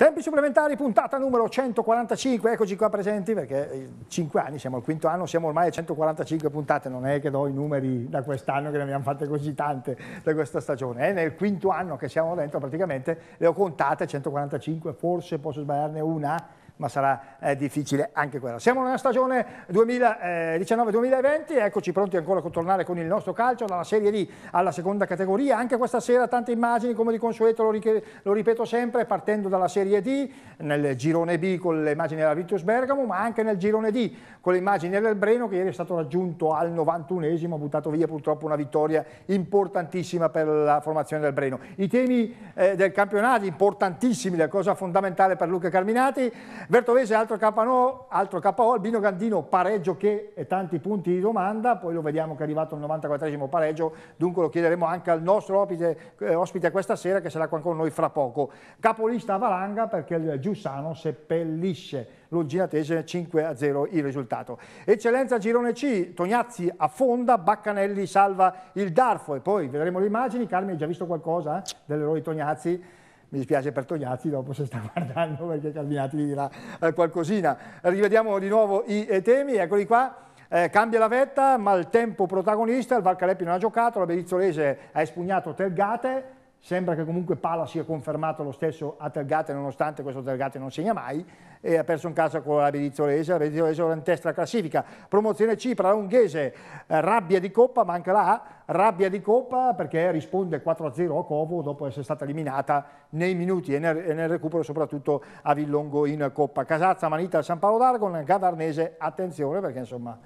Tempi supplementari, puntata numero 145, eccoci qua presenti perché 5 eh, anni, siamo al quinto anno, siamo ormai a 145 puntate, non è che do i numeri da quest'anno che ne abbiamo fatte così tante da questa stagione, è nel quinto anno che siamo dentro praticamente, le ho contate 145, forse posso sbagliarne una, ma sarà eh, difficile anche quella. Siamo nella stagione 2019-2020, eh, eccoci pronti ancora a tornare con il nostro calcio, dalla Serie D alla seconda categoria, anche questa sera tante immagini come di consueto, lo, ri lo ripeto sempre, partendo dalla Serie D, nel girone B con le immagini della Virtus Bergamo, ma anche nel girone D con le immagini del Breno che ieri è stato raggiunto al 91esimo, ha buttato via purtroppo una vittoria importantissima per la formazione del Breno. I temi eh, del campionato importantissimi, la cosa fondamentale per Luca Carminati, Bertovese altro KO, altro KO, Albino Gandino pareggio che e tanti punti di domanda, poi lo vediamo che è arrivato il 94 pareggio, dunque lo chiederemo anche al nostro ospite, eh, ospite questa sera che sarà qua con noi fra poco. Capolista Valanga perché il Giussano seppellisce l'Unginatese 5-0 il risultato. Eccellenza Girone C, Tognazzi affonda, Baccanelli salva il Darfo e poi vedremo le immagini, Carmine hai già visto qualcosa eh, dell'eroe Tognazzi? mi dispiace per Togliatti, dopo se sta guardando perché Calvinati gli dirà eh, qualcosina. Rivediamo di nuovo i eh, temi, eccoli qua. Eh, cambia la vetta, ma il tempo protagonista, il Valcaleppi non ha giocato, la Berizzolese ha espugnato Telgate, sembra che comunque Pala sia confermato lo stesso a Tergate nonostante questo Tergate non segna mai e ha perso un caso con la Bedizzolese, la Bedizzolese ora in testa alla classifica, promozione Cipra, la Unghese, rabbia di Coppa, manca la A, rabbia di Coppa perché risponde 4-0 a Covo dopo essere stata eliminata nei minuti e nel, e nel recupero soprattutto a Villongo in Coppa, Casazza, Manita, San Paolo d'Argon, Gavarnese, attenzione perché insomma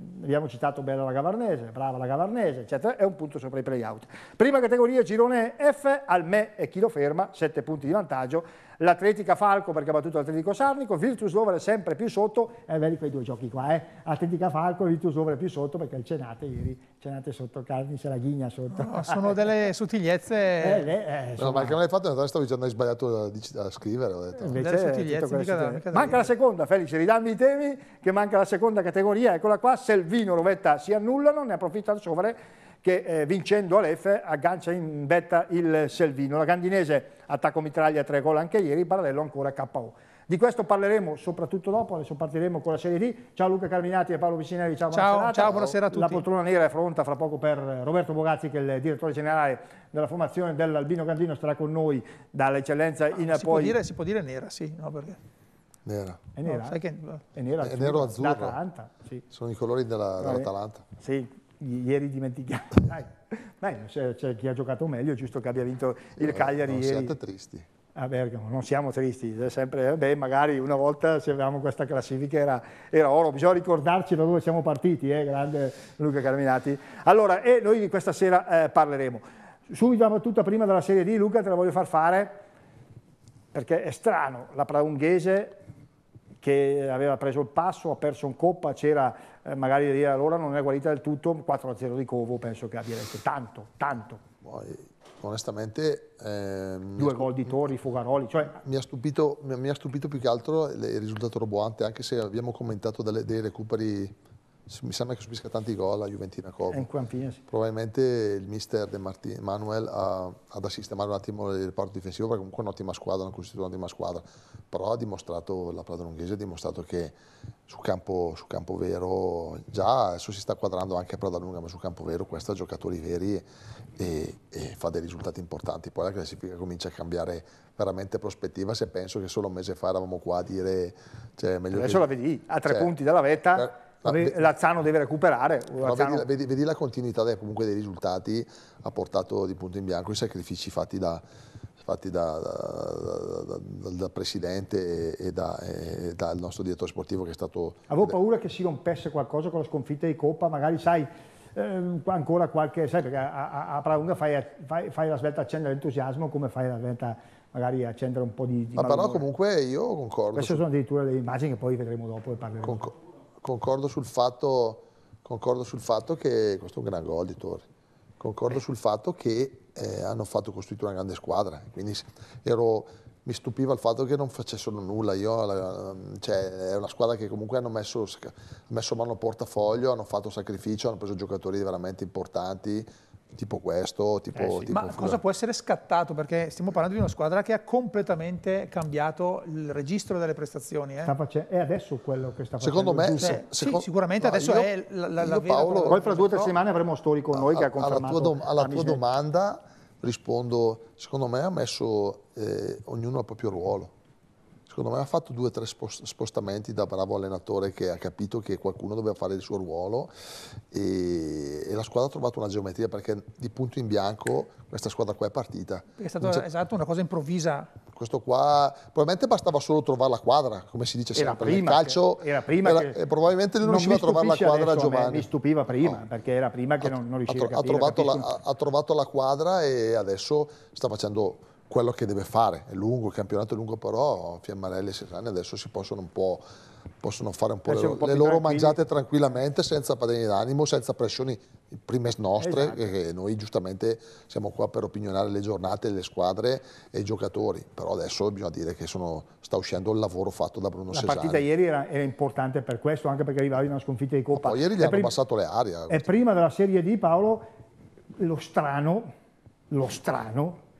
abbiamo citato bella la Gavarnese, brava la Gavarnese, eccetera, è un punto sopra i playout. Prima categoria, girone F, Almè e ferma, 7 punti di vantaggio, l'Atletica Falco perché ha battuto l'Atletico Sarnico, Virtus Lovere sempre più sotto, e eh, vedi quei due giochi qua, eh? Atletica Falco e Virtus Lovere più sotto perché il Cenate ieri, Cenate sotto, Carni se la ghigna sotto. No, sono delle sottigliezze... Eh, eh, no, ma che non hai fatto, no, stavo dicendo hai sbagliato a, a scrivere, ho detto. Invece, delle eh, sottigliezze, mica da, mica da Manca la seconda, Felice, ridammi i temi, che manca la seconda categoria, eccola qua, Selvino, Rovetta si annullano, ne approfitta il Sovere che eh, vincendo Alef aggancia in vetta il Selvino. La Gandinese attacco mitraglia, tre gol anche ieri, parallelo ancora KO. Di questo parleremo soprattutto dopo, adesso partiremo con la Serie D. Ciao Luca Carminati e Paolo Vicinelli, ciao, ciao, buona ciao buonasera a tutti. La poltrona nera è pronta fra poco per Roberto Bogazzi che è il direttore generale della formazione dell'Albino Gandino, starà con noi dall'eccellenza ah, in si poi... Può dire, si può dire nera, sì, no perché... Nera. È nero-azzurro. No, che... È nero-azzurro. Nero sì. Sono i colori dell'Atalanta. Sì, ieri dimentichiamo. Dai, Beh, c'è, chi ha giocato meglio, è giusto che abbia vinto il eh, Cagliari non siete ieri. tristi. A ah, Bergamo, non siamo tristi, è sempre, eh, beh, magari una volta se avevamo questa classifica era, era oro, bisogna ricordarci da dove siamo partiti, eh? grande Luca Carminati. Allora, e noi questa sera eh, parleremo. Subito la battuta prima della Serie D, Luca, te la voglio far fare, perché è strano, la Praunghese che aveva preso il passo, ha perso in coppa, c'era eh, magari da dire allora non è guarita del tutto, 4-0 di Covo penso che abbia detto tanto, tanto. Poi, onestamente... Eh, Due gol di Torri, Fogaroli, cioè... Mi ha, stupito, mi ha, stupito, più che altro il risultato roboante, anche se abbiamo commentato delle, dei recuperi mi sembra che subisca tanti gol la Juventina Coppa. Eh, in Covo. Sì. Probabilmente il mister De Martin, Manuel ha, ha, da sistemare un attimo il reparto difensivo perché comunque è un'ottima squadra, una costituito un'ottima squadra, però ha dimostrato, la Prada Lunghese ha dimostrato che sul campo, su campo, vero, già adesso si sta quadrando anche a Prada Lunga, ma su campo vero questa giocatori veri e, e fa dei risultati importanti. Poi la classifica comincia a cambiare veramente prospettiva se penso che solo un mese fa eravamo qua a dire... Cioè, meglio Adesso che, la vedi a tre cioè, punti dalla vetta. Per, Ah, Lazzano deve recuperare. Lazzano... Vedi, vedi, vedi, la continuità dei, comunque dei risultati, ha portato di punto in bianco i sacrifici fatti da, fatti da, da, da, dal presidente e, e, e, dal nostro direttore sportivo che è stato... Avevo paura che si rompesse qualcosa con la sconfitta di Coppa, magari sai... Eh, ancora qualche, sai perché a, a, a Praunga fai, fai, fai, la svelta accendere l'entusiasmo come fai la svelta magari accendere un po' di... di Ma però comunque io concordo. Queste sono addirittura delle immagini che poi vedremo dopo e parleremo. Concordo concordo sul fatto, concordo sul fatto che questo è un gran gol di Torri. Concordo sul fatto che eh, hanno fatto costruire una grande squadra, quindi ero, mi stupiva il fatto che non facessero nulla. Io, la, cioè, è una squadra che comunque hanno messo, messo mano a portafoglio, hanno fatto sacrificio, hanno preso giocatori veramente importanti tipo questo, tipo, eh sì. tipo Ma cosa può essere scattato? Perché stiamo parlando di una squadra che ha completamente cambiato il registro delle prestazioni. Eh? Face... è adesso quello che sta secondo facendo. Me, se, eh, secondo... Sì, sicuramente adesso io, è la, la, la Paolo, Poi fra due o tre settimane avremo Stori con noi a, che ha confermato. Alla tua, alla tua domanda rispondo, secondo me ha messo eh, ognuno al proprio ruolo secondo me ha fatto due o tre spostamenti da bravo allenatore che ha capito che qualcuno doveva fare il suo ruolo e, e la squadra ha trovato una geometria perché di punto in bianco questa squadra qua è partita. Perché è stata esatto, una cosa improvvisa. Questo qua probabilmente bastava solo trovare la quadra, come si dice sempre nel calcio. Che, era prima era, che, probabilmente lui non riusciva a trovare la quadra a Giovanni. Me, mi stupiva prima, no. perché era prima che ha, non, non riusciva a, tro- a capire. Ha trovato, la, ha trovato la quadra e adesso sta facendo quello che deve fare. È lungo, il campionato è lungo, però Fiammarelli e Serrani adesso si possono, po', possono fare un po', le, un po le, loro mangiate tranquillamente, senza padrini d'animo, senza pressioni prime nostre, esatto. che noi giustamente siamo qua per opinionare le giornate, le squadre e i giocatori. Però adesso bisogna dire che sono, sta uscendo il lavoro fatto da Bruno La La partita ieri era, era, importante per questo, anche perché arrivavi una sconfitta di Coppa. Ma poi ieri gli hanno abbassato le arie. E prima della Serie D, Paolo, lo strano, lo strano,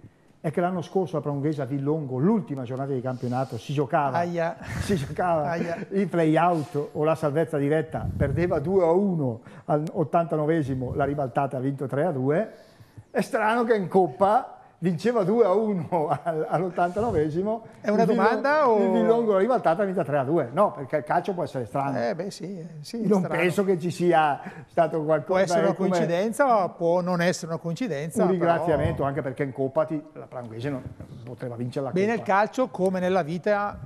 è che l'anno scorso la Praunghese a Villongo, l'ultima giornata di campionato, si giocava, Aia. Si giocava Aia. il play-out o la salvezza diretta, perdeva 2-1 a all'89, la ribaltata ha vinto 3-2. a È strano che in Coppa vinceva 2 a 1 all'89esimo. È una domanda? Il, o... Il Villongo ribaltata vinta 3 a 2. No, perché il calcio può essere strano. Eh beh, sì, sì Non strano. penso che ci sia stato qualcosa. Può essere una coincidenza, può non essere una coincidenza. Un ringraziamento però... anche perché in Coppa ti, la Planguese non poteva vincere la Coppa. Beh, nel calcio, come nella vita,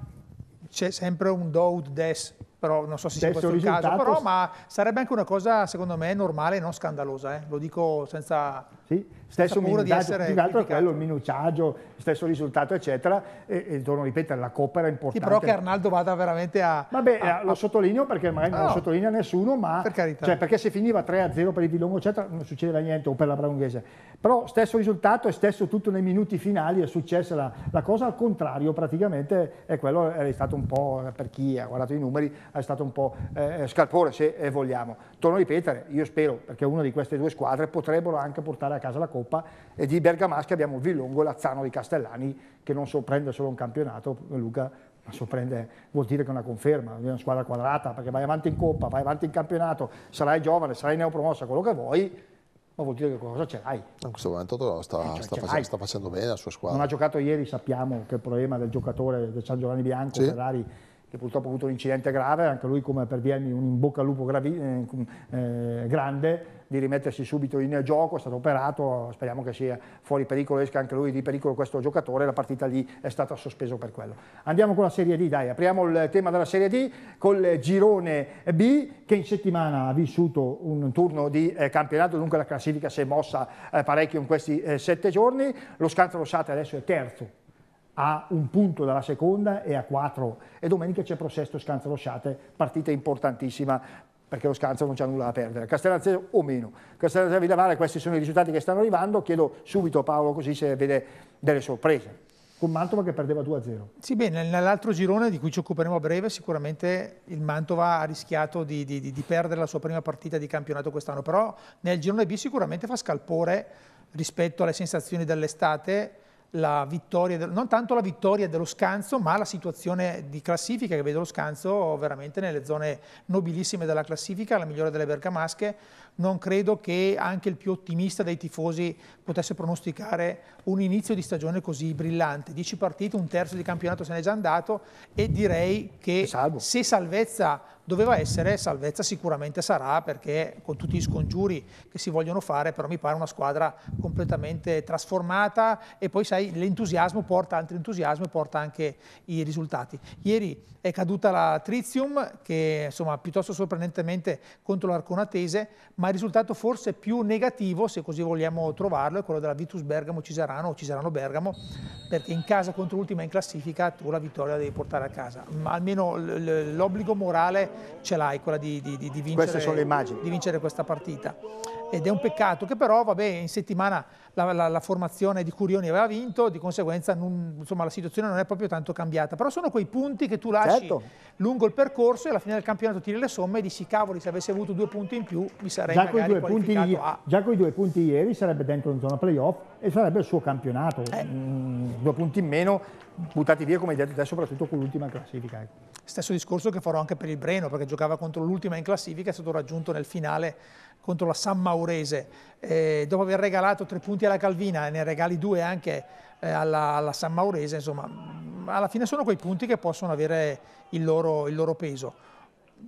c'è sempre un do ut des però non so se sia questo il caso, però, ma sarebbe anche una cosa secondo me normale e non scandalosa, eh? lo dico senza sì? Stesso minutaggio, più che altro quello, il minuciaggio, stesso risultato, eccetera. E, e torno a ripetere, la coppa era importante. Sì, però che Arnaldo vada veramente a... Vabbè, a, eh, lo sottolineo perché magari no. non lo sottolinea nessuno, ma... Per carità. Cioè, perché se finiva 3-0 per il Bilongo, eccetera, non succedeva niente, o per la Braunghese. Però stesso risultato e stesso tutto nei minuti finali è successa la, la cosa al contrario, praticamente, e quello è stato un po', per chi ha guardato i numeri, è stato un po' eh, scalpore, se eh, vogliamo. Torno a ripetere, io spero, perché una di queste due squadre potrebbero anche portare a a casa la Coppa e di Bergamasca abbiamo Villongo e Lazzano di Castellani che non sorprende solo un campionato, Luca, ma sorprende, vuol dire che è una conferma, è una squadra quadrata perché vai avanti in Coppa, vai avanti in campionato, sarai giovane, sarai neopromossa, quello che vuoi, ma vuol dire che qualcosa ce l'hai. In questo momento sta, eh, cioè, sta, facendo, sta, facendo bene la sua squadra. Non ha giocato ieri, sappiamo che il problema del giocatore del San Giovanni Bianco, sì. Ferrari, che purtroppo ha avuto un incidente grave, anche lui come per Vieni un in bocca al lupo gravi, eh, eh, grande, di rimettersi subito in gioco, è stato operato, speriamo che sia fuori pericolo, esca anche lui di pericolo questo giocatore, la partita lì è stata sospesa per quello. Andiamo con la Serie D, dai, apriamo il tema della Serie D col girone B che in settimana ha vissuto un turno di eh, campionato, dunque la classifica si è mossa eh, parecchio in questi eh, sette giorni, lo Scanza Rossate adesso è terzo a un punto dalla seconda e a quattro e domenica c'è Prosesto Scanza Rosciate, partita importantissima perché lo Scanza non c'ha nulla da perdere, Castellanzese o meno. Castellanzese Villavare, questi sono i risultati che stanno arrivando, chiedo subito a Paolo così se vede delle sorprese. Con Mantova che perdeva 2-0. Sì, bene, nell'altro girone di cui ci occuperemo a breve sicuramente il Mantova ha rischiato di, di, di perdere la sua prima partita di campionato quest'anno, però nel girone B sicuramente fa scalpore rispetto alle sensazioni dell'estate, la vittoria, non tanto la vittoria dello scanzo, ma la situazione di classifica che vede lo scanzo veramente nelle zone nobilissime della classifica, la migliore delle bergamasche. Non credo che anche il più ottimista dei tifosi potesse pronosticare un inizio di stagione così brillante. Dieci partite, un terzo di campionato se n'è già andato e direi che se salvezza doveva essere salvezza sicuramente sarà perché con tutti gli scongiuri che si vogliono fare però mi pare una squadra completamente trasformata e poi sai l'entusiasmo porta altri entusiasmo e porta anche i risultati ieri è caduta la Trizium che insomma piuttosto sorprendentemente contro l'Arconatese ma il risultato forse più negativo se così vogliamo trovarlo è quello della Vitus Bergamo Cisarano o Cisarano Bergamo perché in casa contro l'ultima in classifica tu la vittoria la devi portare a casa ma almeno l'obbligo morale ce l'hai, quella di, di, di, vincere, di vincere questa partita. Ed è un peccato che però, vabbè, in settimana la, la, la formazione di Curioni aveva vinto, di conseguenza non, insomma, la situazione non è proprio tanto cambiata. Però sono quei punti che tu lasci certo. lungo il percorso e alla fine del campionato tiri le somme e dici cavoli se avessi avuto due punti in più mi sarei già magari due punti, a... Già con i due punti ieri sarebbe dentro in zona playoff e sarebbe il suo campionato. Eh. Mm, due punti in meno buttati via come hai detto te soprattutto con l'ultima classifica. Ecco. Stesso discorso che farò anche per il Breno perché giocava contro l'ultima in classifica, è stato raggiunto nel finale contro la San Maurese, eh, dopo aver regalato tre punti alla Calvina e ne regali due anche eh, alla, alla, San Maurese, insomma, mm, alla fine sono quei punti che possono avere il loro, il loro peso.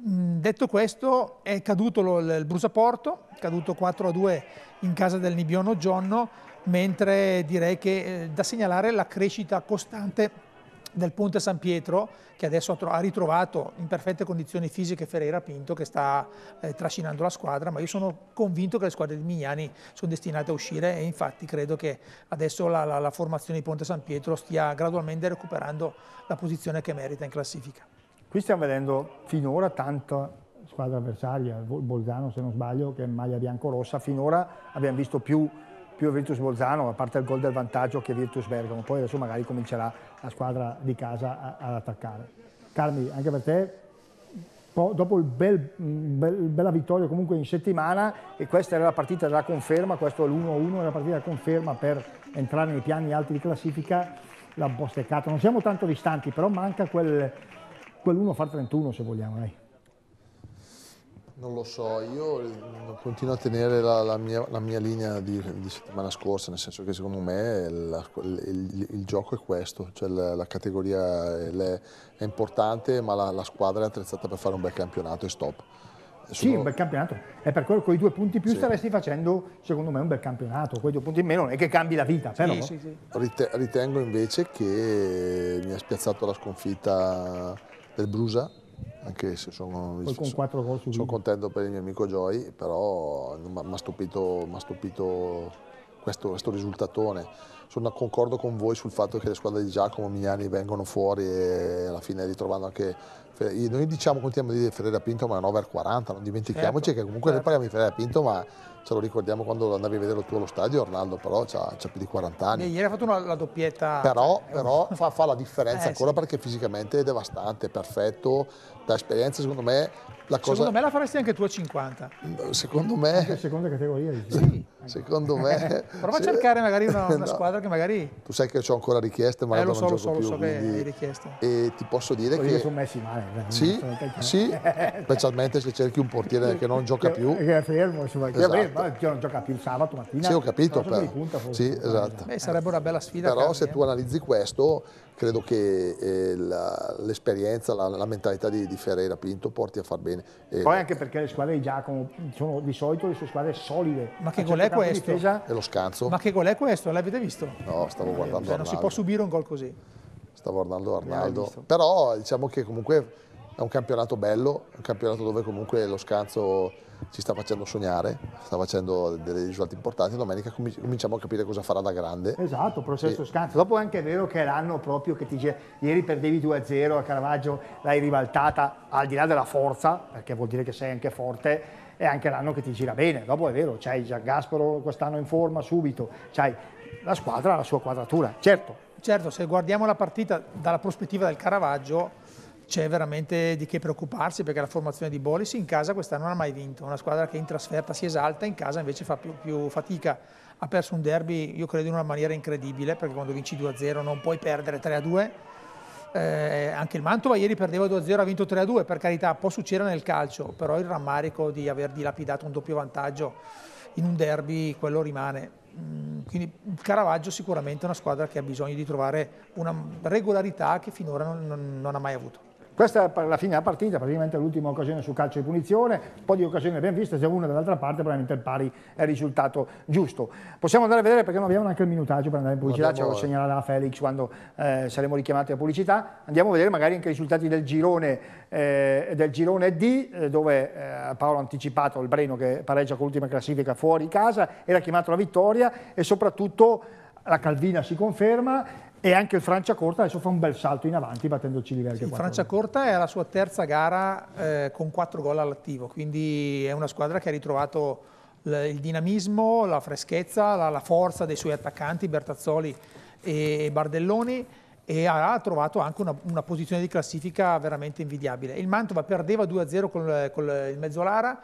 Mm, detto questo, è caduto lo, il Brusaporto, caduto 4-2 in casa del Nibiono Gionno, mentre direi che eh, da segnalare la crescita costante del Ponte San Pietro, che adesso ha ritrovato in perfette condizioni fisiche Ferreira Pinto, che sta eh, trascinando la squadra, ma io sono convinto che le squadre di Mignani sono destinate a uscire e infatti credo che adesso la, la, la formazione di Ponte San Pietro stia gradualmente recuperando la posizione che merita in classifica. Qui stiamo vedendo finora tanta squadra avversaria, Bolzano se non sbaglio che è maglia bianco-rossa, finora abbiamo visto più più Virtus Bolzano, a parte il gol del vantaggio che Virtus Bergamo, poi adesso magari comincerà la squadra di casa ad attaccare. Carmi, anche per te, dopo il bel, bel, bella vittoria comunque in settimana e questa era la partita della conferma, questo è l'1-1, era la partita della conferma per entrare nei piani alti di classifica, l'ha un po' steccato. non siamo tanto distanti, però manca quel, quell'1 far 31 se vogliamo. Eh. Non lo so, io mm, continuo a tenere la, la, mia, la mia, linea di, di, settimana scorsa, nel senso che secondo me la, il, il, gioco è questo, cioè la, categoria è, è, importante ma la, squadra è attrezzata per fare un bel campionato e stop. Sono... Sì, un bel campionato, E per quello che con i due punti in più sì. staresti facendo secondo me un bel campionato, con i due punti in meno non è che cambi la vita, però. Sì, sì, sì. Rite, ritengo invece che mi ha spiazzato la sconfitta del Brusa anche se sono, sono, sono contento per il mio amico Joy, però mi ha stupito, stupito, questo, questo risultatone. Sono concordo con voi sul fatto che le squadre di Giacomo Mignani vengono fuori e alla fine ritrovando anche... Noi diciamo, continuiamo a dire Ferreira Pinto, ma è un over 40, non dimentichiamoci certo, che comunque certo. noi parliamo di Ferreira Pinto, ma ce lo ricordiamo quando andavi a vedere tu allo stadio Arnaldo, però ha più di 40 anni. Ieri ha fatto una, la doppietta. Però, cioè, però fa, fa, la differenza eh, ancora sì. perché fisicamente è devastante, perfetto, da esperienza secondo me la cosa... Secondo me la faresti anche tu a 50. Secondo me... Anche seconda categoria. Diciamo. Sì. Secondo me... Prova a cercare magari una, una no. squadra che magari... Tu sai che ho ancora richieste, ma eh, lo so, non lo so, più, lo so quindi... che hai richieste. E ti posso dire Poi che... Io sono messi male. Sì, sì, cioè. specialmente se cerchi un portiere che non gioca più. Che è fermo, insomma, esatto. Eh, che non gioca più il sabato mattina. Sì, ho capito, però. Punta, sì, esatto. Beh, sarebbe una bella sfida. Però se tu analizzi questo, credo che eh, l'esperienza, la, la, la, mentalità di, di, Ferreira Pinto porti a far bene. E eh, Poi anche perché le squadre di Giacomo sono di solito le sue squadre solide. Ma che gol è questo? E lo scanso. Ma che gol è questo? L'avete visto? No, stavo no, eh, guardando cioè, Non si può subire un gol così. Stavo guardando Arnaldo. Però diciamo che comunque è un campionato bello, un campionato dove comunque lo scanso ci sta facendo sognare, sta facendo dei risultati importanti, domenica cominciamo a capire cosa farà da grande. Esatto, processo e... scanso. Dopo è anche vero che è l'anno proprio che ti dice, ieri perdevi 2-0 a Caravaggio, l'hai ribaltata, al di là della forza, perché vuol dire che sei anche forte, è anche l'anno che ti gira bene. Dopo è vero, c'hai già Gasparo quest'anno in forma subito, c'hai la squadra, la sua quadratura, certo. Certo, se guardiamo la partita dalla prospettiva del Caravaggio, c'è veramente di che preoccuparsi perché la formazione di Bolis in casa quest'anno non ha mai vinto, una squadra che in trasferta si esalta, in casa invece fa più, più fatica, ha perso un derby io credo in una maniera incredibile perché quando vinci 2-0 non puoi perdere 3-2, eh, anche il Mantova ieri perdeva 2-0, ha vinto 3-2, per carità può succedere nel calcio, però il rammarico di aver dilapidato un doppio vantaggio in un derby, quello rimane. Mm, quindi Caravaggio sicuramente è una squadra che ha bisogno di trovare una regolarità che finora non, non, non ha mai avuto. Questa è la fine della partita, praticamente l'ultima occasione su calcio di punizione, un po' di occasioni abbiamo visto, se una dall'altra parte probabilmente il pari è il risultato giusto. Possiamo andare a vedere perché non abbiamo neanche il minutaggio per andare in pubblicità, ce lo boh. segnalerà Felix quando eh, saremo richiamati a pubblicità. Andiamo a vedere magari anche i risultati del girone, eh, del girone D, eh, dove eh, Paolo ha anticipato il Breno che pareggia con l'ultima classifica fuori casa, era chiamato la vittoria e soprattutto la Calvina si conferma e anche il Franciacorta adesso fa un bel salto in avanti battendo il Civile. Sì, il Franciacorta è la sua terza gara eh, con quattro gol all'attivo, quindi è una squadra che ha ritrovato il dinamismo, la freschezza, la, la forza dei suoi attaccanti Bertazzoli e Bardelloni e ha trovato anche una, una, posizione di classifica veramente invidiabile. Il Mantova perdeva 2-0 con il Mezzolara,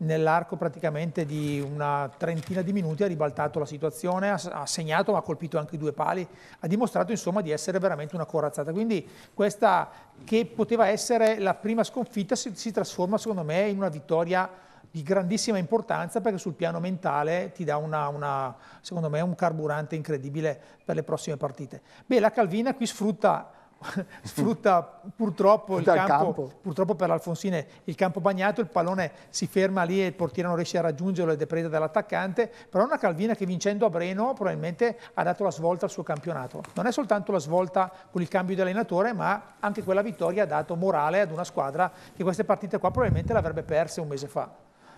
nell'arco praticamente di una trentina di minuti ha ribaltato la situazione, ha segnato ma ha colpito anche due pali, ha dimostrato insomma di essere veramente una corazzata, quindi questa che poteva essere la prima sconfitta si, si trasforma secondo me in una vittoria di grandissima importanza perché sul piano mentale ti dà una, una, secondo me un carburante incredibile per le prossime partite. Beh, la Calvina qui sfrutta sfrutta purtroppo, il campo, campo. purtroppo per l'Alfonsine il campo bagnato, il pallone si ferma lì e il portiere non riesce a raggiungerlo ed è preso dall'attaccante, però è una Calvina che vincendo a Breno probabilmente ha dato la svolta al suo campionato. Non è soltanto la svolta con il cambio di allenatore, ma anche quella vittoria ha dato morale ad una squadra che queste partite qua probabilmente l'avrebbe perse un mese fa.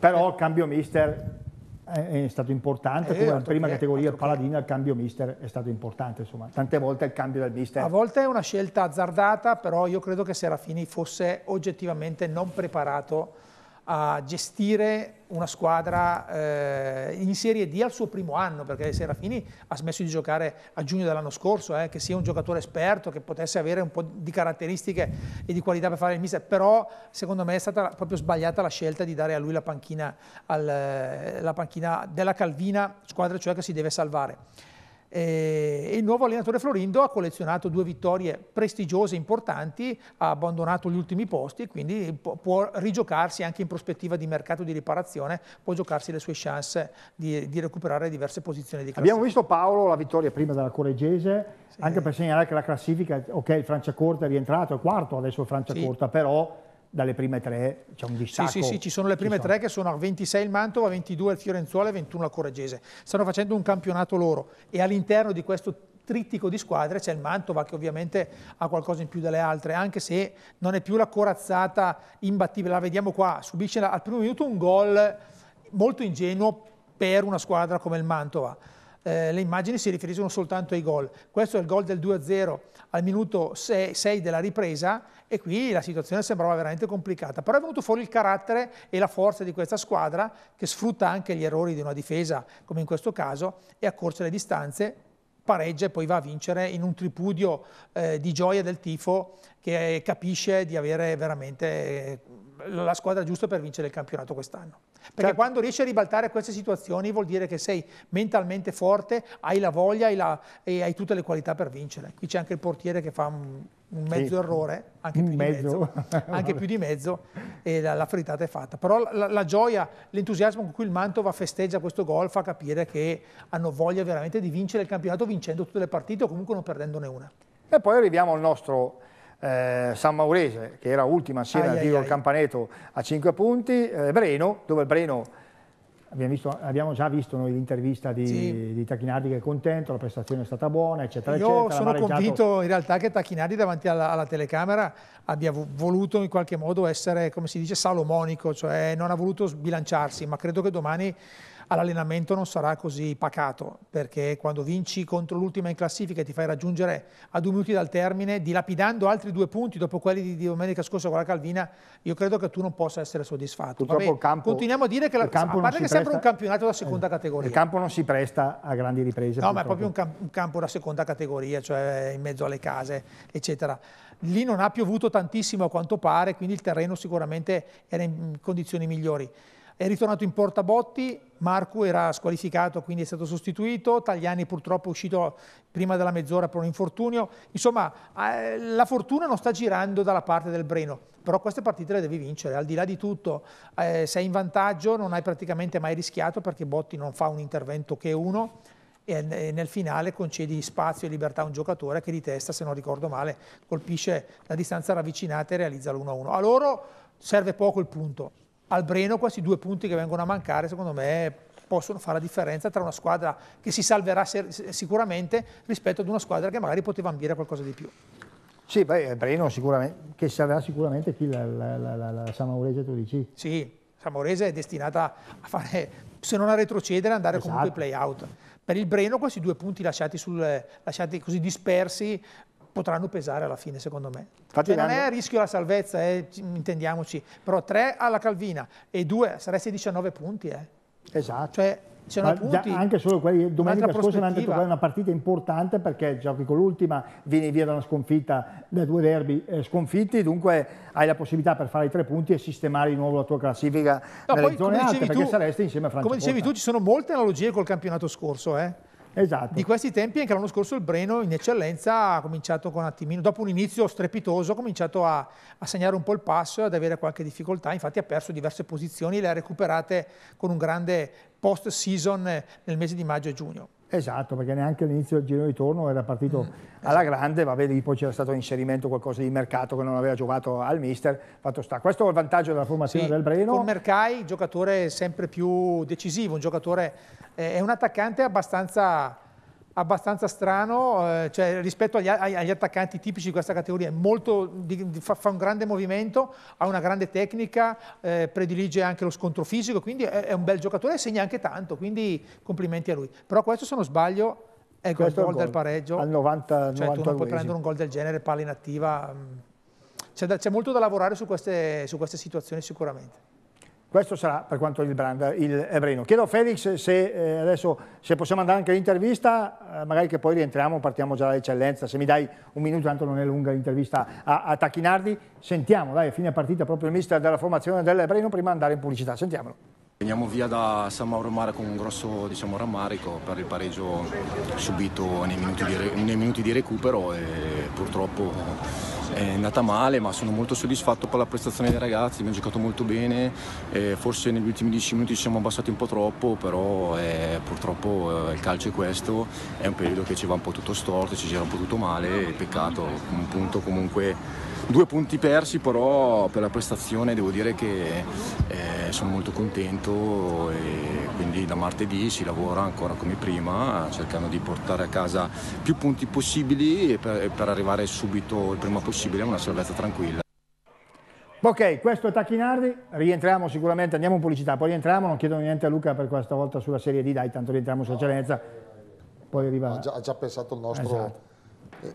Però eh. cambio mister è stato importante, eh, come la prima che, categoria paladina il cambio mister è stato importante, insomma, tante volte il cambio del mister. A volte è una scelta azzardata, però io credo che Serafini fosse oggettivamente non preparato a gestire una squadra eh, in Serie D al suo primo anno, perché Serafini ha smesso di giocare a giugno dell'anno scorso, eh, che sia un giocatore esperto, che potesse avere un po' di caratteristiche e di qualità per fare il mister, però secondo me è stata proprio sbagliata la scelta di dare a lui la panchina, al, la panchina della Calvina, squadra cioè che si deve salvare. Eh, e il nuovo allenatore Florindo ha collezionato due vittorie prestigiose, e importanti, ha abbandonato gli ultimi posti e quindi può, rigiocarsi anche in prospettiva di mercato di riparazione, può giocarsi le sue chance di, di recuperare diverse posizioni di classifica. Abbiamo visto Paolo la vittoria prima della Corregese, sì. anche per segnalare che la classifica, ok, il Franciacorta è rientrato, è quarto adesso il Franciacorta, sì. però dalle prime tre c'è un distacco. Sì, sì, sì, ci sono le prime sono. Diciamo. tre che sono a 26 il Mantova, 22 il Fiorenzuola e 21 la Correggese. Stanno facendo un campionato loro e all'interno di questo trittico di squadre c'è il Mantova che ovviamente ha qualcosa in più delle altre, anche se non è più la corazzata imbattibile. La vediamo qua, subisce al primo minuto un gol molto ingenuo per una squadra come il Mantova eh, le immagini si riferiscono soltanto ai gol. Questo è il gol del 2-0 al minuto 6, 6 della ripresa e qui la situazione sembrava veramente complicata, però è venuto fuori il carattere e la forza di questa squadra che sfrutta anche gli errori di una difesa, come in questo caso, e accorcia le distanze pareggia e poi va a vincere in un tripudio eh, di gioia del tifo che eh, capisce di avere veramente eh, la squadra giusta per vincere il campionato quest'anno. Perché certo. quando riesci a ribaltare queste situazioni vuol dire che sei mentalmente forte, hai la voglia hai la, e hai tutte le qualità per vincere. Qui c'è anche il portiere che fa un, un mezzo sì. errore, anche più, mezzo. Mezzo, anche più, di mezzo, e la, la frittata è fatta. Però la, la gioia, l'entusiasmo con cui il Mantova festeggia questo gol fa capire che hanno voglia veramente di vincere il campionato vincendo tutte le partite o comunque non perdendone una. E poi arriviamo al nostro eh, San Maurese, che era ultima assieme ai, a Diego ai. Campaneto a 5 punti, eh, Breno, dove il Breno abbiamo, visto, abbiamo già visto noi l'intervista di, sì. di, Tacchinardi che è contento, la prestazione è stata buona, eccetera, Io eccetera. Io sono convinto in realtà che Tacchinardi davanti alla, alla, telecamera abbia voluto in qualche modo essere, come si dice, salomonico, cioè non ha voluto sbilanciarsi, ma credo che domani all'allenamento non sarà così pacato, perché quando vinci contro l'ultima in classifica e ti fai raggiungere a due minuti dal termine, dilapidando altri due punti dopo quelli di domenica scorsa con la Calvina, io credo che tu non possa essere soddisfatto. Purtroppo Vabbè, il campo, continuiamo a dire che la, campo a parte che presta, sembra un campionato da seconda eh, categoria. Il campo non si presta a grandi riprese. No, purtroppo. ma è proprio un, camp un campo da seconda categoria, cioè in mezzo alle case, eccetera. Lì non ha piovuto tantissimo a quanto pare, quindi il terreno sicuramente era in condizioni migliori. È ritornato in porta Botti, Marco era squalificato, quindi è stato sostituito, Tagliani purtroppo è uscito prima della mezz'ora per un infortunio. Insomma, eh, la fortuna non sta girando dalla parte del Breno, però queste partite le devi vincere, al di là di tutto eh, sei in vantaggio, non hai praticamente mai rischiato perché Botti non fa un intervento che uno e nel finale concedi spazio e libertà a un giocatore che di testa, se non ricordo male, colpisce la distanza ravvicinata e realizza l'1-1. A loro serve poco il punto, al Breno questi due punti che vengono a mancare, secondo me, possono fare la differenza tra una squadra che si salverà sicuramente rispetto ad una squadra che magari poteva ambire qualcosa di più. Sì, beh, Breno sicuramente, che salverà sicuramente chi la, la, la, la San Maurese tu dici? Sì, San Maurese è destinata a fare, se non a retrocedere, andare esatto. comunque ai esatto. play out. Per il Breno questi due punti lasciati, sul, lasciati così dispersi potranno pesare alla fine, secondo me. Cioè, non è a rischio la salvezza, eh, intendiamoci, però tre alla Calvina e due saresti 19 punti. Eh. Esatto. Cioè, anche solo quelli, domenica scorsa mi hanno detto che è una partita importante perché giochi con l'ultima, vieni via da una sconfitta, da due derby eh, sconfitti, dunque hai la possibilità per fare i tre punti e sistemare di nuovo la tua classifica no, nelle poi, zone alte tu, perché saresti insieme a Francia. Come dicevi tu, ci sono molte analogie col campionato scorso, eh? esatto. di questi tempi anche l'anno scorso il Breno in eccellenza ha cominciato con un attimino, dopo un inizio strepitoso, ha cominciato a, a segnare un po' il passo e ad avere qualche difficoltà, infatti ha perso diverse posizioni, e le ha recuperate con un grande post season eh, nel mese di maggio e giugno. Esatto, perché neanche all'inizio del giro di ritorno era partito mm. alla grande, va bene, poi c'era stato un inserimento, qualcosa di mercato che non aveva giocato al mister, fatto sta. Questo è il vantaggio della formazione sì, del Breno. Con Mercai, giocatore sempre più decisivo, un giocatore, eh, è un attaccante abbastanza abbastanza strano, eh, cioè, rispetto agli, agli, attaccanti tipici di questa categoria, di, di, fa, fa, un grande movimento, ha una grande tecnica, eh, predilige anche lo scontro fisico, quindi è, è un bel giocatore e segna anche tanto, quindi complimenti a lui. Però questo se non sbaglio è il gol, gol del pareggio. Al 90 cioè, 90 tu non puoi prendere un gol del genere, palla inattiva. Mm. C'è, molto da lavorare su queste, su queste situazioni sicuramente. Questo sarà per quanto riguarda il, il Breno. Chiedo a Felix se, eh, adesso, se possiamo andare anche all'intervista, eh, magari che poi rientriamo, partiamo già dall'eccellenza. Se mi dai un minuto, tanto non è lunga l'intervista a, a, Tacchinardi. Sentiamo, dai, a fine partita, proprio il mister della formazione dell'Ebreno prima di andare in pubblicità. Sentiamolo. Veniamo via da San Mauro Mare con un grosso diciamo, rammarico per il pareggio subito nei minuti di, nei minuti di recupero e purtroppo è andata male, ma sono molto soddisfatto per la prestazione dei ragazzi, abbiamo giocato molto bene, eh, forse negli ultimi 10 minuti ci siamo abbassati un po' troppo, però eh, purtroppo eh, il calcio è questo, è un periodo che ci va un po' tutto storto, ci gira un po' tutto male, peccato, un punto comunque Due punti persi però per la prestazione devo dire che eh, sono molto contento e quindi da martedì si lavora ancora come prima cercando di portare a casa più punti possibili per, per arrivare subito il prima possibile a una salvezza tranquilla. Ok, questo è Tacchinardi, rientriamo sicuramente, andiamo in pubblicità, poi rientriamo, non chiedo niente a Luca per questa volta sulla serie D, dai, tanto rientriamo su no, Celenza, poi arriva... Ha già, già pensato il nostro... Esatto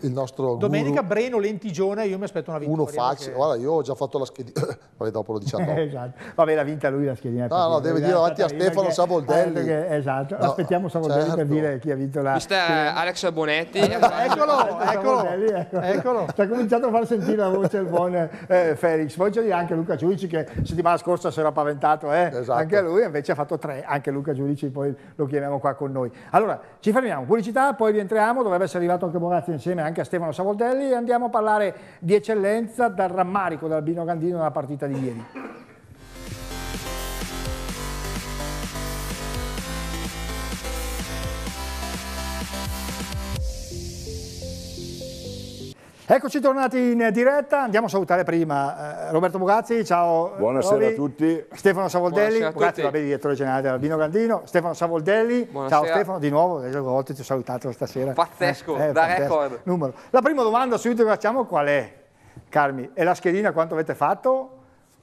il nostro Domenica guru, Breno Lentigione, io mi aspetto una vittoria. Uno facile, perché... guarda, io ho già fatto la schedina. poi dopo lo diciamo. Eh, esatto. Vabbè, l'ha vinta lui la schedina. No, no, deve dire avanti a Stefano perché... Savoldelli. Eh, perché, esatto, no, aspettiamo Savoldelli certo. per dire chi ha vinto la. è Alex Bonetti. eccolo, ecco. eccolo, eccolo. Sta cominciando a far sentire la voce il buon eh, Felix. Poi c'è anche Luca Giudici che settimana scorsa si era paventato, eh. esatto. anche lui invece ha fatto tre, anche Luca Giudici poi lo chiamiamo qua con noi. Allora, ci fermiamo, pubblicità, poi rientriamo, dovrebbe essere arrivato anche Borazzi insieme insieme anche a Stefano Savoldelli e andiamo a parlare di eccellenza dal rammarico dell'Albino Gandino nella partita di ieri. Eccoci tornati in diretta, andiamo a salutare prima eh, Roberto Bugazzi, ciao. Buonasera Rovi. a tutti. Stefano Savoldelli, Bugazzi va bene direttore generale dell'Albino Grandino, Stefano Savoldelli, Buonasera. ciao Stefano di nuovo, le volte ti ho salutato stasera. Pazzesco, eh, eh, da pazzesco. record. Numero. La prima domanda subito che facciamo qual è? Carmi, e la schedina quanto avete fatto?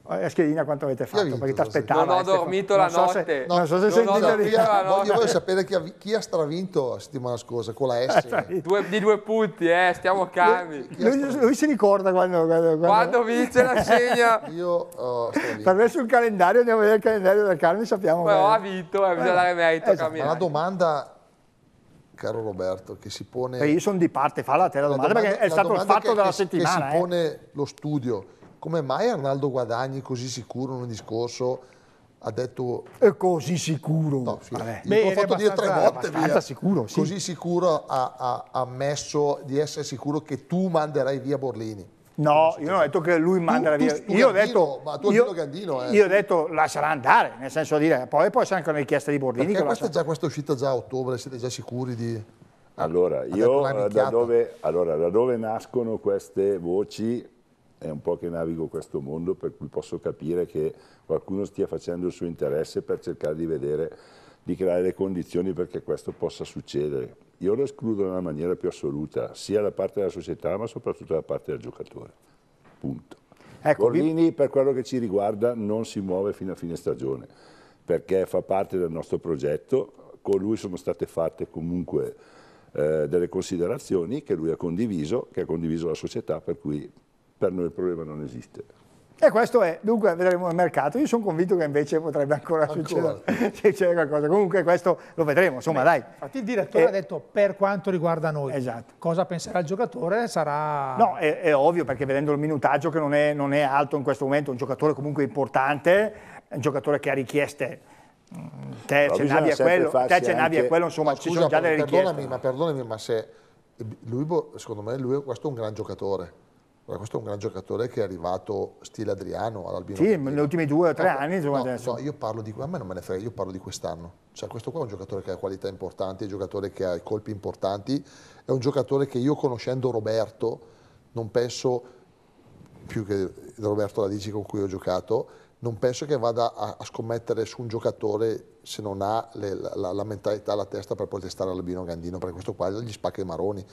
Eschelina eh, quanto avete fatto? Vinto, perché ti aspettavo. Non ho dormito la notte. non so se, eh, so se sentite no, Io voglio sapere chi ha, chi ha, stravinto la settimana scorsa con la eh, S. due, di due punti, eh, stiamo calmi. Lui, lui, si ricorda quando... Quando, quando... quando vince la segna. io ho oh, stravinto. Per me sul calendario, andiamo a vedere il calendario del Carmi, sappiamo... Però ha vinto, eh, bisogna dare merito esatto. a La domanda caro Roberto, che si pone... E io sono di parte, fa la te la domanda, la domanda perché è stato il fatto che, della che, settimana. Che si eh. pone lo studio, come mai Arnaldo Guadagni così sicuro in un discorso ha detto è così sicuro no, sì. Vabbè. Beh, l'ho fatto dire tre volte via. Sicuro, sì. così sicuro ha, ha, ammesso di essere sicuro che tu manderai via Borlini No, io non ho detto che lui manderà via. Tu, tu io Gandino, ho detto, ma tu io, Gandino, eh. io ho detto lascerà andare, nel senso di dire, poi, poi c'è anche una richiesta di Borlini. Perché questa, già, questa è uscita già a ottobre, siete già sicuri di... Allora, io da dove, allora, da dove nascono queste voci è un po' che navigo questo mondo per cui posso capire che qualcuno stia facendo il suo interesse per cercare di vedere, di creare le condizioni perché questo possa succedere. Io lo escludo nella maniera più assoluta, sia da parte della società ma soprattutto da parte del giocatore. Punto. Ecco, Borlini, per quello che ci riguarda, non si muove fino a fine stagione perché fa parte del nostro progetto, con lui sono state fatte comunque eh, delle considerazioni che lui ha condiviso, che ha condiviso la società, per cui per noi il problema non esiste. E questo è, dunque vedremo il mercato, io sono convinto che invece potrebbe ancora, ancora. Succedere, c'è qualcosa, comunque questo lo vedremo, insomma Beh, dai. Infatti il direttore e, ha detto per quanto riguarda noi, esatto. cosa penserà il giocatore sarà... No, è, è, ovvio perché vedendo il minutaggio che non è, non è alto in questo momento, un giocatore comunque importante, un giocatore che ha richieste te ce a quello, te ce n'avi a quello, insomma, scusa, ci sono già delle richieste. Ma perdonami, ma perdonami, ma se lui, secondo me, lui questo è un gran giocatore. Guarda, questo è un gran giocatore che è arrivato stile Adriano all'Albino. Sì, negli ultimi due o tre no, anni. Insomma, no, adesso. No, io parlo di a me non me ne frega, io parlo di quest'anno. Cioè, questo qua è un giocatore che ha qualità importanti, è un giocatore che ha i colpi importanti, è un giocatore che io conoscendo Roberto, non penso più che Roberto Radici con cui ho giocato, non penso che vada a, scommettere su un giocatore se non ha le, la, la, mentalità, la testa per poter stare all'Albino Gandino, perché questo qua gli spacca i maroni.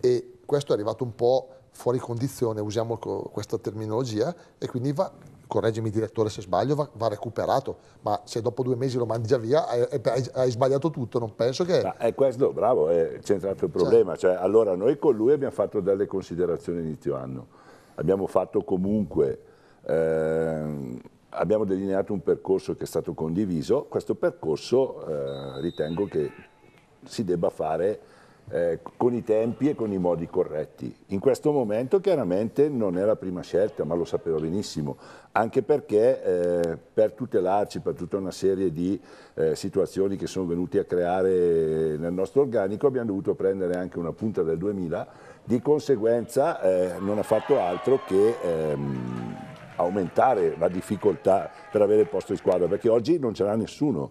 E questo è arrivato un po' fuori condizione, usiamo questa terminologia, e quindi va, correggimi direttore se sbaglio, va, va, recuperato, ma se dopo due mesi lo mandi già via hai, hai, hai sbagliato tutto, non penso che... Ma è eh, questo, bravo, è, eh, c'entra anche il cioè. problema, cioè. cioè, allora noi con lui abbiamo fatto delle considerazioni inizio anno, abbiamo fatto comunque... Ehm, abbiamo delineato un percorso che è stato condiviso, questo percorso eh, ritengo che si debba fare eh, con i tempi e con i modi corretti. In questo momento chiaramente non è la prima scelta, ma lo sapevo benissimo, anche perché eh, per tutelarci, per tutta una serie di eh, situazioni che sono venute a creare nel nostro organico, abbiamo dovuto prendere anche una punta del 2000, di conseguenza eh, non ha fatto altro che... Ehm, aumentare la difficoltà per avere posto di squadra perché oggi non ce l'ha nessuno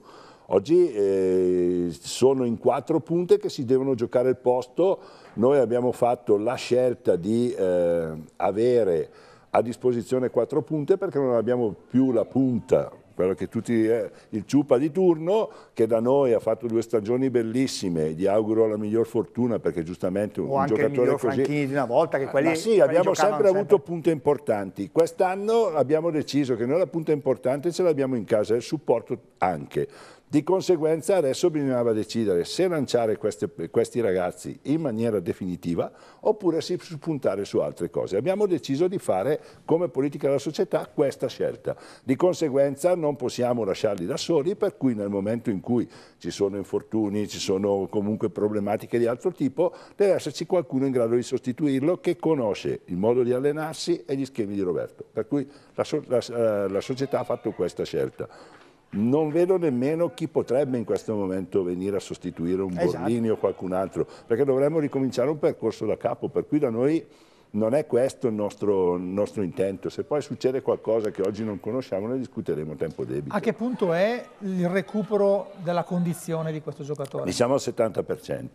Oggi eh, sono in quattro punte che si devono giocare il posto, noi abbiamo fatto la scelta di eh, avere a disposizione quattro punte perché non abbiamo più la punta quello che tutti eh, il ciupa di turno che da noi ha fatto due stagioni bellissime gli auguro la miglior fortuna perché giustamente un, o un giocatore il così di una volta che quelli, ma sì quelli abbiamo sempre, sempre avuto punte importanti quest'anno abbiamo deciso che noi la punta importante ce l'abbiamo in casa e il supporto anche di conseguenza adesso bisognava decidere se lanciare queste, questi ragazzi in maniera definitiva oppure si puntare su altre cose. Abbiamo deciso di fare come politica della società questa scelta. Di conseguenza non possiamo lasciarli da soli per cui nel momento in cui ci sono infortuni, ci sono comunque problematiche di altro tipo, deve esserci qualcuno in grado di sostituirlo che conosce il modo di allenarsi e gli schemi di Roberto. Per cui la, la, eh, la società ha fatto questa scelta non vedo nemmeno chi potrebbe in questo momento venire a sostituire un esatto. Borlini o qualcun altro, perché dovremmo ricominciare un percorso da capo, per cui da noi non è questo il nostro, nostro intento, se poi succede qualcosa che oggi non conosciamo ne discuteremo a tempo debito. A che punto è il recupero della condizione di questo giocatore? Diciamo al 70%.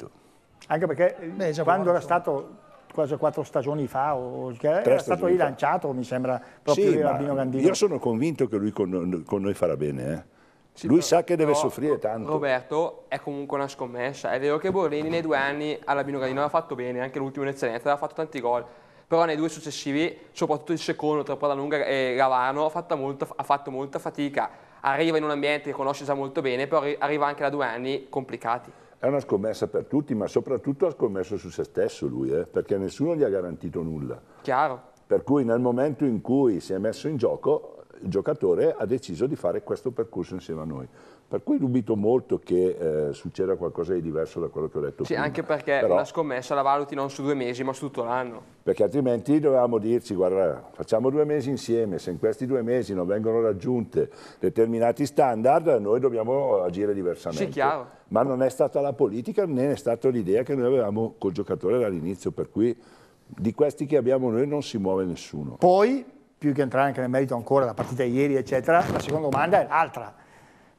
Anche perché Beh, quando era stato quasi quattro stagioni fa, o, che era stato rilanciato, fa. mi sembra, proprio sì, Rabino Gandini. Io sono convinto che lui con, con noi farà bene, eh. Sì, lui però, sa che deve soffrire tanto. Roberto è comunque una scommessa. È vero che Borlini nei due anni alla Binocadino ha fatto bene, anche l'ultimo in eccellenza, aveva fatto tanti gol. Però nei due successivi, soprattutto il secondo tra Lunga e Gavano, ha, fatto, molto, ha fatto molta fatica. Arriva in un ambiente che conosce già molto bene, però arriva anche da due anni complicati è una scommessa per tutti, ma soprattutto ha scommesso su se stesso lui, eh, perché nessuno gli ha garantito nulla. Chiaro. Per cui nel momento in cui si è messo in gioco, il giocatore ha deciso di fare questo percorso insieme a noi. Per cui dubito molto che eh, succeda qualcosa di diverso da quello che ho detto sì, prima. Sì, anche perché Però, una scommessa la valuti non su due mesi, ma su tutto l'anno. Perché altrimenti dovevamo dirci, guarda, facciamo due mesi insieme, se in questi due mesi non vengono raggiunte determinati standard, noi dobbiamo agire diversamente. Sì, chiaro. Ma non è stata la politica, né è stata l'idea che noi avevamo col giocatore dall'inizio, per cui di questi che abbiamo noi non si muove nessuno. Poi, più che entrare anche nel merito ancora, la partita ieri, eccetera, la seconda domanda è l'altra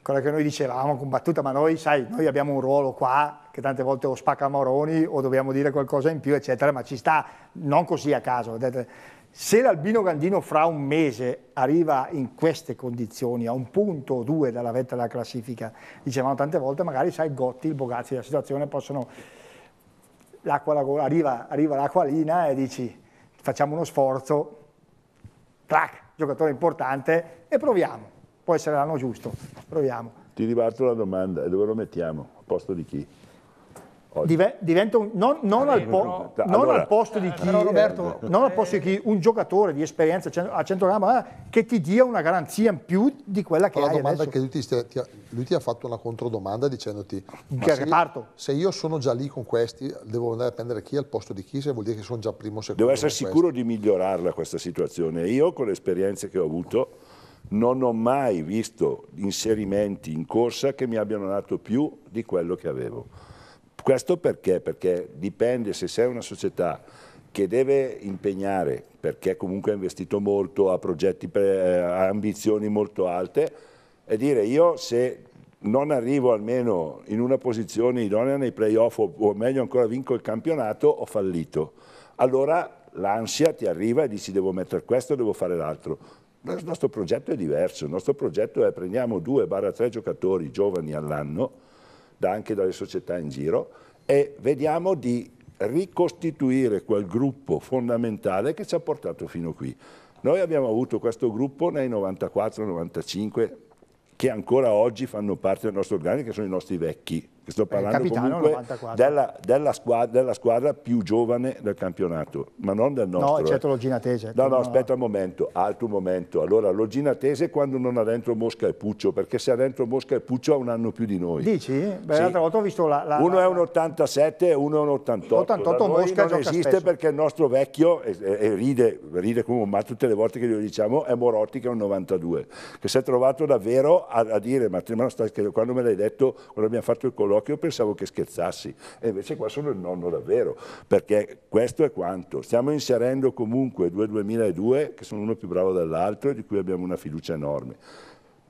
quella che noi dicevamo combattuta, ma noi, sai, noi abbiamo un ruolo qua che tante volte o spacca Moroni o dobbiamo dire qualcosa in più, eccetera, ma ci sta, non così a caso. Se l'Albino Gandino fra un mese arriva in queste condizioni, a un punto o due dalla vetta della classifica, dicevamo tante volte, magari sai, Gotti, il Bogazzi, la situazione possono... L'acqua, la, gola, arriva, arriva l'acqualina e dici facciamo uno sforzo, clac, giocatore importante e proviamo può essere l'anno giusto, proviamo. Ti ribalto la domanda, e dove lo mettiamo? A posto di chi? Dive, un, non, non, eh, al po, però, non, al posto di eh, chi, Roberto, eh, non al posto di chi un giocatore di esperienza a centrocampo eh, che ti dia una garanzia in più di quella che la hai domanda adesso. Che lui, ti, ti ha, lui ti ha fatto una controdomanda dicendoti che se, io, se io sono già lì con questi devo andare a prendere chi al posto di chi se vuol dire che sono già primo o secondo devo essere sicuro questi. di migliorarla questa situazione io con le esperienze che ho avuto non ho mai visto inserimenti in corsa che mi abbiano dato più di quello che avevo. Questo perché? Perché dipende se sei una società che deve impegnare, perché comunque ha investito molto, ha progetti, eh, ha ambizioni molto alte, e dire io se non arrivo almeno in una posizione idonea nei playoff o, o meglio ancora vinco il campionato, ho fallito. Allora l'ansia ti arriva e dici devo mettere questo, devo fare l'altro il nostro progetto è diverso, il nostro progetto è prendiamo 2-3 giocatori giovani all'anno, anche dalle società in giro, e vediamo di ricostituire quel gruppo fondamentale che ci ha portato fino qui. Noi abbiamo avuto questo gruppo nei 94-95 che ancora oggi fanno parte del nostro organico, che sono i nostri vecchi, sto eh, parlando comunque della, della, squadra, della, squadra, più giovane del campionato, ma non del nostro. No, eccetto eh. Certo, l'Oginatese. No, no, no, aspetta un momento, altro momento. Allora, lo Ginatese quando non ha dentro Mosca e Puccio, perché se ha dentro Mosca e Puccio ha un anno più di noi. Dici? Beh, sì. l'altra volta ho visto la... la uno è un 87 e uno è un 88. 88 Mosca non esiste spesso. perché il nostro vecchio, e, e ride, ride come un matto tutte le volte che glielo diciamo, è Morotti che è un 92, che si è trovato davvero a, a dire, ma, ma quando me l'hai detto, quando abbiamo fatto il colloquio, che io pensavo che scherzassi e invece qua sono il nonno davvero, perché questo è quanto. Stiamo inserendo comunque due 2002 che sono uno più bravo dell'altro e di cui abbiamo una fiducia enorme.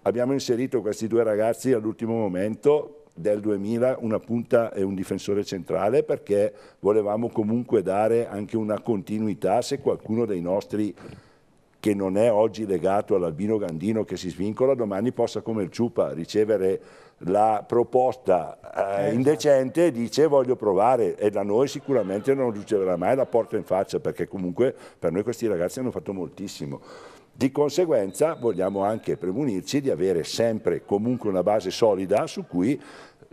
Abbiamo inserito questi due ragazzi all'ultimo momento del 2000 una punta e un difensore centrale perché volevamo comunque dare anche una continuità se qualcuno dei nostri che non è oggi legato all'Albino Gandino che si svincola domani possa come il Ciupa ricevere la proposta eh, certo. indecente dice voglio provare e da noi sicuramente non riceverà mai la porta in faccia perché comunque per noi questi ragazzi hanno fatto moltissimo. Di conseguenza vogliamo anche premunirci di avere sempre comunque una base solida su cui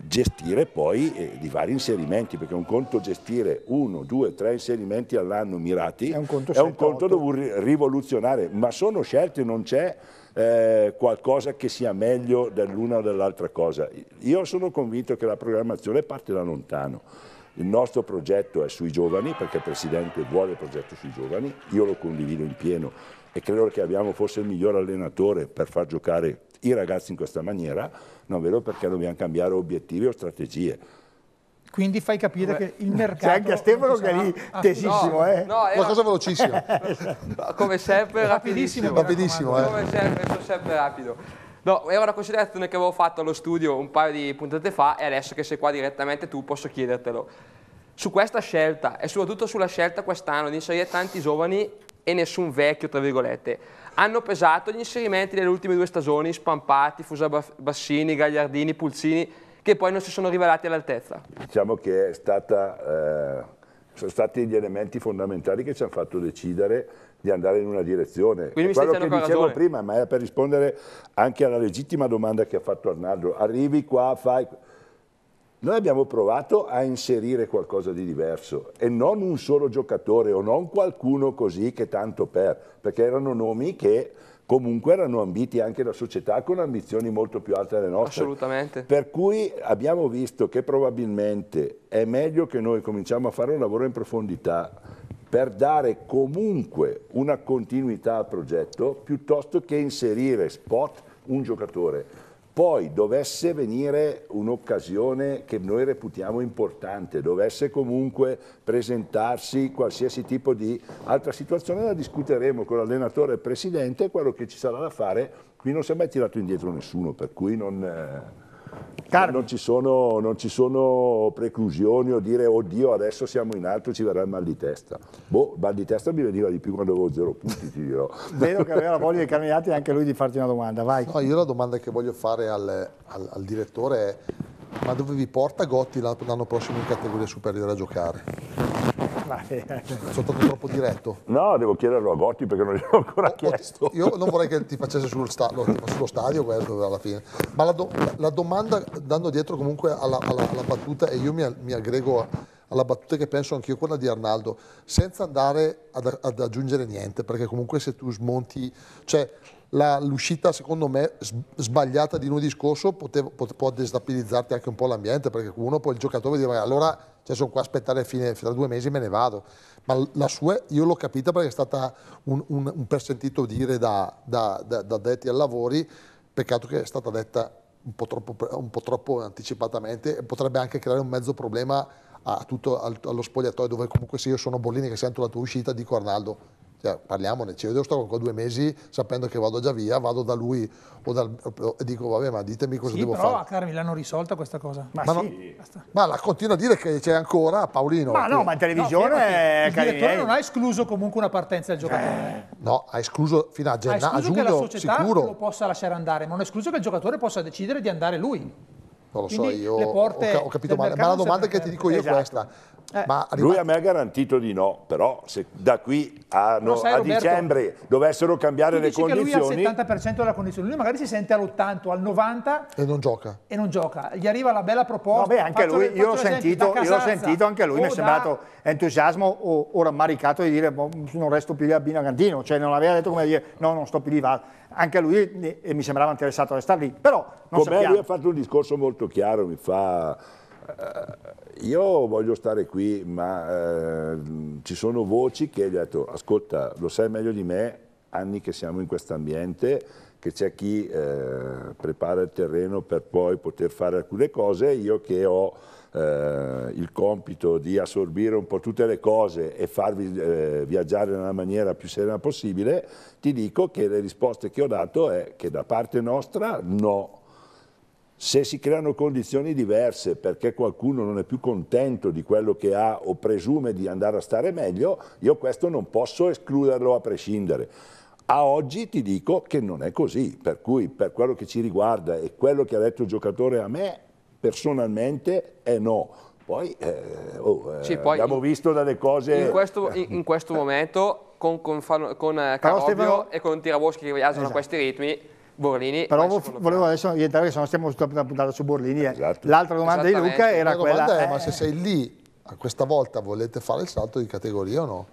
gestire poi eh, di vari inserimenti, perché un conto gestire uno, due, tre inserimenti all'anno mirati è un conto, è conto dover rivoluzionare, ma sono scelte, non c'è eh, qualcosa che sia meglio dell'una o dell'altra cosa. Io sono convinto che la programmazione parte da lontano. Il nostro progetto è sui giovani, perché il Presidente vuole il progetto sui giovani, io lo condivido in pieno e credo che abbiamo forse il miglior allenatore per far giocare i ragazzi in questa maniera, non vedo perché dobbiamo cambiare obiettivi o strategie quindi fai capire Beh. che il mercato... C'è anche a Stefano che è lì ah, tesissimo, no, eh? No, Qualcosa velocissimo. come sempre rapidissimo. Rapidissimo, eh. Come sempre, sono sempre rapido. No, era una considerazione che avevo fatto allo studio un paio di puntate fa e adesso che sei qua direttamente tu posso chiedertelo. Su questa scelta e soprattutto sulla scelta quest'anno di inserire tanti giovani e nessun vecchio, tra virgolette, hanno pesato gli inserimenti delle ultime due stagioni, Spampati, Fusa Bassini, Gagliardini, Pulcini, che poi non si sono rivelati all'altezza. Diciamo che stata, eh, sono stati gli elementi fondamentali che ci hanno fatto decidere di andare in una direzione. Quindi quello che dicevo ragione. prima, ma è per rispondere anche alla legittima domanda che ha fatto Arnaldo. Arrivi qua, fai... Noi abbiamo provato a inserire qualcosa di diverso e non un solo giocatore o non qualcuno così che tanto per, perché erano nomi che comunque erano ambiti anche da società con ambizioni molto più alte delle nostre. Assolutamente. Per cui abbiamo visto che probabilmente è meglio che noi cominciamo a fare un lavoro in profondità per dare comunque una continuità al progetto piuttosto che inserire spot un giocatore poi dovesse venire un'occasione che noi reputiamo importante, dovesse comunque presentarsi qualsiasi tipo di altra situazione, la discuteremo con l'allenatore e il presidente, quello che ci sarà da fare, qui non si è mai tirato indietro nessuno, per cui non... Eh, non ci, sono, non ci, sono, preclusioni o dire oddio adesso siamo in alto ci verrà il mal di testa boh il mal di testa mi veniva di più quando avevo zero punti ti dirò vedo che aveva voglia di camminare anche lui di farti una domanda vai no, io la domanda che voglio fare al, al, al direttore è ma dove vi porta Gotti l'anno prossimo in categoria superiore a giocare? Eh. Sono stato troppo diretto. No, devo chiederlo a Gotti perché non glielo ho ancora chiesto. Io non vorrei che ti facesse sul sta, no, sullo stadio questo alla fine. Ma la, do, la domanda, dando dietro comunque alla, alla, alla battuta, e io mi, mi aggrego alla battuta che penso anch'io, quella di Arnaldo, senza andare ad, ad, aggiungere niente, perché comunque se tu smonti, cioè l'uscita secondo me sbagliata di lunedì scorso poteva, pot, può destabilizzarti anche un po' l'ambiente perché uno poi il giocatore dire allora cioè, sono qua a aspettare fine, tra due mesi me ne vado ma la sua io l'ho capita perché è stata un, un, un persentito dire da, da, da, da detti ai lavori peccato che è stata detta un po, troppo, un po' troppo anticipatamente e potrebbe anche creare un mezzo problema a tutto, allo spogliatoio dove comunque se io sono Bollini che sento la tua uscita dico Arnaldo cioè, parliamone, cioè, io sto con due mesi sapendo che vado già via, vado da lui dal, e dico vabbè ma ditemi cosa sì, devo però, fare. però a Carmi l'hanno risolta questa cosa. Ma, ma sì. No, ma la continua a dire che c'è ancora Paolino. Ma no, ma in televisione... No, è... il direttore non ha escluso comunque una partenza del giocatore. Eh. No, ha escluso fino a gennaio, a giugno, la società sicuro. lo possa lasciare andare, ma non è escluso che il giocatore possa decidere di andare lui. Non lo Quindi so, io ho, ho, capito male, ma la domanda che ti dico io esatto. è questa eh. Lui a me ha garantito di no, però se da qui a, no, sai, a Roberto, dicembre dovessero cambiare le condizioni... lui ha il 70% della condizione, lui magari si sente all'80, al 90... E non gioca. E non gioca. Gli arriva la bella proposta... Vabbè, anche lui, io l'ho sentito, sentito, anche lui mi è sembrato da... entusiasmo o, o, rammaricato di dire boh, non resto più lì a Binagantino, cioè non aveva detto come dire no, non sto più lì, va. Anche lui eh, mi sembrava interessato a restare lì, però non Con sappiamo. lui ha fatto un discorso molto chiaro, mi fa io voglio stare qui, ma eh, ci sono voci che gli ho detto, ascolta, lo sai meglio di me, anni che siamo in questo ambiente, che c'è chi eh, prepara il terreno per poi poter fare alcune cose, io che ho eh, il compito di assorbire un po' tutte le cose e farvi eh, viaggiare nella maniera più serena possibile, ti dico che le risposte che ho dato è che da parte nostra no se si creano condizioni diverse perché qualcuno non è più contento di quello che ha o presume di andare a stare meglio, io questo non posso escluderlo a prescindere. A oggi ti dico che non è così, per cui per quello che ci riguarda e quello che ha detto il giocatore a me, personalmente è no. Poi, eh, oh, eh, sì, poi abbiamo in, visto delle cose... In questo, in, in questo momento con, con, con eh, Carovio Stefano... e con Tiraboschi che viaggiano esatto. a questi ritmi Borlini. Però volevo adesso rientrare, se no stiamo tutta la puntata su Borlini. Eh. Esatto. L'altra domanda di Luca era quella... È, ma eh. se sei lì, questa volta volete fare il salto di categoria o no?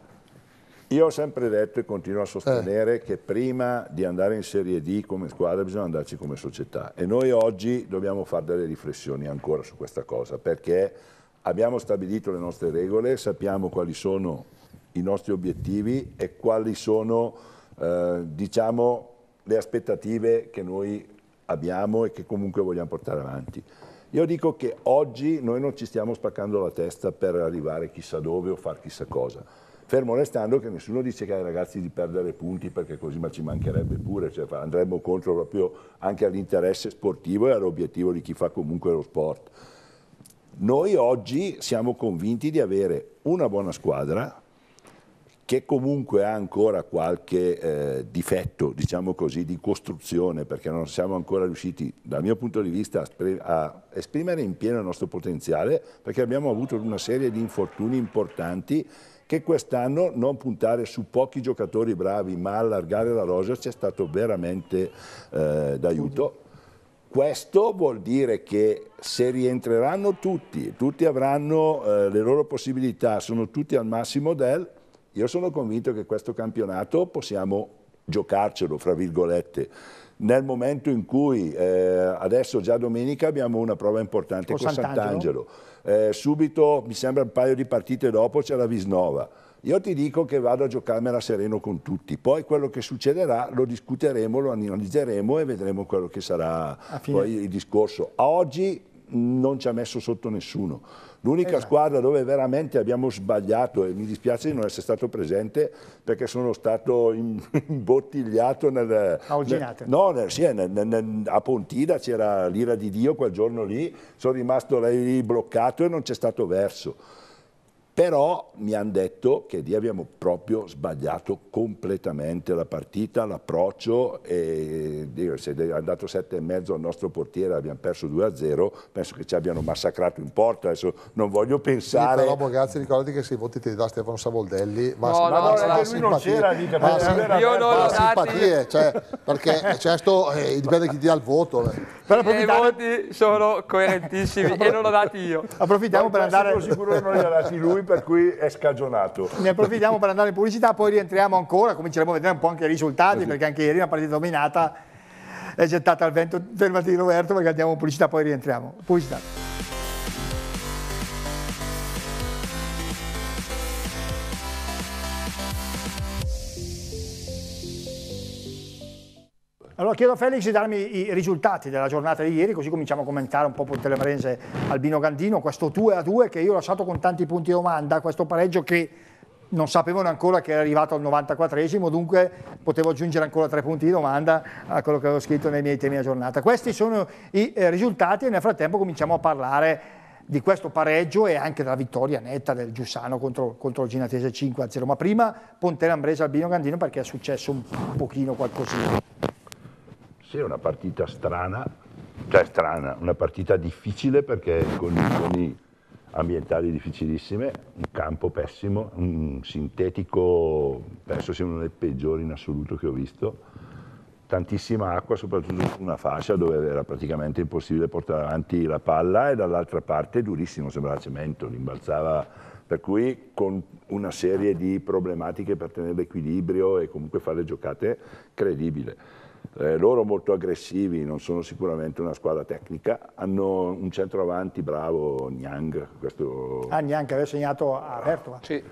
Io ho sempre detto e continuo a sostenere eh. che prima di andare in Serie D come squadra bisogna andarci come società e noi oggi dobbiamo fare delle riflessioni ancora su questa cosa perché abbiamo stabilito le nostre regole, sappiamo quali sono i nostri obiettivi e quali sono eh, diciamo, le aspettative che noi abbiamo e che comunque vogliamo portare avanti. Io dico che oggi noi non ci stiamo spaccando la testa per arrivare chissà dove o far chissà cosa. Fermo restando che nessuno dice che ai ragazzi di perdere punti perché così ma ci mancherebbe pure, cioè andremmo contro proprio anche all'interesse sportivo e all'obiettivo di chi fa comunque lo sport. Noi oggi siamo convinti di avere una buona squadra, che comunque ha ancora qualche eh, difetto, diciamo così, di costruzione, perché non siamo ancora riusciti, dal mio punto di vista, a esprimere in pieno il nostro potenziale, perché abbiamo avuto una serie di infortuni importanti che quest'anno non puntare su pochi giocatori bravi, ma allargare la rosa ci è stato veramente eh, d'aiuto. Questo vuol dire che se rientreranno tutti, tutti avranno eh, le loro possibilità, sono tutti al massimo del, io sono convinto che questo campionato possiamo giocarcelo, fra virgolette, nel momento in cui eh, adesso già domenica abbiamo una prova importante con, con Sant'Angelo, eh, subito mi sembra un paio di partite dopo c'è la Visnova. Io ti dico che vado a giocarmela sereno con tutti, poi quello che succederà lo discuteremo, lo analizzeremo e vedremo quello che sarà poi il discorso. A oggi non ci ha messo sotto nessuno. L'unica esatto. squadra dove veramente abbiamo sbagliato, e mi dispiace di non essere stato presente perché sono stato imbottigliato nel, a no, nel, sì, nel, nel, a Pontida c'era l'ira di Dio quel giorno lì, sono rimasto lì bloccato e non c'è stato verso però mi hanno detto che lì abbiamo proprio sbagliato completamente la partita, l'approccio e se è andato e mezzo al nostro portiere abbiamo perso 2-0, penso che ci abbiano massacrato in porta, adesso non voglio pensare... Sì, però ragazzi ricordati che se i voti ti dà Stefano Savoldelli, ma, no, ma no, no, no, lui non c'era mica, ma, sì, io non ma simpatie, cioè, perché eh, certo eh, dipende chi dia il voto. Eh. però I voti sono coerentissimi e non l'ho dati io. Approfittiamo per andare... Sicuro non li ha dati lui, per cui è scagionato. Ne approfittiamo per andare in pubblicità, poi rientriamo ancora, cominceremo a vedere un po' anche i risultati, sì. perché anche ieri una partita dominata è gettata al vento. Fermati Roberto perché andiamo in pubblicità, poi rientriamo. Pubblicità. Allora chiedo a Felix di darmi i risultati della giornata di ieri, così cominciamo a commentare un po' Pontelemrense Albino Gandino, questo 2 a 2 che io ho lasciato con tanti punti di domanda, questo pareggio che non sapevano ancora che era arrivato al 94esimo, dunque potevo aggiungere ancora tre punti di domanda a quello che avevo scritto nei miei temi a giornata. Questi sono i eh, risultati e nel frattempo cominciamo a parlare di questo pareggio e anche della vittoria netta del Giussano contro, contro il Ginatese 5 a 0, ma prima Ponte Lambrese Albino Gandino perché è successo un pochino qualcosina invece una partita strana, cioè strana, una partita difficile perché condizioni ambientali difficilissime, un campo pessimo, un sintetico, penso sia uno dei peggiori in assoluto che ho visto, tantissima acqua, soprattutto su una fascia dove era praticamente impossibile portare avanti la palla e dall'altra parte durissimo, sembrava cemento, rimbalzava per cui con una serie di problematiche per tenere l'equilibrio e comunque fare giocate credibile eh, loro molto aggressivi, non sono sicuramente una squadra tecnica, hanno un centro avanti bravo, Nyang. Questo... Ah, Nyang aveva segnato a Vertova. Sì.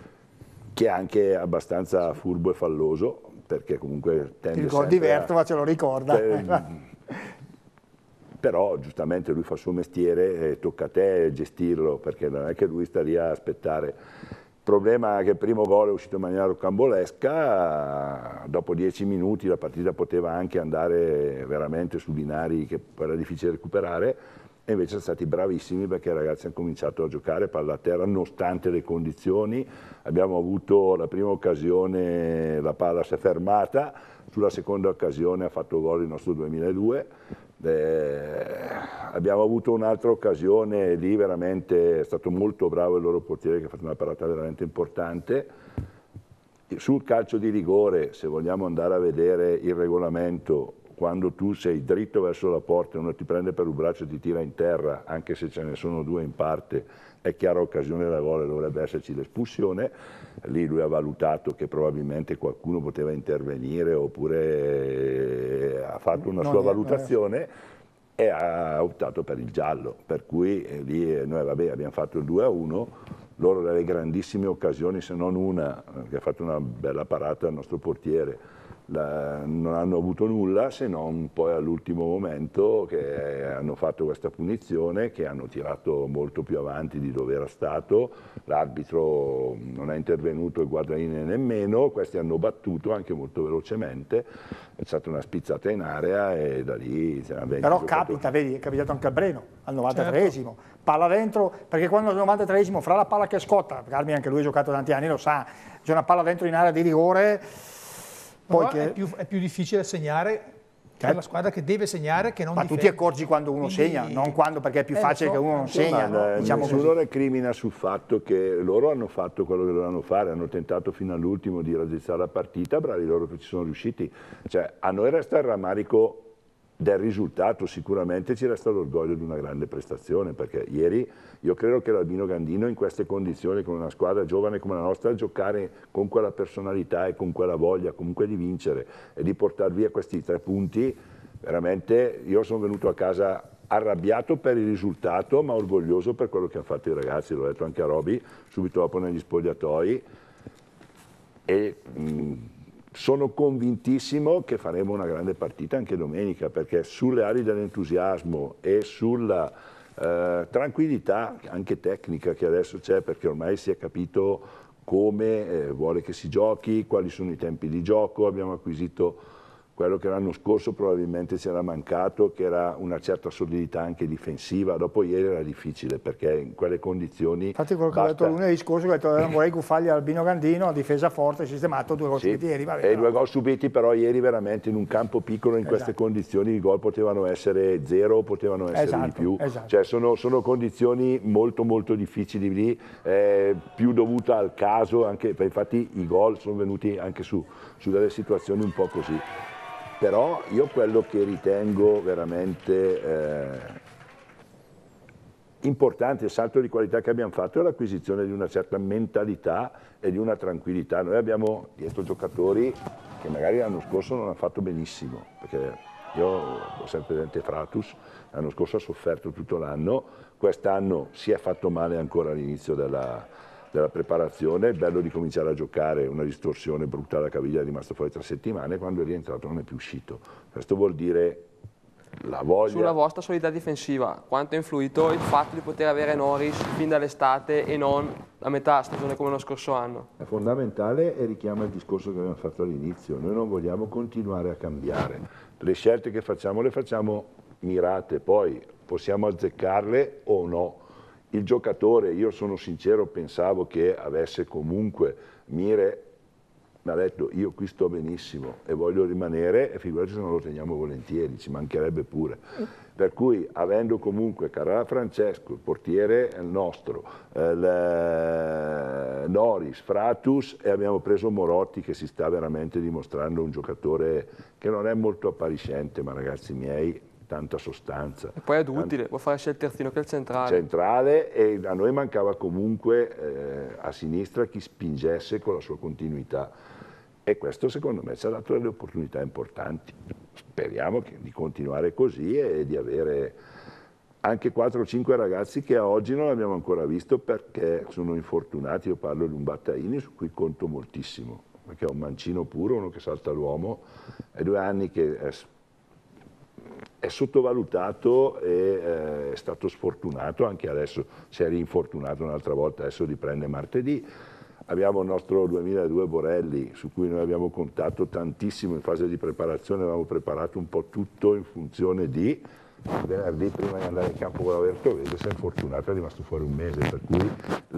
Che è anche abbastanza furbo e falloso, perché comunque tende Il gol di Vertova a... ce lo ricorda. Eh, però giustamente lui fa il suo mestiere, eh, tocca a te gestirlo, perché non è che lui sta lì a aspettare problema è che il primo gol è uscito in maniera rocambolesca, dopo dieci minuti la partita poteva anche andare veramente su binari che era difficile recuperare, e invece sono stati bravissimi perché i ragazzi hanno cominciato a giocare palla a terra nonostante le condizioni, abbiamo avuto la prima occasione, la palla si è fermata, sulla seconda occasione ha fatto gol il nostro 2002, eh, abbiamo avuto un'altra occasione lì veramente è stato molto bravo il loro portiere che ha fatto una parata veramente importante sul calcio di rigore se vogliamo andare a vedere il regolamento quando tu sei dritto verso la porta e uno ti prende per un braccio e ti tira in terra, anche se ce ne sono due in parte, è chiaro occasione da gol dovrebbe esserci l'espulsione, lì lui ha valutato che probabilmente qualcuno poteva intervenire oppure eh, ha fatto una non sua è, valutazione e ha optato per il giallo, per cui eh, lì eh, noi vabbè, abbiamo fatto il 2 a 1, loro delle grandissime occasioni, se non una, che ha fatto una bella parata al nostro portiere la, eh, non hanno avuto nulla se non poi all'ultimo momento che hanno fatto questa punizione che hanno tirato molto più avanti di dove era stato, l'arbitro non è intervenuto il Guardaline nemmeno, questi hanno battuto anche molto velocemente, è stata una spizzata in area e da lì se ne Però capita, vedi, è capitato anche a Breno al 93esimo, certo. palla dentro, perché quando al 93esimo fra la palla che scotta, Carmi anche lui ha giocato tanti anni lo sa, c'è una palla dentro in area di rigore poi che... è, più, è, più, difficile segnare per certo. la squadra che deve segnare che non Ma difende. tu ti accorgi quando uno Quindi... segna, non quando perché è più eh, facile so, che uno non segna. Ma, eh, diciamo nessuno recrimina sul fatto che loro hanno fatto quello che dovevano fare, hanno tentato fino all'ultimo di raddrizzare la partita, bravi loro che ci sono riusciti. Cioè, a noi resta il rammarico del risultato sicuramente ci resta l'orgoglio di una grande prestazione perché ieri io credo che l'Albino Gandino in queste condizioni con una squadra giovane come la nostra giocare con quella personalità e con quella voglia comunque di vincere e di portare via questi tre punti veramente io sono venuto a casa arrabbiato per il risultato ma orgoglioso per quello che hanno fatto i ragazzi l'ho detto anche a Roby subito dopo negli spogliatoi e mh, mm, sono convintissimo che faremo una grande partita anche domenica perché sulle ali dell'entusiasmo e sulla eh, tranquillità anche tecnica che adesso c'è perché ormai si è capito come eh, vuole che si giochi, quali sono i tempi di gioco, abbiamo acquisito quello che l'anno scorso probabilmente ci era mancato, che era una certa solidità anche difensiva. Dopo ieri era difficile perché in quelle condizioni. Infatti, quello che basta... ho detto lunedì scorso, ho detto eh, vorrei guffargli Albino Gandino, difesa forte, sistemato, due gol sì. subiti ieri. Vabbè, e no. due gol subiti, però ieri veramente in un campo piccolo, in esatto. queste condizioni, i gol potevano essere zero, potevano essere esatto, di più. Esatto. Cioè, sono, sono, condizioni molto, molto difficili lì, eh, più dovuta al caso, anche, infatti i gol sono venuti anche su, su delle situazioni un po' così però io quello che ritengo veramente eh, importante, il salto di qualità che abbiamo fatto è l'acquisizione di una certa mentalità e di una tranquillità. Noi abbiamo dietro giocatori che magari l'anno scorso non hanno fatto benissimo, perché io ho sempre presente Fratus, l'anno scorso ha sofferto tutto l'anno, quest'anno si è fatto male ancora all'inizio della, della preparazione, è bello di cominciare a giocare, una distorsione brutta alla caviglia è rimasta fuori tre settimane, quando è rientrato non è più uscito. Questo vuol dire la voglia... Sulla vostra solidità difensiva, quanto ha influito il fatto di poter avere Norris fin dall'estate e non la metà stagione come lo scorso anno? È fondamentale e richiama il discorso che abbiamo fatto all'inizio, noi non vogliamo continuare a cambiare. Le scelte che facciamo le facciamo mirate, poi possiamo azzeccarle o no, il giocatore, io sono sincero, pensavo che avesse comunque mire, mi ha detto io qui sto benissimo e voglio rimanere e figurati se non lo teniamo volentieri, ci mancherebbe pure. Per cui avendo comunque Carrara Francesco, il portiere è il nostro, eh, il eh, Noris, Fratus e abbiamo preso Morotti che si sta veramente dimostrando un giocatore che non è molto appariscente ma ragazzi miei tanta sostanza. E poi ad utile, vuoi fare scelta il terzino che è il centrale. Centrale e a noi mancava comunque eh, a sinistra chi spingesse con la sua continuità e questo secondo me ci ha dato delle opportunità importanti. Speriamo che, di continuare così e di avere anche 4 5 ragazzi che oggi non abbiamo ancora visto perché sono infortunati, io parlo di un Battaini su cui conto moltissimo perché è un mancino puro, uno che salta l'uomo, è due anni che è è sottovalutato e eh, è stato sfortunato, anche adesso si è rinfortunato un'altra volta, adesso riprende martedì. Abbiamo il nostro 2002 Borelli su cui noi abbiamo contato tantissimo in fase di preparazione, avevamo preparato un po' tutto in funzione di venerdì prima di andare in campo con la Vertovese, si è infortunato, è rimasto fuori un mese, per cui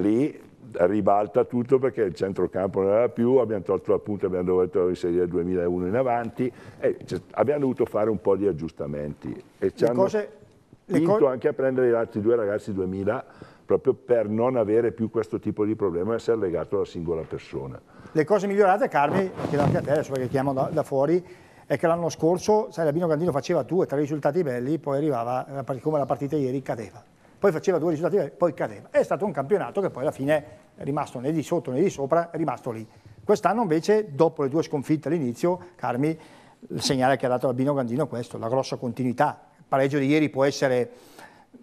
lì ribalta tutto perché il centrocampo non era più, abbiamo tolto la punta, abbiamo dovuto inserire il 2001 in avanti, e cioè, abbiamo dovuto fare un po' di aggiustamenti e ci le hanno cose, vinto anche a prendere gli altri due ragazzi 2000 proprio per non avere più questo tipo di problema e essere legato alla singola persona. Le cose migliorate, Carmi, che anche a te adesso perché chiamo da, da fuori, è che l'anno scorso, sai, Labino Gandino faceva due, tre risultati belli, poi arrivava, come la partita ieri, cadeva poi faceva due risultati, e poi cadeva. È stato un campionato che poi alla fine è rimasto né di sotto né di sopra, è rimasto lì. Quest'anno invece, dopo le due sconfitte all'inizio, Carmi, il segnale che ha dato Albino Gandino è questo, la grossa continuità. Il pareggio di ieri può essere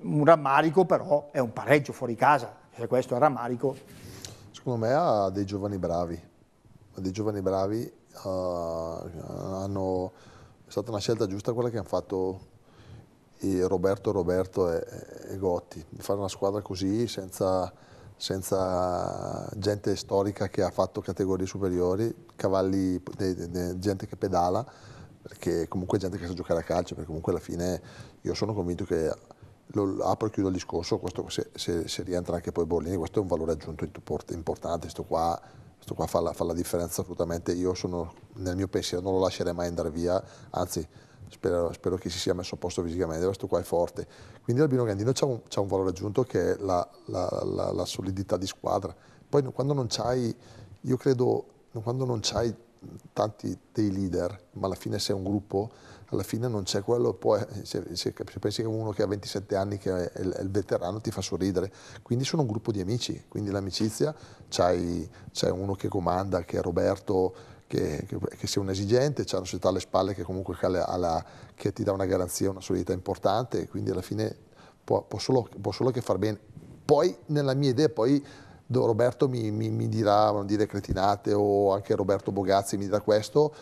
un rammarico, però è un pareggio fuori casa, se questo è un rammarico. Secondo me ha dei giovani bravi, ha dei giovani bravi, uh, hanno, è stata una scelta giusta quella che hanno fatto Roberto, Roberto e, e Gotti. Fare una squadra così senza, senza, gente storica che ha fatto categorie superiori, cavalli, gente che pedala, perché comunque gente che sa giocare a calcio, perché comunque alla fine io sono convinto che lo apro e chiudo il discorso, questo, se, se, se, rientra anche poi Borlini, questo è un valore aggiunto importante, questo qua, sto qua fa, la, fa la differenza assolutamente, io sono nel mio pensiero non lo lascerei mai andare via, anzi spero, spero, che si sia messo a posto fisicamente, questo qua è forte. Quindi l'Albino Gandino ha un, un, valore aggiunto che è la, la, la, la solidità di squadra. Poi quando non c'hai, io credo, quando non c'hai tanti dei leader, ma alla fine sei un gruppo, alla fine non c'è quello, poi se, se, se, pensi che uno che ha 27 anni, che è, è, il veterano, ti fa sorridere. Quindi sono un gruppo di amici, quindi l'amicizia, c'è uno che comanda, che è Roberto, che, che, che sia un esigente, c'è una società alle spalle che comunque ha la, che ti dà una garanzia, una solidità importante, quindi alla fine può, può, solo, può solo, che far bene. Poi nella mia idea, poi Roberto mi, mi, mi dirà, non dire cretinate o anche Roberto Bogazzi mi dirà questo,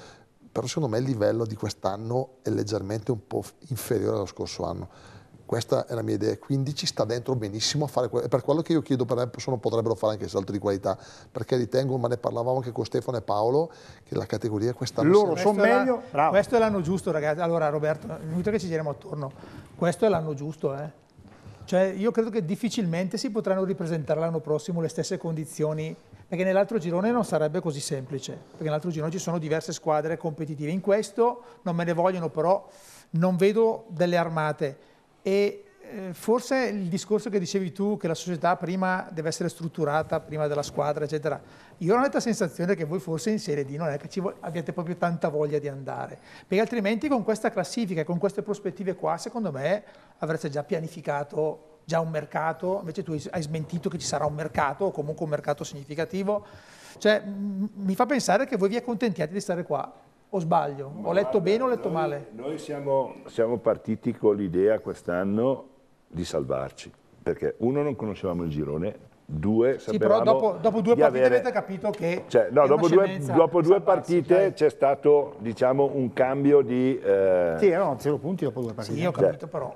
però secondo me il livello di quest'anno è leggermente un po' inferiore allo scorso anno questa è la mia idea, quindi ci sta dentro benissimo a fare quello. per quello che io chiedo per me persone potrebbero fare anche il salto di qualità, perché ritengo, ma ne parlavamo anche con Stefano e Paolo, che la categoria quest'anno... Loro sono meglio... La, questo è l'anno giusto, ragazzi. Allora, Roberto, inutile che ci giriamo attorno. Questo è l'anno giusto, eh. Cioè, io credo che difficilmente si potranno ripresentare l'anno prossimo le stesse condizioni, perché nell'altro girone non sarebbe così semplice, perché nell'altro girone ci sono diverse squadre competitive. In questo non me ne vogliono, però non vedo delle armate. E eh, forse il discorso che dicevi tu, che la società prima deve essere strutturata, prima della squadra, eccetera, io ho la netta sensazione che voi forse in Serie D non è che ci abbiate proprio tanta voglia di andare, perché altrimenti con questa classifica, e con queste prospettive qua, secondo me avreste già pianificato già un mercato, invece tu hai smentito che ci sarà un mercato o comunque un mercato significativo. Cioè, mi fa pensare che voi vi accontentiate di stare qua o sbaglio? Ma ho letto bene o ho letto noi, male? Noi siamo, siamo partiti con l'idea quest'anno di salvarci, perché uno non conoscevamo il girone, due sì, però dopo, dopo due partite avere... avete capito che cioè, no, dopo due, dopo due partite cioè- c'è stato diciamo, un cambio di... Eh... Sì, erano zero punti dopo due partite. Sì, ho cioè capito cioè. però.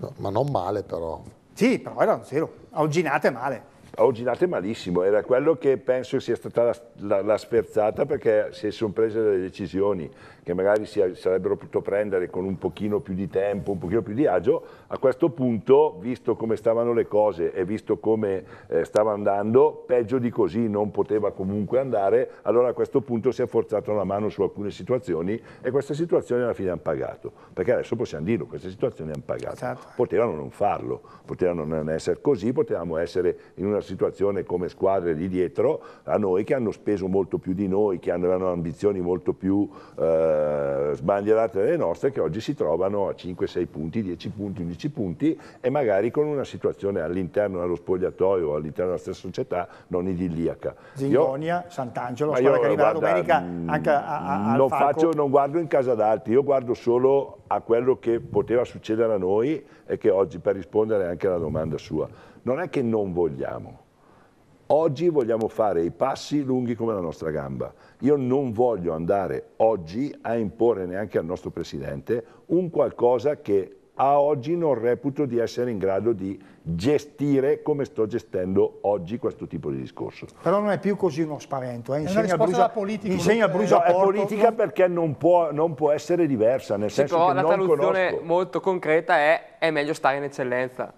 No, ma non male però. Sì, però erano zero. A Ogginate male. Ho girato malissimo, era quello che penso sia stata la, la, la sferzata perché si sono prese le decisioni che magari si sarebbero potuto prendere con un pochino più di tempo, un pochino più di agio, a questo punto, visto come stavano le cose e visto come eh, stava andando, peggio di così non poteva comunque andare, allora a questo punto si è forzato la mano su alcune situazioni e queste situazioni alla fine hanno pagato, perché adesso possiamo dirlo, queste situazioni hanno pagato, certo. potevano non farlo, potevano non essere così, potevamo essere in una situazione come squadre lì dietro, a noi che hanno speso molto più di noi, che avevano ambizioni molto più... Eh, eh, sbandierate delle nostre che oggi si trovano a 5, 6 punti, 10 punti, 11 punti e magari con una situazione all'interno dello spogliatoio o all'interno della stessa società non idilliaca. Zingonia, io, Sant'Angelo, squadra che arriva guarda, domenica mm, anche a, a, a non, faccio, non guardo in casa d'altri, io guardo solo a quello che poteva succedere a noi e che oggi per rispondere anche alla domanda sua. Non è che non vogliamo, Oggi vogliamo fare i passi lunghi come la nostra gamba. Io non voglio andare oggi a imporre neanche al nostro Presidente un qualcosa che a oggi non reputo di essere in grado di gestire come sto gestendo oggi questo tipo di discorso. Però non è più così uno spavento, eh? insegna Brusa, politica. Insegna Brusa no, è politica perché non può, non può, essere diversa, nel sì, senso però che la non soluzione conosco. molto concreta è è meglio stare in eccellenza.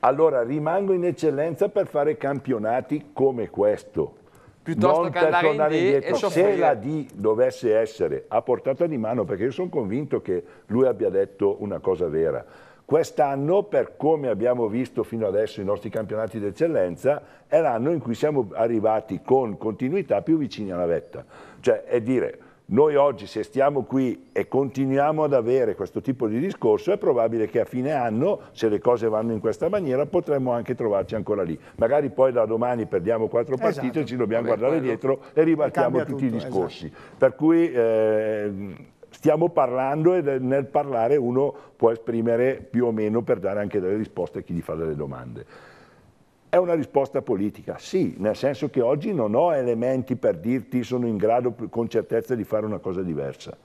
Allora rimango in eccellenza per fare campionati come questo piuttosto non che andare indietro. Se soffrire. la D dovesse essere a portata di mano, perché io sono convinto che lui abbia detto una cosa vera, Quest'anno, per come abbiamo visto fino adesso i nostri campionati d'eccellenza, è l'anno in cui siamo arrivati con continuità più vicini alla vetta. Cioè, è dire, noi oggi se stiamo qui e continuiamo ad avere questo tipo di discorso è probabile che a fine anno, se le cose vanno in questa maniera, potremmo anche trovarci ancora lì. Magari poi da domani perdiamo quattro esatto. partite, esatto. ci dobbiamo Vabbè, guardare dietro e ribaltiamo tutti tutto, i esatto. discorsi. Esatto. Per cui eh, stiamo parlando e nel parlare uno può esprimere più o meno per dare anche delle risposte a chi gli fa delle domande. È una risposta politica, sì, nel senso che oggi non ho elementi per dirti sono in grado con certezza di fare una cosa diversa,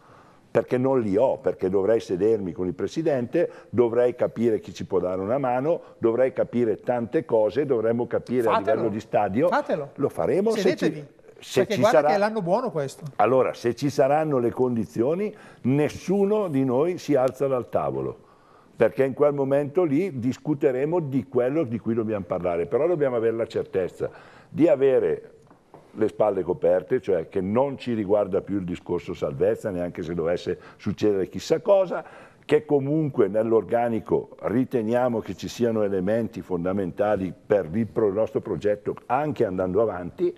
perché non li ho, perché dovrei sedermi con il Presidente, dovrei capire chi ci può dare una mano, dovrei capire tante cose, dovremmo capire Fatelo. a livello di stadio. Fatelo. Lo faremo. Sedetevi. Se perché ci guarda sarà... che è l'anno buono questo. Allora, se ci saranno le condizioni, nessuno di noi si alza dal tavolo perché in quel momento lì discuteremo di quello di cui dobbiamo parlare, però dobbiamo avere la certezza di avere le spalle coperte, cioè che non ci riguarda più il discorso salvezza, neanche se dovesse succedere chissà cosa, che comunque nell'organico riteniamo che ci siano elementi fondamentali per il nostro progetto anche andando avanti,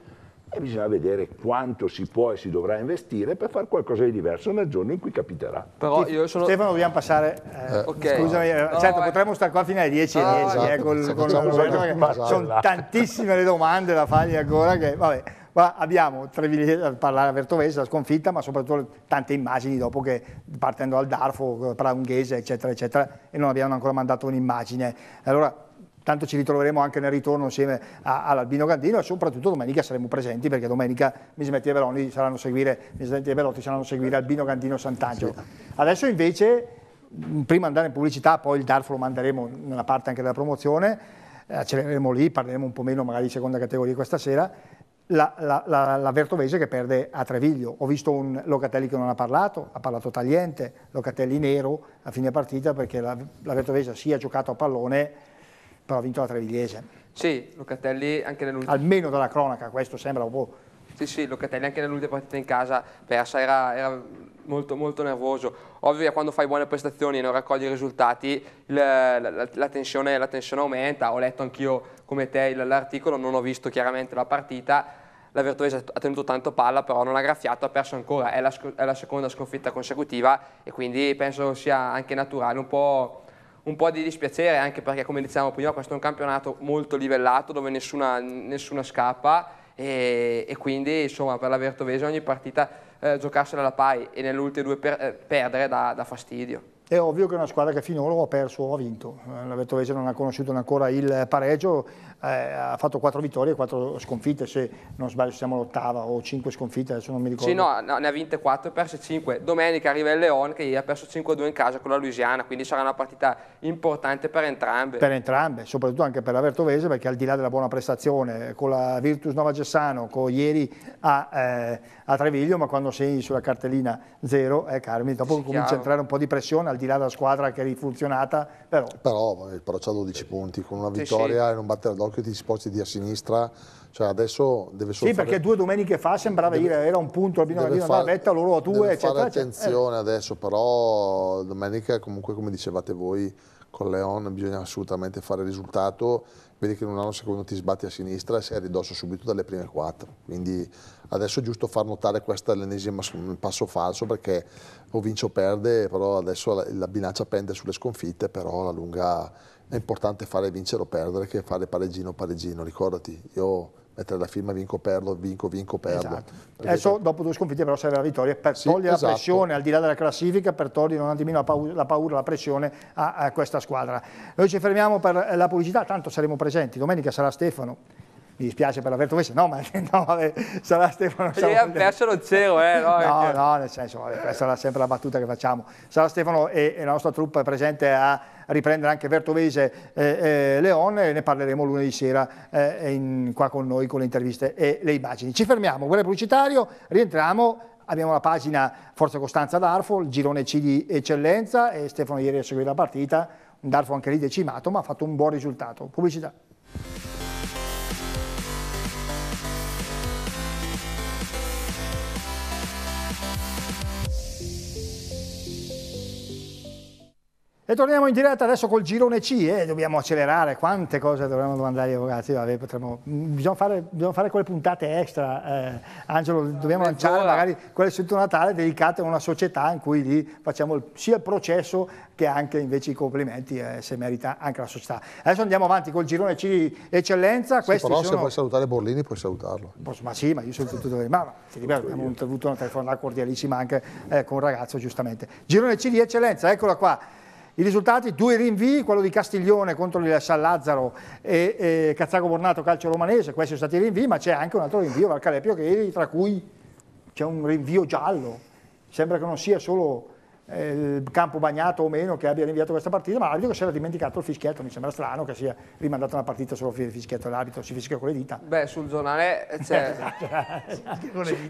e bisogna vedere quanto si può e si dovrà investire per fare qualcosa di diverso nel giorno in cui capiterà. Però io sono... Stefano dobbiamo passare, eh, eh okay. scusami, eh, no, certo no, eh. potremmo stare qua fino alle 10 e 10, sono tantissime le domande da fargli ancora che, vabbè, ma abbiamo Treviglietti a parlare a Vertovese, la sconfitta, ma soprattutto tante immagini dopo che partendo dal Darfo, Praunghese, eccetera, eccetera, e non abbiamo ancora mandato un'immagine. Allora, tanto ci ritroveremo anche nel ritorno insieme all'Albino Gandino e soprattutto domenica saremo presenti perché domenica mi smetti e Beloni saranno seguire, Mismetti e Belotti saranno seguire certo. Albino Gandino Sant'Angelo. Adesso invece, prima andare in pubblicità, poi il DARF lo manderemo nella parte anche della promozione, accelereremo lì, parleremo un po' meno magari di seconda categoria questa sera, la, la, la, la, Vertovese che perde a Treviglio. Ho visto un Locatelli che non ha parlato, ha parlato tagliente, Locatelli nero a fine partita perché la, la Vertovese si sì, è giocato a pallone però ha vinto la Trevigliese. Sì, Locatelli anche nell'ultima... Almeno dalla cronaca, questo sembra un po'... Sì, sì, Locatelli anche nell'ultima partita in casa persa era, era molto, molto nervoso. Ovvio che quando fai buone prestazioni e non raccogli risultati la, la, la, tensione, la tensione, aumenta. Ho letto anch'io come te l'articolo, non ho visto chiaramente la partita. La Vertolese ha tenuto tanto palla, però non ha graffiato, ha perso ancora. È la, è la seconda sconfitta consecutiva e quindi penso sia anche naturale un po' un po' di dispiacere anche perché come dicevamo prima questo è un campionato molto livellato dove nessuna, nessuna scappa e, e, quindi insomma per la Vertovese ogni partita eh, giocarsela alla pari e nelle ultime due per, eh, perdere dà fastidio è ovvio che è una squadra che finora o ha perso o ha vinto. Eh, la Vettovese non ha conosciuto ancora il pareggio, eh, ha fatto quattro vittorie e quattro sconfitte, se non sbaglio siamo all'ottava o cinque sconfitte, adesso non mi ricordo. Sì, no, no ne ha vinte 4 e perse cinque. Domenica arriva il Leon che ha perso 5-2 in casa con la Louisiana, quindi sarà una partita importante per entrambe. Per entrambe, soprattutto anche per la Vertovese, perché al di là della buona prestazione con la Virtus Nova Gessano, con ieri a, eh, a Treviglio, ma quando sei sulla cartellina zero, eh Carmi, dopo sì, comincia a entrare un po' di pressione al di là della squadra che è rifunzionata. Però, però, però c'ha 12 punti, con una vittoria sì. e non battere d'occhio ti sposti di a sinistra, cioè adesso deve solo Sì, fare... perché due domeniche fa sembrava dire, era un punto, Albino Albino fare, Betta, loro a due, eccetera. Fare attenzione eh. adesso, però domenica comunque come dicevate voi, con Leon bisogna assolutamente fare risultato, vedi che in un anno secondo ti sbatti a sinistra e sei a ridosso subito dalle prime quattro, quindi adesso è giusto far notare questo l'ennesimo passo falso perché o vince o perde, però adesso la, la bilancia pende sulle sconfitte, però la lunga è importante fare vincere o perdere che fare pareggino o pareggino, ricordati, io mettere la firma vinco perdo, vinco vinco perdo. Esatto. Adesso se... dopo due sconfitte però serve la vittoria per sì, togliere esatto. la pressione al di là della classifica, per togliere un attimino la paura, la, paura, la pressione a, a questa squadra. Noi ci fermiamo per la pubblicità, tanto saremo presenti, domenica sarà Stefano mi dispiace per l'avverto questo, no, ma no, vabbè, sarà Stefano... Sarà... E ha perso lo zero, eh? No, no, no nel senso, vabbè, questa è sempre la battuta che facciamo. Sarà Stefano e, e la nostra truppa presente a riprendere anche Vertovese eh, eh, Leon e ne parleremo lunedì sera eh, in, qua con noi con le interviste e le immagini. Ci fermiamo, guerra pubblicitario, rientriamo abbiamo la pagina Forza Costanza d'Arfo, il girone C di eccellenza e Stefano ieri ha seguito la partita, un D'Arfo anche lì decimato ma ha fatto un buon risultato. Pubblicità. E torniamo in diretta adesso col girone C, eh, dobbiamo accelerare, quante cose dovremmo domandare agli avvocati, vabbè, potremmo, mm, bisogna, fare, bisogna, fare, quelle puntate extra, eh, Angelo, dobbiamo lanciare magari quelle sotto Natale dedicate a una società in cui lì facciamo il, sia il processo che anche invece i complimenti eh, se merita anche la società. Adesso andiamo avanti col girone C di eccellenza. Sì, però sono... se vuoi salutare Borlini puoi salutarlo. Ma sì, ma io sono tutto dove... Ma, ma ti ripeto, abbiamo avuto una telefonata cordialissima anche eh, con un ragazzo giustamente. Girone C di eccellenza, eccola qua. I risultati, due rinvii, quello di Castiglione contro il San Lazzaro e, e Cazzago Bornato calcio romanese, questi sono stati i rinvii, ma c'è anche un altro rinvio, Valcalepio, che tra cui c'è un rinvio giallo, sembra che non sia solo il eh, campo bagnato o meno che abbia rinviato questa partita, ma l'arbitro si era dimenticato il fischietto, mi sembra strano che sia rimandata una partita solo per il fischietto l'arbitro si fischia con le dita. Beh, sul zonale c'è...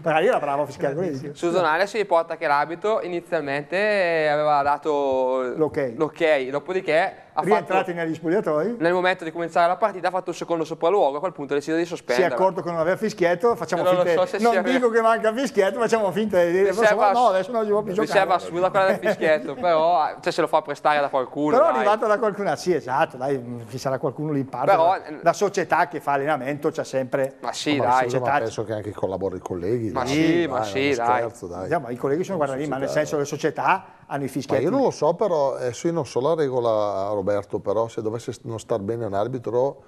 Ma io era bravo a fischiare con le dita. Sul zonale si riporta che l'arbitro inizialmente aveva dato l'ok, okay. dopodiché rientrati fatto, negli spogliatoi. Nel momento di cominciare la partita ha fatto un secondo sopralluogo, a quel punto ha deciso di sospendere. Si è accorto che non aveva fischietto, facciamo non finta. So non dico che manca fischietto, facciamo finta di dire serva, no, adesso non gli può più giocare. Mi serve assurda quella del fischietto, però cioè, se lo fa prestare da qualcuno. Però è arrivata da qualcuno, ah, sì esatto, dai, ci sarà qualcuno lì in parte. Però, la, eh, la società che fa allenamento c'è sempre... Ma sì, ma dai. Società, ma penso che anche collabori i colleghi. Ma dai, sì, dai, ma sì, dai. ma diciamo, i colleghi sono guardati, ma nel senso le società hanno i fischiati. Ma io non lo so però, adesso eh, io non so la regola Roberto, però se dovesse non star bene un arbitro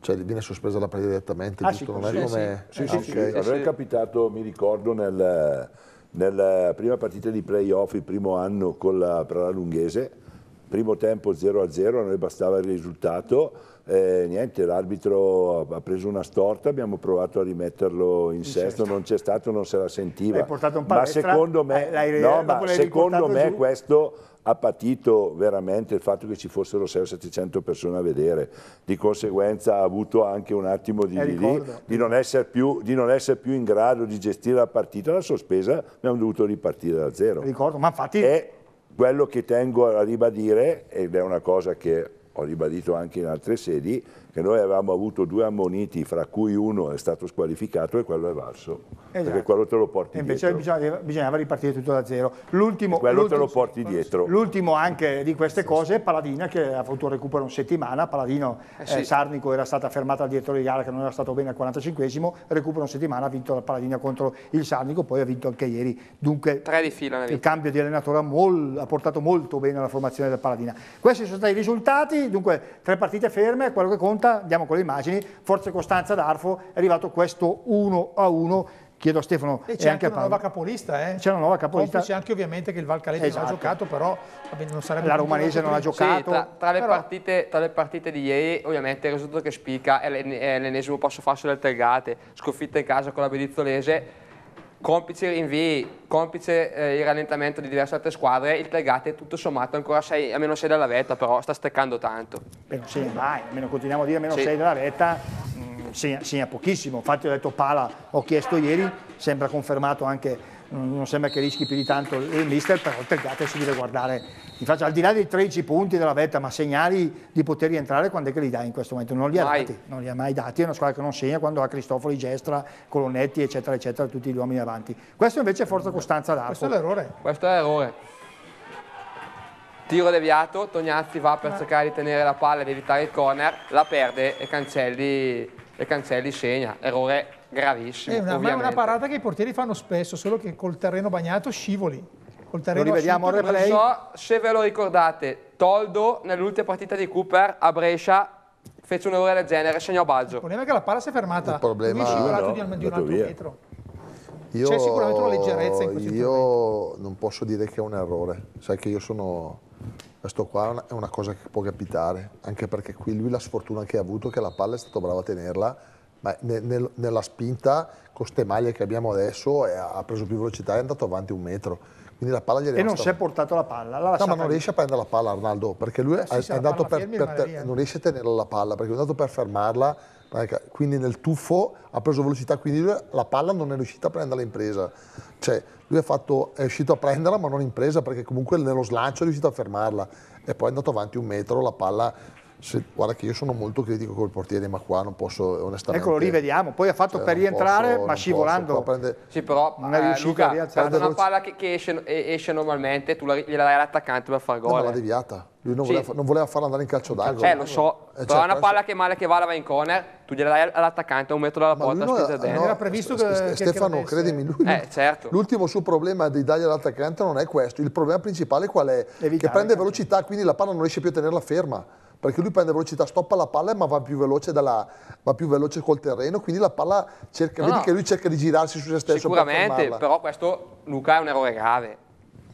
cioè viene sospesa la partita direttamente, ah, giusto? Sì, non sì, è come... Sì, sì, ah, sì, okay. sì, sì. capitato, mi ricordo, nel, nella prima partita di playoff, il primo anno con la Pralanunghese, primo tempo 0-0, a noi bastava il risultato, eh, niente, l'arbitro ha preso una storta, abbiamo provato a rimetterlo in, in sesto, certo. non c'è stato, non se la sentiva. ma secondo me, eh, no, ma secondo me questo ha patito veramente il fatto che ci fossero 600-700 persone a vedere, di conseguenza ha avuto anche un attimo di, eh, di, di, non più, di, non essere più, in grado di gestire la partita, la sospesa, abbiamo dovuto ripartire da zero. Ricordo, ma infatti... E quello che tengo a ribadire, ed è una cosa che ho ribadito anche in altre sedi, perché noi avevamo avuto due ammoniti, fra cui uno è stato squalificato e quello è valso, esatto. perché quello te lo porti e invece dietro. Bisognava, bisognava ripartire tutto da zero. L'ultimo, quello te lo porti dietro. L'ultimo anche di queste cose è Paladina che ha avuto un recupero una settimana, Paladino eh, eh sì. eh, Sarnico era stata fermata al direttore di gara che non era stato bene al 45esimo, recupero una settimana, ha vinto la Paladina contro il Sarnico, poi ha vinto anche ieri, dunque fila, il cambio di allenatore ha, ha portato molto bene alla formazione del Paladina. Questi sono stati i risultati, dunque tre partite ferme, quello che conta diretta, andiamo con le immagini, forse Costanza d'Arfo è arrivato questo 1 a 1 chiedo a Stefano e, c'è anche, anche una nuova capolista eh? c'è una nuova capolista c'è anche ovviamente che il Valcalegno esatto. non ha esatto. giocato però non sarebbe la romanese non ha giocato sì, tra, tra, le però... partite, tra, le partite, di ieri ovviamente il risultato che spicca è l'ennesimo passo falso del Tergate sconfitta in casa con la Bedizzolese complice i rinvii, complice eh, il rallentamento di diverse altre squadre, il Tregate tutto sommato ancora sei, a meno 6 dalla vetta, però sta steccando tanto. Meno 6 mai, almeno continuiamo a dire a meno 6 sì. dalla vetta, mh, mm, segna, segna, pochissimo, infatti ho detto Pala, ho chiesto ieri, sembra confermato anche, mh, mm, non sembra che rischi più di tanto il mister, però il Tregate si deve guardare Infatti, al di là dei 13 punti della vetta, ma segnali di poter rientrare quando è che li dai in questo momento? Non li ha mai. dati, non li ha mai dati. È una squadra che non segna quando ha Cristofoli, Gestra, Colonnetti, eccetera, eccetera, tutti gli uomini avanti. Questo invece è forza costanza d'arco. Questo è l'errore. Questo è l'errore. Tiro deviato, Tognazzi va per cercare di tenere la palla ed evitare il corner, la perde e Cancelli, e Cancelli segna. Errore gravissimo. Eh, è una, una parata che i portieri fanno spesso, solo che col terreno bagnato scivoli lo rivediamo al replay. Non so se ve lo ricordate, Toldo nell'ultima partita di Cooper a Brescia fece un errore del genere, segnò Baggio. Il problema è che la palla si è fermata, il problema, lui è scivolato no, di, un, di un altro via. metro. C'è sicuramente una leggerezza in questo Io momenti. non posso dire che è un errore, sai che io sono... Questo qua è una cosa che può capitare, anche perché qui lui la sfortuna che ha avuto è che la palla è stato bravo a tenerla, ma nella spinta con queste maglie che abbiamo adesso ha preso più velocità e è andato avanti un metro quindi la palla gli è E non si è portato la palla. no, ma non lì. riesce a prendere la palla Arnaldo, perché lui eh, sì, è, è andato per, per non riesce a tenere la palla, perché è andato per fermarla, quindi nel tuffo ha preso velocità, quindi lui, la palla non è riuscita a prendere l'impresa. Cioè, lui è, fatto, è riuscito a prenderla ma non in perché comunque nello slancio è riuscito a fermarla. E poi è andato avanti un metro, la palla se, guarda che io sono molto critico col portiere, ma qua non posso onestamente... Eccolo, rivediamo, poi ha fatto cioè, per rientrare, posso, ma scivolando... Posso, prende, sì, però non è eh, riuscito eh, Luca, a rialzare... una palla che, che esce, esce, normalmente, tu gliela dai all'attaccante per far gol. No, eh. l'ha deviata. Lui non, sì. voleva, non, voleva, farla andare in calcio cioè, d'angolo. Eh, lo so, eh, cioè, però è una palla che male che vada va in corner, tu gliela dai all'attaccante un metro dalla ma porta, spinge dentro. era previsto st- st- che, Stefano, credimi, lui... Eh, certo. L'ultimo suo problema di dargli all'attaccante non è questo, il problema principale qual è? che prende velocità, quindi la palla non riesce più a tenerla ferma perché lui prende velocità, stoppa la palla ma va più veloce, dalla, va più veloce col terreno, quindi la palla cerca, no, vedi no. che lui cerca di girarsi su se stesso. Sicuramente, per però questo Luca è un errore grave,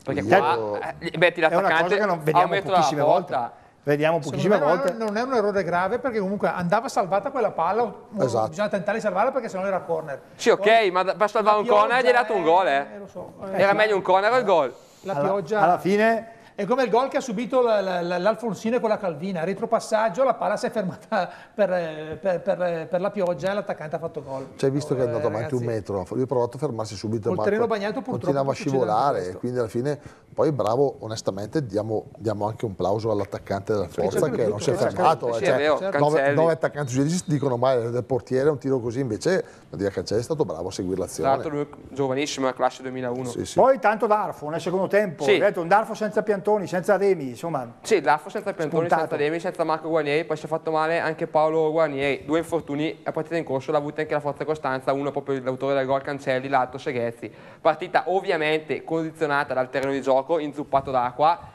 perché Io... qua eh, metti l'attaccante a un metro pochissime volta. Volte. Vediamo pochissime volte. Non, è un errore grave perché comunque andava salvata quella palla, esatto. bisogna tentare di salvarla perché sennò era corner. Sì, ok, Poi, ma per salvare un corner gli hai dato un gol, eh. eh so. Eh. era meglio un corner o il gol. La pioggia... Alla, alla fine è come il gol che ha subito l'Alfonsino con la Calvina, retropassaggio, la palla si è fermata per, per, per, per la pioggia e l'attaccante ha fatto gol. Cioè, visto oh, che è andato eh, avanti ragazzi, un metro, lui ha provato a fermarsi subito. Il terreno bagnato purtroppo continuava a scivolare, quindi alla fine, poi bravo, onestamente diamo, diamo anche un plauso all'attaccante della forza certo, che non si è fermato. Eh, cioè, sì, cioè, nove, nove attaccanti dicono mai del portiere un tiro così, invece Mattia Cancè è stato bravo a seguire l'azione. Tra l'altro lui giovanissimo, classe 2001. Sì, sì. Poi tanto Darfo nel secondo tempo, sì. detto, un Darfo senza Piantoni, senza Remi, insomma. Sì, Darfo senza Piantoni, spuntato. senza Remi, senza Marco Guarnieri, poi si è fatto male anche Paolo Guarnieri, due infortuni a partita in corso, l'ha avuta anche la Forza Costanza, uno proprio l'autore del gol Cancelli, l'altro Seghezzi. Partita ovviamente condizionata dal terreno di gioco, inzuppato d'acqua,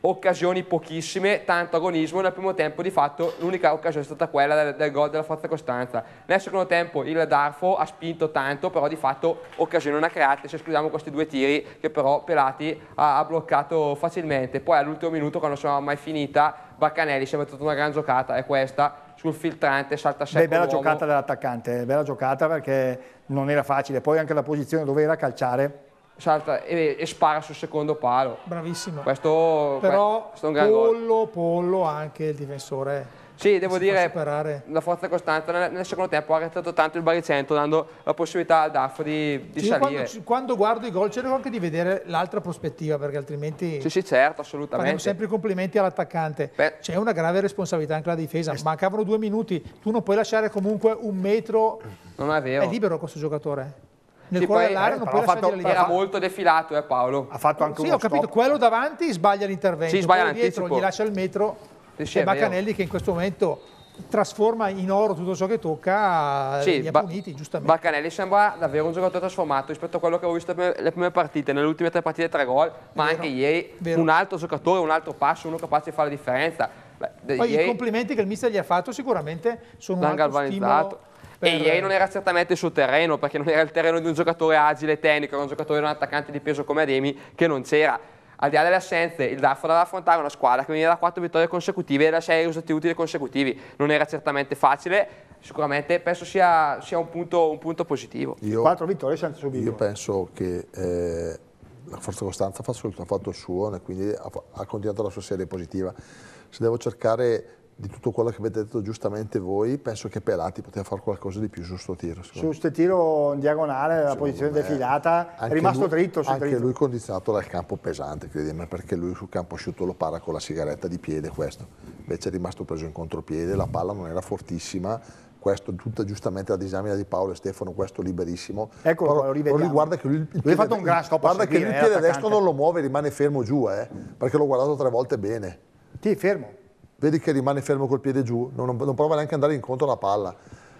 occasioni pochissime, tanto agonismo, nel primo tempo di fatto l'unica occasione è stata quella del, del gol della Forza Costanza. Nel secondo tempo il Darfo ha spinto tanto, però di fatto occasione non ha creato, se escludiamo questi due tiri che però Pelati ha, ha bloccato facilmente. Poi all'ultimo minuto, quando non sono mai finita, Baccanelli si è mettuto una gran giocata, è questa, sul filtrante, salta secco Beh, bella giocata dell'attaccante, bella giocata perché non era facile, poi anche la posizione dove era calciare salta e, e, spara sul secondo palo. Bravissimo. Questo, Però questo è un gran pollo, gol. pollo anche il difensore. Sì, devo dire, la forza costante nel, nel, secondo tempo ha arretrato tanto il baricentro, dando la possibilità al Daffo di, di sì, salire. Quando, quando, guardo i gol cerco anche di vedere l'altra prospettiva, perché altrimenti... Sì, sì, certo, assolutamente. Faremo sempre i complimenti all'attaccante. C'è una grave responsabilità anche la difesa, mancavano due minuti, tu non puoi lasciare comunque un metro... Non è vero. È libero questo giocatore nel sì, cuore dell'area eh, non puoi fatto, Era molto defilato eh, Paolo. Ha fatto anche sì, uno Sì, ho capito, stop. quello davanti sbaglia l'intervento, sì, sbaglia quello dietro gli lascia il metro e sì, e Baccanelli che in questo momento trasforma in oro tutto ciò che tocca eh, sì, li ha puniti giustamente Baccanelli sembra davvero un giocatore trasformato rispetto a quello che avevo visto le prime partite nelle ultime tre partite tre gol ma vero, anche ieri vero. un altro giocatore un altro passo uno capace di fare la differenza Beh, Poi ieri, i complimenti che il mister gli ha fatto sicuramente sono un altro stimolo per... E ieri non era certamente il suo terreno, perché non era il terreno di un giocatore agile e tecnico, era un giocatore, un attaccante di peso come Ademi, che non c'era. Al di là delle assenze, il DAF doveva affrontare una squadra che veniva da quattro vittorie consecutive e da sei risultati utili consecutivi. Non era certamente facile, sicuramente penso sia, sia un, punto, un, punto, positivo. Io, 4 vittorie senza subire. Io penso che... Eh la forza Costanza ha fatto il suo, e quindi ha, continuato la sua serie positiva. Se devo cercare di tutto quello che avete detto giustamente voi, penso che Pelati poteva fare qualcosa di più su sto tiro. Su questo tiro in diagonale, la posizione defilata, è rimasto lui, dritto Anche dritto. lui condizionato dal campo pesante, credimi, perché lui sul campo asciutto lo para con la sigaretta di piede questo. Invece è rimasto preso in contropiede, la palla non era fortissima, questo tutta giustamente la disamina di Paolo e Stefano, questo liberissimo. Ecco, lo rivediamo. Però guarda che lui, il piede, fatto un gran scopo guarda seguire, che il piede destro non lo muove, rimane fermo giù, eh, perché l'ho guardato tre volte bene. Ti fermo vedi che rimane fermo col piede giù, non, non prova neanche ad andare incontro alla palla.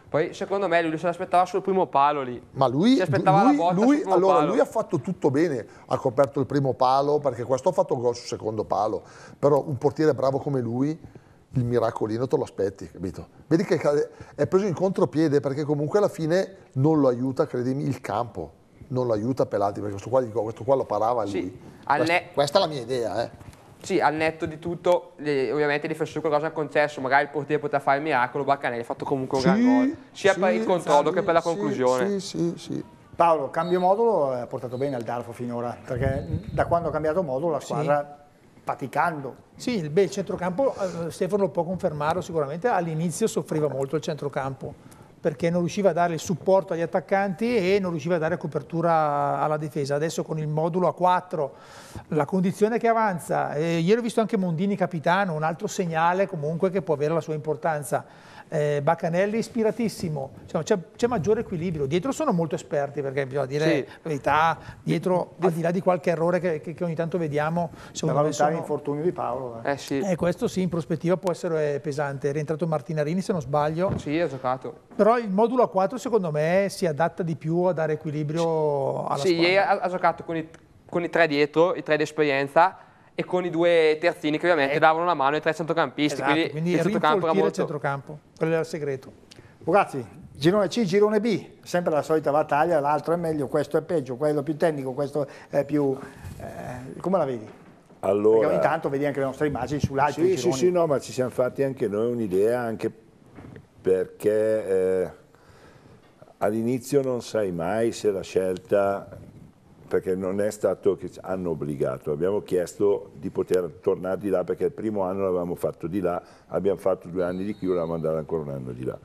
Poi secondo me lui se l'aspettava sul primo palo lì. Ma lui, si aspettava lui, la botta lui, allora, palo. lui ha fatto tutto bene, ha coperto il primo palo perché questo ha fatto un gol sul secondo palo, però un portiere bravo come lui il miracolino te lo aspetti, capito? Vedi che è preso in contropiede perché comunque alla fine non lo aiuta, credimi, il campo non lo aiuta Pelati perché questo qua, questo qua lo parava lì. Sì, questa, questa, è la mia idea, eh. Sì, al netto di tutto, ovviamente il difensore qualcosa ha concesso, magari il portiere poteva fare il miracolo, Baccanelli ha fatto comunque un sì, gran gol, sia sì, per il controllo sì, che per la conclusione. Sì, sì, sì. Paolo, cambio modulo eh, ha portato bene al Darfo finora, perché da quando ha cambiato modulo la squadra faticando. Sì, beh, il centrocampo, eh, Stefano lo può confermarlo sicuramente, all'inizio soffriva molto il centrocampo perché non riusciva a dare il supporto agli attaccanti e non riusciva a dare copertura alla difesa. Adesso con il modulo a 4, la condizione che avanza, e ieri ho visto anche Mondini capitano, un altro segnale comunque che può avere la sua importanza eh, Baccanelli ispiratissimo, cioè, c'è, maggiore equilibrio, dietro sono molto esperti perché bisogna dire sì. la verità, dietro al di là di qualche errore che, che ogni tanto vediamo. Per valutare sono... l'infortunio di Paolo. Eh. Eh, sì. eh. questo sì, in prospettiva può essere eh, pesante, è rientrato Martinarini se non sbaglio. Sì, ha giocato. Però il modulo A4 secondo me si adatta di più a dare equilibrio alla sì, squadra. Sì, ha, ha, giocato con i, con i tre dietro, i tre di esperienza e con i due terzini che ovviamente eh. davano una mano ai tre centrocampisti. Esatto, quindi, quindi il centrocampo era molto... il centrocampo, quello era il segreto. Ragazzi, girone C, girone B, sempre la solita battaglia, l'altro è meglio, questo è peggio, quello più tecnico, questo è più... Eh, come la vedi? Allora, Perché ogni tanto vedi anche le nostre immagini sull'altro. Sì, sì, sì, no, ma ci siamo fatti anche noi un'idea, anche perché eh, all'inizio non sai mai se la scelta perché non è stato che ci hanno obbligato, abbiamo chiesto di poter tornare di là perché il primo anno l'avevamo fatto di là, abbiamo fatto due anni di qui, volevamo andare ancora un anno di là.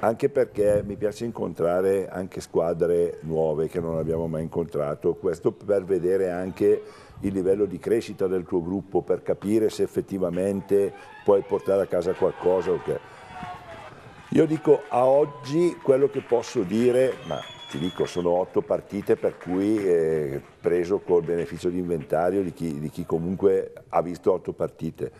Anche perché mi piace incontrare anche squadre nuove che non abbiamo mai incontrato, questo per vedere anche il livello di crescita del tuo gruppo, per capire se effettivamente puoi portare a casa qualcosa. Io dico a oggi quello che posso dire, ma ti dico, sono otto partite per cui eh, preso col beneficio di inventario di chi, di chi, comunque ha visto otto partite.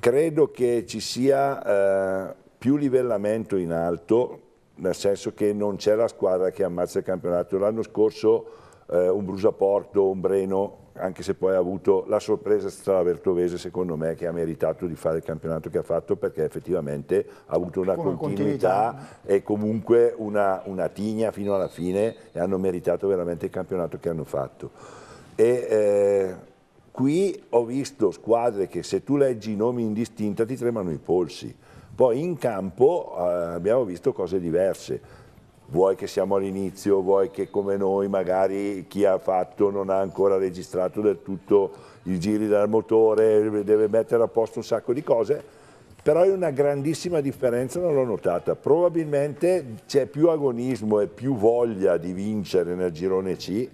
Credo che ci sia eh, più livellamento in alto, nel senso che non c'è la squadra che ammazza il campionato. L'anno scorso eh, un Brusaporto, un Breno anche se poi ha avuto la sorpresa stata la Vertovese secondo me che ha meritato di fare il campionato che ha fatto perché effettivamente ha avuto una continuità, continuità, e comunque una, una tigna fino alla fine e hanno meritato veramente il campionato che hanno fatto. E, eh, qui ho visto squadre che se tu leggi i nomi indistinta ti tremano i polsi, poi in campo eh, abbiamo visto cose diverse vuoi che siamo all'inizio, vuoi che come noi magari chi ha fatto non ha ancora registrato del tutto i giri del motore, deve mettere a posto un sacco di cose, però è una grandissima differenza, non l'ho notata. Probabilmente c'è più agonismo e più voglia di vincere nel girone C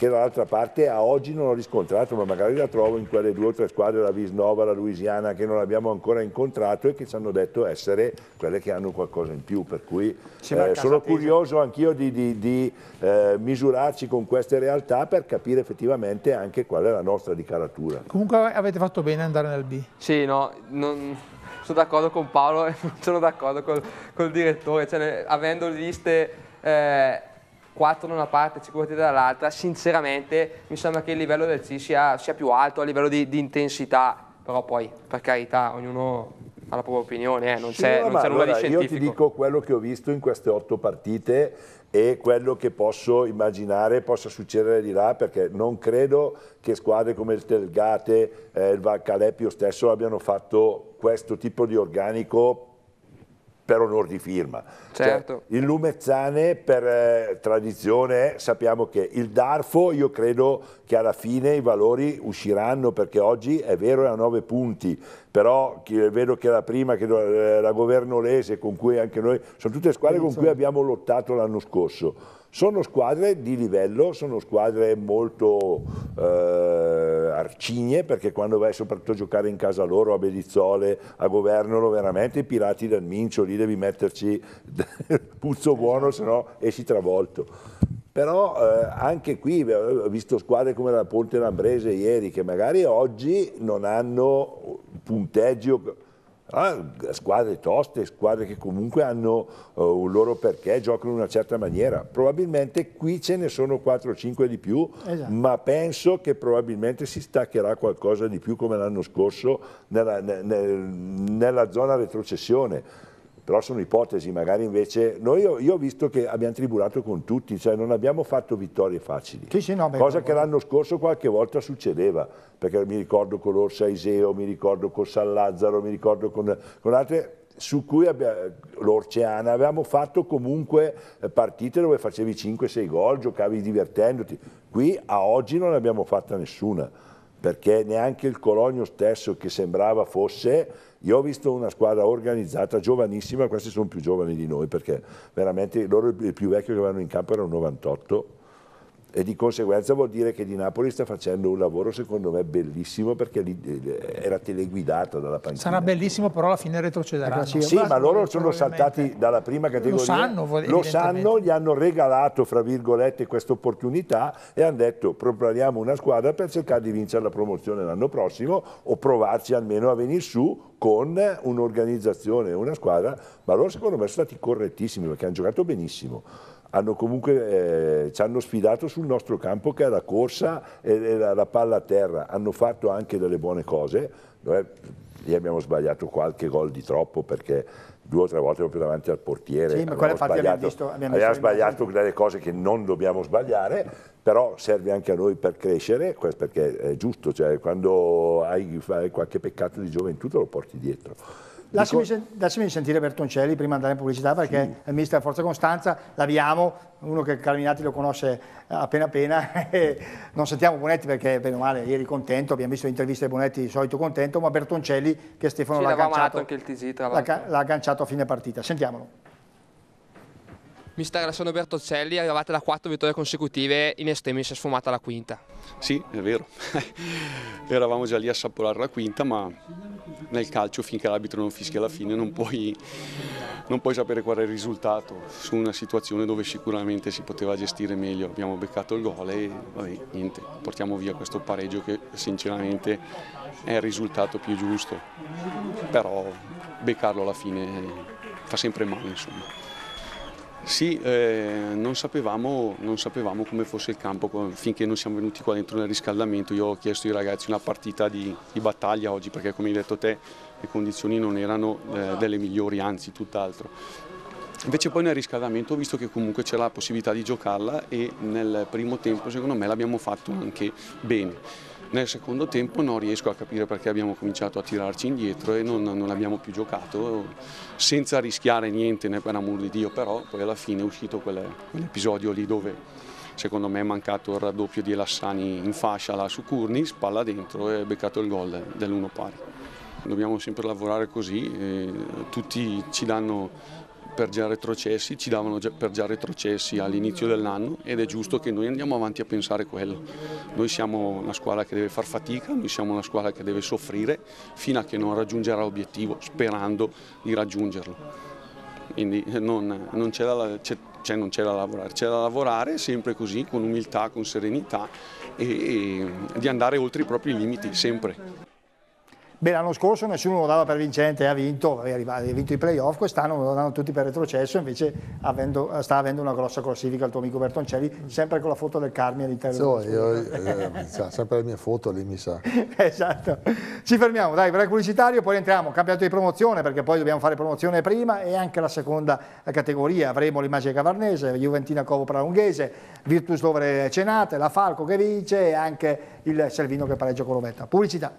che dall'altra parte a oggi non ho riscontrato, ma magari la trovo in quelle due o tre squadre, la Visnova, la Louisiana, che non abbiamo ancora incontrato e che ci hanno detto essere quelle che hanno qualcosa in più. Per cui eh, sono curioso anch'io di, di, di eh, misurarci con queste realtà per capire effettivamente anche qual è la nostra di caratura. Comunque avete fatto bene andare nel B. Sì, no, non sono d'accordo con Paolo e non sono d'accordo col, col, direttore, cioè, avendo liste... Eh, 4 da una parte, 5 partite dall'altra, sinceramente mi sembra che il livello del C sia, sia più alto a livello di, di, intensità, però poi per carità ognuno ha la propria opinione, eh, non sì, c'è, nulla di scientifico. Io ti dico quello che ho visto in queste 8 partite e quello che posso immaginare possa succedere di là perché non credo che squadre come il Telgate, eh, il Valcalepio stesso abbiano fatto questo tipo di organico per onor di firma. Cioè, certo. Cioè, il Lumezzane per eh, tradizione sappiamo che il Darfo io credo che alla fine i valori usciranno perché oggi è vero è a 9 punti, però vedo che la prima, che eh, la Governolese con cui anche noi, sono tutte squadre con cui abbiamo lottato l'anno scorso sono squadre di livello, sono squadre molto eh, arcigne perché quando vai soprattutto a giocare in casa loro a Bedizzole, a Governolo, veramente i pirati dal Mincio, lì devi metterci puzzo buono se no esci travolto. Però eh, anche qui eh, ho visto squadre come la Ponte Lambrese ieri che magari oggi non hanno punteggio Ah, squadre toste, squadre che comunque hanno uh, un loro perché, giocano in una certa maniera. Probabilmente qui ce ne sono 4 o 5 di più, esatto. ma penso che probabilmente si staccherà qualcosa di più come l'anno scorso nella, ne, ne, nella zona retrocessione però sono ipotesi, magari invece... Noi, io, io, ho visto che abbiamo tribulato con tutti, cioè non abbiamo fatto vittorie facili, sì, sì, no, beh, cosa beh, che l'anno scorso qualche volta succedeva, perché mi ricordo con l'Orsa Iseo, mi ricordo con San Lazzaro, mi ricordo con, con altre su cui abbia, l'Orceana avevamo fatto comunque eh, partite dove facevi 5-6 gol, giocavi divertendoti, qui a oggi non abbiamo fatta nessuna, perché neanche il Cologno stesso che sembrava fosse io ho visto una squadra organizzata, giovanissima, questi sono più giovani di noi perché veramente loro il più vecchio che vanno in campo erano 98 e di conseguenza vuol dire che Di Napoli sta facendo un lavoro secondo me bellissimo perché eh, era teleguidata dalla panchina. Sarà bellissimo però alla fine retrocederà. Sì, ma loro sono saltati dalla prima categoria. Lo sanno, lo sanno, gli hanno regalato fra virgolette questa opportunità e hanno detto proponiamo una squadra per cercare di vincere la promozione l'anno prossimo o provarci almeno a venire su con un'organizzazione, una squadra, ma loro secondo me sono stati correttissimi perché hanno giocato benissimo hanno comunque, eh, ci hanno sfidato sul nostro campo che è la corsa e, la, la, palla a terra, hanno fatto anche delle buone cose, noi lì abbiamo sbagliato qualche gol di troppo perché due o tre volte proprio davanti al portiere sì, ma abbiamo sbagliato, abbiamo visto, abbiamo abbiamo sbagliato delle cose che non dobbiamo sbagliare, però serve anche a noi per crescere, perché è giusto, cioè, quando hai qualche peccato di gioventù te lo porti dietro. Lasciami, sen lasciami, sentire Bertoncelli prima di andare in pubblicità perché sì. è il mister Forza Costanza, l'abbiamo, uno che Calminati lo conosce appena appena, non sentiamo Bonetti perché bene o male ieri contento, abbiamo visto l'intervista di Bonetti di solito contento, ma Bertoncelli che Stefano l'ha agganciato, anche il TG, l'ha agganciato a fine partita, sentiamolo mister Alessandro Bertoncelli, arrivate da quattro vittorie consecutive, in estremis si è sfumata la quinta. Sì, è vero, eravamo già lì a assaporare la quinta, ma nel calcio finché l'arbitro non fischia alla fine non puoi, non puoi sapere qual è il risultato su una situazione dove sicuramente si poteva gestire meglio. Abbiamo beccato il gol e vabbè, niente, portiamo via questo pareggio che sinceramente è il risultato più giusto, però beccarlo alla fine fa sempre male insomma. Sì, eh, non, sapevamo, non, sapevamo, come fosse il campo finché non siamo venuti qua dentro nel riscaldamento. Io ho chiesto ai ragazzi una partita di, di battaglia oggi perché come hai detto te le condizioni non erano eh, delle migliori, anzi tutt'altro. Invece poi nel riscaldamento ho visto che comunque c'è la possibilità di giocarla e nel primo tempo secondo me l'abbiamo fatto anche bene. Nel secondo tempo non riesco a capire perché abbiamo cominciato a tirarci indietro e non, non abbiamo più giocato senza rischiare niente, per amor di Dio, però poi alla fine è uscito quell'episodio lì dove secondo me è mancato il raddoppio di Elassani in fascia là su Curnis, palla dentro e beccato il gol dell'uno pari. Dobbiamo sempre lavorare così, tutti ci danno per già retrocessi, ci davano già per già retrocessi all'inizio dell'anno ed è giusto che noi andiamo avanti a pensare quello. Noi siamo una squadra che deve far fatica, noi siamo una squadra che deve soffrire fino a che non raggiungerà l'obiettivo, sperando di raggiungerlo. Quindi eh, non, non c'è da, cioè non c'è da lavorare, c'è da lavorare sempre così, con umiltà, con serenità e, e di andare oltre i propri limiti, sempre. Beh, l'anno scorso nessuno lo dava per vincente, ha vinto, ha vinto i playoff, quest'anno lo danno tutti per retrocesso, invece avendo, sta avendo una grossa classifica il tuo amico Bertoncelli, sempre con la foto del Carmi all'interno. Sì, io, eh, eh sempre le mie foto lì mi sa. esatto. Ci fermiamo, dai, break pubblicitario, poi entriamo, campionato di promozione, perché poi dobbiamo fare promozione prima e anche la seconda eh, categoria, avremo l'immagine cavarnese, Juventina Covo Pralunghese, Virtus Lovere Cenate, la Falco che vince e anche il Servino che pareggia con Rovetta. Pubblicità.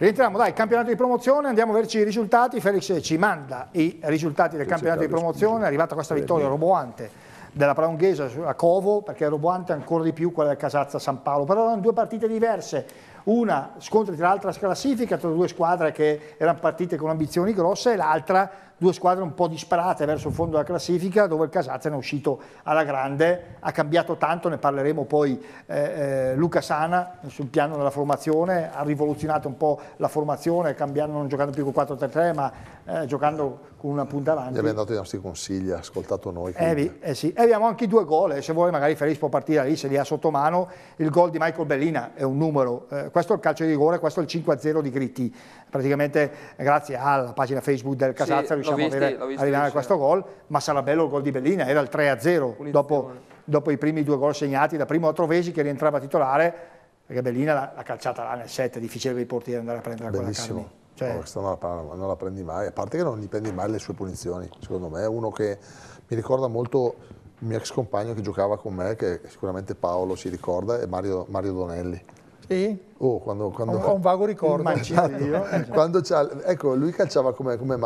Rientriamo dai campionato di promozione, andiamo a verci i risultati. Felix ci manda i risultati del campionato di promozione, è arrivata questa vittoria roboante della Praonghesa a Covo, perché è roboante ancora di più quella del Casazza San Paolo, però erano due partite diverse, una scontri tra l'altra classifica tra due squadre che erano partite con ambizioni grosse e l'altra due squadre un po' disparate verso il fondo della classifica dove il Kazazan è uscito alla grande, ha cambiato tanto, ne parleremo poi eh, eh, Luca Sana sul piano della formazione, ha rivoluzionato un po' la formazione cambiando, non giocando più con 4-3-3 ma eh, giocando con una punta avanti. Gli abbiamo dato i nostri consigli, ha ascoltato noi. Eh, eh sì. E eh, abbiamo anche due gol, eh, se vuole magari Felice può partire lì se li ha sotto mano, il gol di Michael Bellina è un numero, questo è il calcio di rigore, questo è il 5-0 di Gritti praticamente grazie alla pagina Facebook del Casazza sì, riusciamo visti, avere, arrivare a questo gol, ma sarà bello il gol di Bellina, era il 3-0 dopo, dopo, i primi due gol segnati, da primo a Trovesi che rientrava titolare, perché Bellina l'ha calciata là nel 7, difficile per i portieri andare a prendere quella carne. Cioè... No, questa non la, non la prendi mai, a parte che non gli prendi mai le sue punizioni, secondo me è uno che mi ricorda molto il mio ex compagno che giocava con me, che sicuramente Paolo si ricorda, è Mario, Mario Donelli. Sì? Oh, quando, quando, ho, un vago ricordo. Mancino, esatto. quando ecco, lui calciava come, eh, come,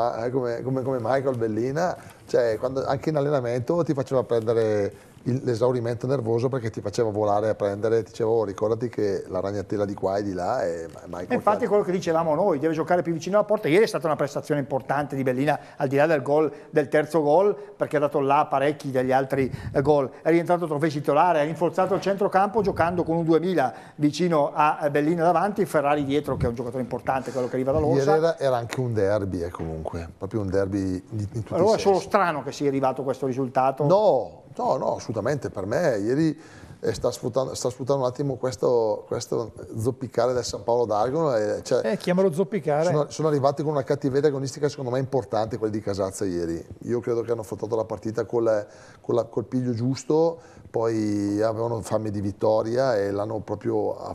come, come Michael Bellina, cioè, quando, anche in allenamento ti faceva prendere l'esaurimento nervoso perché ti faceva volare a prendere, dicevo oh, ricordati che la ragnatela di qua e di là e Michael e infatti quello che dicevamo noi, deve giocare più vicino alla porta, ieri è stata una prestazione importante di Bellina al di là del, gol, del terzo gol perché ha dato là parecchi degli altri eh, gol, è rientrato trofeo titolare, ha rinforzato il centrocampo giocando con un 2000 vicino a eh, Bellina davanti, Ferrari dietro che è un giocatore importante, quello che arriva da dall'Orsa. Era, era, anche un derby eh, comunque, proprio un derby di, in tutti allora è solo strano che sia arrivato questo risultato. No, No, no, assolutamente, per me ieri eh, sta sfruttando, sta sfruttando un attimo questo, questo, zoppicare del San Paolo d'Argono. Eh, cioè, eh, chiamalo zoppicare. Sono, sono, arrivati con una cattiveria agonistica secondo me importante quelli di Casazza ieri. Io credo che hanno affrontato la partita col, col, col piglio giusto, poi avevano fame di vittoria e l'hanno proprio... A,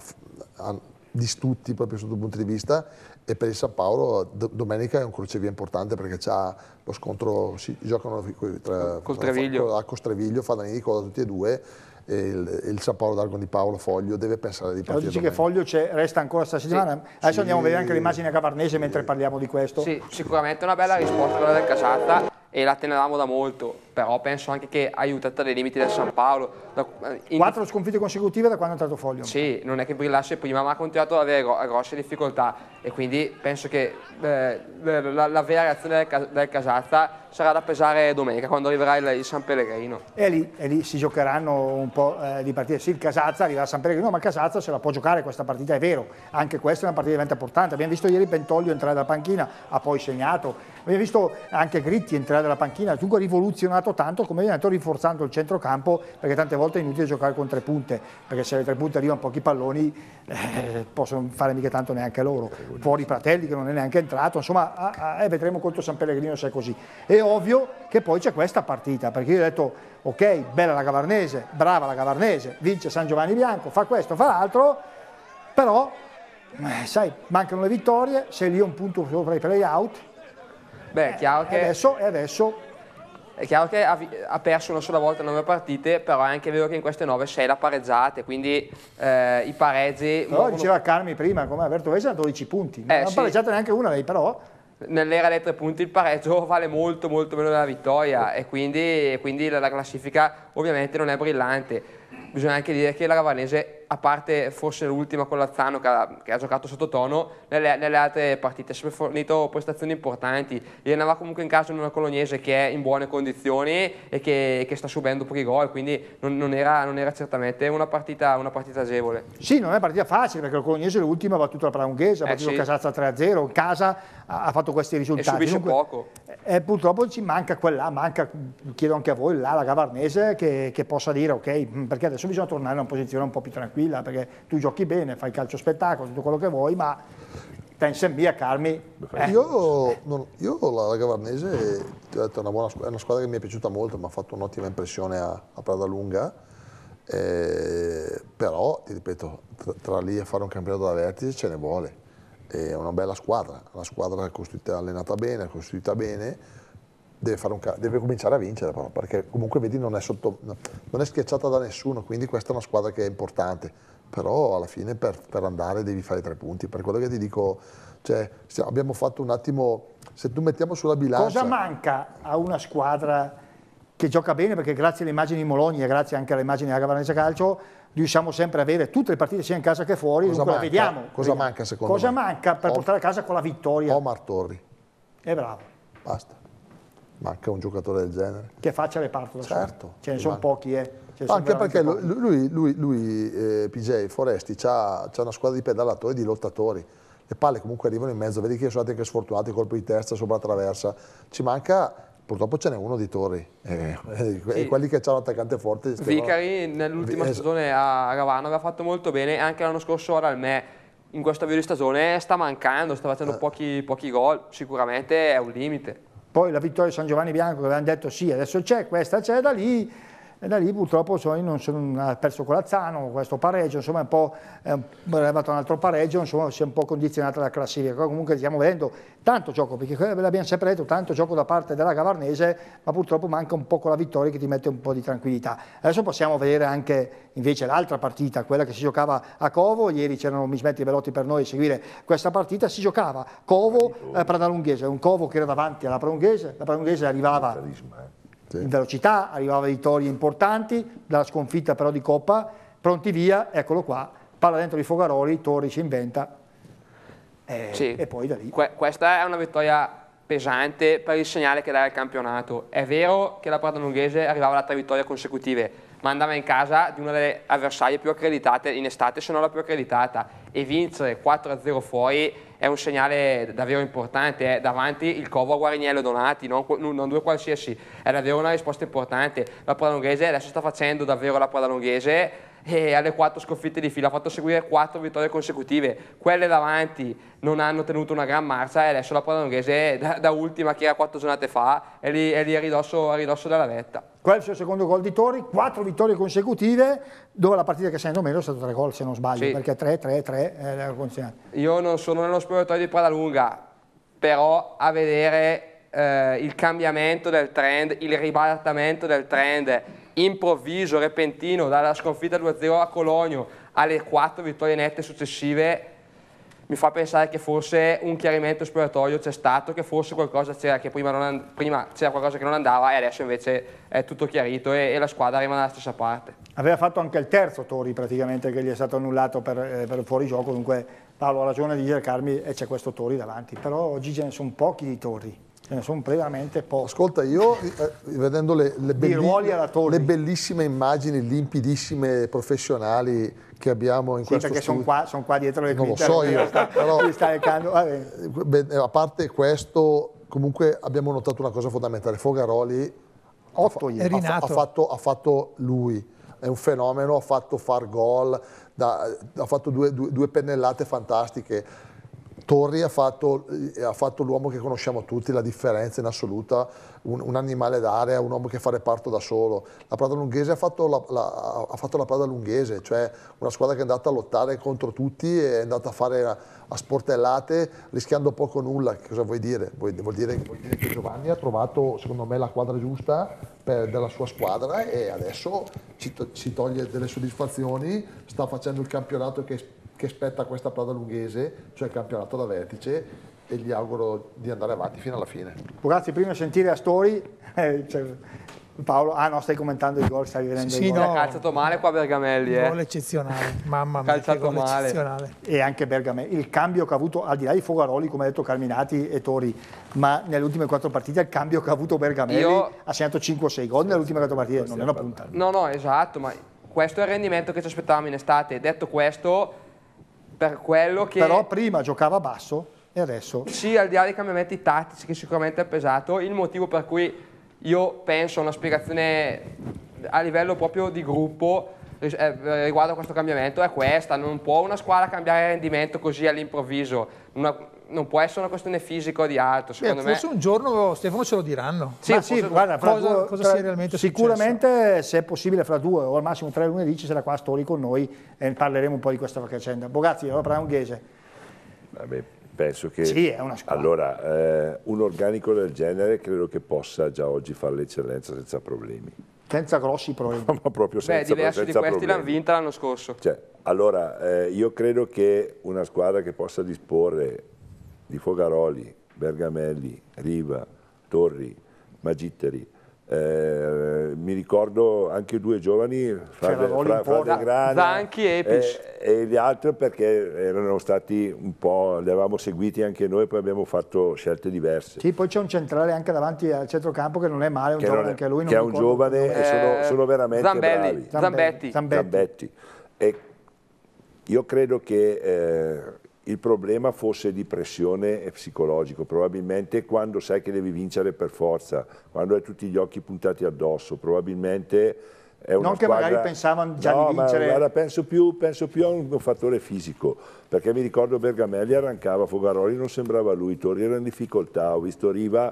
a, distrutti proprio sotto il punto di vista e per il San Paolo do, domenica è un crocevia importante perché c'ha lo scontro, si giocano tra, col Treviglio. a Costreviglio, Fanani di Coda tutti e due e il, il San Paolo d'Argon di Paolo Foglio deve pensare di partire. Dici che Foglio resta ancora questa settimana? Sì. Adesso sì. andiamo a vedere anche l'immagine a Cavarnese mentre parliamo di questo. Sì, sicuramente una bella risposta quella del Casata e la tenevamo da molto, però penso anche che aiutata dai limiti del San Paolo. Da, eh, in... Quattro sconfitte consecutive da quando è entrato Foglio. Sì, non è che brillasse prima, ma ha continuato ad avere grosse difficoltà e quindi penso che eh, la, la, vera reazione del, del, Casazza sarà da pesare domenica quando arriverà il, il San Pellegrino. E lì, e lì, si giocheranno un po' eh, di partite. Sì, il Casazza arriverà a San Pellegrino, ma il Casazza se la può giocare questa partita, è vero. Anche questa è una partita diventa importante. Abbiamo visto ieri Bentolio entrare dalla panchina, ha poi segnato Abbiamo visto anche Gritti entrare dalla panchina, dunque ha rivoluzionato tanto come viene detto rinforzando il centrocampo perché tante volte è inutile giocare con tre punte, perché se le tre punte arrivano pochi palloni eh, possono fare mica tanto neanche loro. Fuori Pratelli che non è neanche entrato, insomma a, a, eh, vedremo contro San Pellegrino se è così. È ovvio che poi c'è questa partita, perché io ho detto ok, bella la Gavarnese, brava la Gavarnese, vince San Giovanni Bianco, fa questo, fa l'altro, però eh, sai, mancano le vittorie, sei lì un punto sopra i play out, Beh, è chiaro eh, che... e adesso... È chiaro che ha, ha, perso una sola volta nove partite, però è anche vero che in queste nove sei la pareggiate, quindi eh, i pareggi... Però muovono... diceva Carmi prima, come Alberto Vesa, 12 punti. Eh, non sì. pareggiata neanche una lei, però... Nell'era dei tre punti il pareggio vale molto, molto meno della vittoria e quindi, quindi la, la classifica ovviamente non è brillante. Bisogna anche dire che la Ravanese a parte forse l'ultima con Lazzano che ha, che ha giocato sottotono, nelle, nelle, altre partite ha sempre fornito prestazioni importanti. Gli andava comunque in casa in una colognese che è in buone condizioni e che, che sta subendo pochi gol, quindi non, non, era, non era, certamente una partita, una partita, agevole. Sì, non è una partita facile perché la colognese è l'ultima ha battuto la Pralunghese, ha eh battuto sì. Casazza 3-0, in casa ha fatto questi risultati. E subisce Dunque, poco. Eh, purtroppo ci manca quella, manca, chiedo anche a voi, là, la Gavarnese che, che possa dire ok, mm, perché adesso bisogna tornare in una posizione un po' più tranquilla tranquilla perché tu giochi bene, fai calcio spettacolo, tutto quello che vuoi, ma pensa in via Carmi. Eh. Io, non, io, la, la Gavarnese detto, è, una buona, è una squadra che mi è piaciuta molto, mi ha fatto un'ottima impressione a, a Lunga, eh, però ti ripeto, tra, tra lì a fare un campionato da vertice ce ne vuole. È una bella squadra, una squadra costruita, allenata bene, costruita bene deve, un, deve, cominciare a vincere però, perché comunque vedi non è, sotto, non è, schiacciata da nessuno, quindi questa è una squadra che è importante, però alla fine per, per andare devi fare tre punti, per quello che ti dico, cioè, abbiamo fatto un attimo, se tu mettiamo sulla bilancia... Cosa manca a una squadra che gioca bene perché grazie alle immagini di Mologna grazie anche alle immagini della Cavanese Calcio riusciamo sempre a avere tutte le partite sia in casa che fuori, cosa dunque manca, vediamo. Cosa vediamo. manca secondo cosa me? Cosa manca per Omar, portare a casa con la vittoria? Omar Torri. E bravo. Basta manca un giocatore del genere. Che faccia reparto da certo, solo. Ce ne sono pochi, eh. Anche perché pochi. lui, lui, lui eh, PJ Foresti, ha una squadra di pedalatori di lottatori. Le palle comunque arrivano in mezzo, vedi che sono stati anche sfortunati, colpo di testa, sopra la traversa. Ci manca, purtroppo ce n'è uno di Torri. Eh, eh, sì. Quelli che hanno attaccante forte. Vicari nell'ultima es stagione a Ravano aveva fatto molto bene, anche l'anno scorso ora al me in questo avvio di stagione sta mancando, sta facendo eh. pochi, pochi gol, sicuramente è un limite poi la vittoria di San Giovanni Bianco che avevano detto sì, adesso c'è, questa c'è da lì, e da lì purtroppo cioè, sono, ha ah, perso Colazzano, questo pareggio, insomma è un po' è arrivato un altro pareggio, insomma si è un po' condizionata la classifica, comunque stiamo vedendo tanto gioco, perché l'abbiamo sempre detto, tanto gioco da parte della Gavarnese, ma purtroppo manca un po' con la vittoria che ti mette un po' di tranquillità. Adesso possiamo vedere anche invece l'altra partita, quella che si giocava a Covo, ieri c'erano Mismetti e Velotti per noi a seguire questa partita, si giocava Covo-Pradalunghese, eh, un Covo che era davanti alla Pradalunghese, la Pradalunghese arrivava sì. in velocità, arrivava a vittorie importanti, dalla sconfitta però di Coppa, pronti via, eccolo qua, palla dentro di Fogaroli, Torri ci inventa eh, sì. e poi da lì. Que questa è una vittoria pesante per il segnale che dà il campionato. È vero che la Pratanunghese arrivava alla tre vittorie consecutive, ma andava in casa di una delle avversarie più accreditate in estate, se non la più accreditata e vincere 4-0 fuori è un segnale davvero importante, eh. davanti il covo a Guariniello Donati, non, non, due qualsiasi, è davvero una risposta importante, la Pradonghese adesso sta facendo davvero la Pradonghese e alle 4 sconfitte di fila ha fatto seguire 4 vittorie consecutive, quelle davanti non hanno tenuto una gran marcia e adesso la Pradonghese da, da ultima che era 4 giornate fa è lì, è lì a, ridosso, a ridosso della vetta. Quel è il suo secondo gol di Tori, quattro vittorie consecutive, dove la partita che segnò meno è stato tre gol se non sbaglio, sì. perché 3-3-3 eh, Io non sono nello spogliatoio di Prada Lunga, però a vedere eh, il cambiamento del trend, il ribaltamento del trend improvviso, repentino, dalla sconfitta 2-0 a Cologno alle quattro vittorie nette successive mi fa pensare che forse un chiarimento esploratorio c'è stato, che forse qualcosa c'era, che prima, and- prima, c'era qualcosa che non andava e adesso invece è tutto chiarito e, e la squadra rimane dalla stessa parte. Aveva fatto anche il terzo Tori praticamente che gli è stato annullato per, eh, per fuorigioco, dunque Paolo ha ragione di cercarmi e c'è questo Tori davanti, però oggi ce ne sono pochi di Tori ce eh, ne sono previamente pochi. Ascolta, io eh, vedendo le, le, belli, le, bellissime immagini limpidissime, professionali che abbiamo in sì, questo perché sono qua, son qua, dietro le quinte. Non lo so io, però, a parte questo, comunque abbiamo notato una cosa fondamentale, Fogaroli Otto ha, ha, ha, fatto, ha fatto lui è un fenomeno, ha fatto far gol, da, ha fatto due, due, due pennellate fantastiche Torri ha fatto, eh, ha fatto, l'uomo che conosciamo tutti, la differenza in assoluta, un, un, animale d'area, un uomo che fa reparto da solo. La Prada Lunghese ha fatto la, la, ha fatto la Prada Lunghese, cioè una squadra che è andata a lottare contro tutti e è andata a fare a, a sportellate rischiando poco o nulla. Che cosa vuoi dire? Vuoi, vuol dire? Vuol dire che Giovanni ha trovato, secondo me, la quadra giusta per, della sua squadra e adesso ci, ci toglie delle soddisfazioni, sta facendo il campionato che che spetta questa Prada Lunghese, cioè il campionato da vertice, e gli auguro di andare avanti fino alla fine. Grazie, prima sentire Astori, eh, cioè, Paolo, ah no, stai commentando i gol, stai vedendo sì, i gol. Sì, no, ha calciato male qua Bergamelli. Un eh. gol eh. eccezionale, mamma mia, calciato male. eccezionale. E anche Bergamelli, il cambio che ha avuto, al di là di Fogaroli, come ha detto Carminati e Tori, ma nelle ultime quattro partite il cambio che ha avuto Bergamelli, Io... ha segnato 5 o 6 gol nelle ultime quattro partite, non è una punta. No, no, esatto, ma questo è il rendimento che ci aspettavamo in estate. Detto questo, per quello che... Però prima giocava basso e adesso... Sì, al di là dei cambiamenti tattici che sicuramente è pesato, il motivo per cui io penso a una spiegazione a livello proprio di gruppo eh, riguardo a questo cambiamento è questa, non può una squadra cambiare rendimento così all'improvviso. Una, non può essere una questione fisica o di altro, secondo Beh, me. Forse un giorno Stefano ce lo diranno. Sì, Ma sì guarda, cosa, due, cosa tra, sia realmente Sicuramente successo. se è possibile fra due o al massimo tre lunedì ci sarà qua Stori con noi e parleremo un po' di questa faccenda. Bogazzi, allora parola unghese. Vabbè, penso che... Sì, è una squadra. Allora, eh, un organico del genere credo che possa già oggi fare l'eccellenza senza problemi. Senza grossi problemi. ma proprio senza, Beh, diversi di questi l'hanno vinta l'anno scorso. Cioè, allora, eh, io credo che una squadra che possa disporre di Fogaroli, Bergamelli, Riva, Torri, Magitteri. Eh, mi ricordo anche due giovani, Frade, fra, Fradegrana Zanchi e, e, eh, eh, e gli altri perché erano stati un po', li avevamo seguiti anche noi, poi abbiamo fatto scelte diverse. Sì, poi c'è un centrale anche davanti al centrocampo che non è male, un che giovane, è, anche lui. che è un giovane e sono, eh, sono veramente Zambelli, bravi. Zambetti. Zambetti. Zambetti. Zambetti. io credo che... Eh, il problema fosse di pressione psicologico, probabilmente quando sai che devi vincere per forza, quando hai tutti gli occhi puntati addosso, probabilmente è una non squadra... che magari pensavano già no, di vincere. Ma, guarda, penso più, penso più a un, fattore fisico, perché mi ricordo Bergamelli arrancava, Fogaroli non sembrava lui, Torri era in difficoltà, ho visto Riva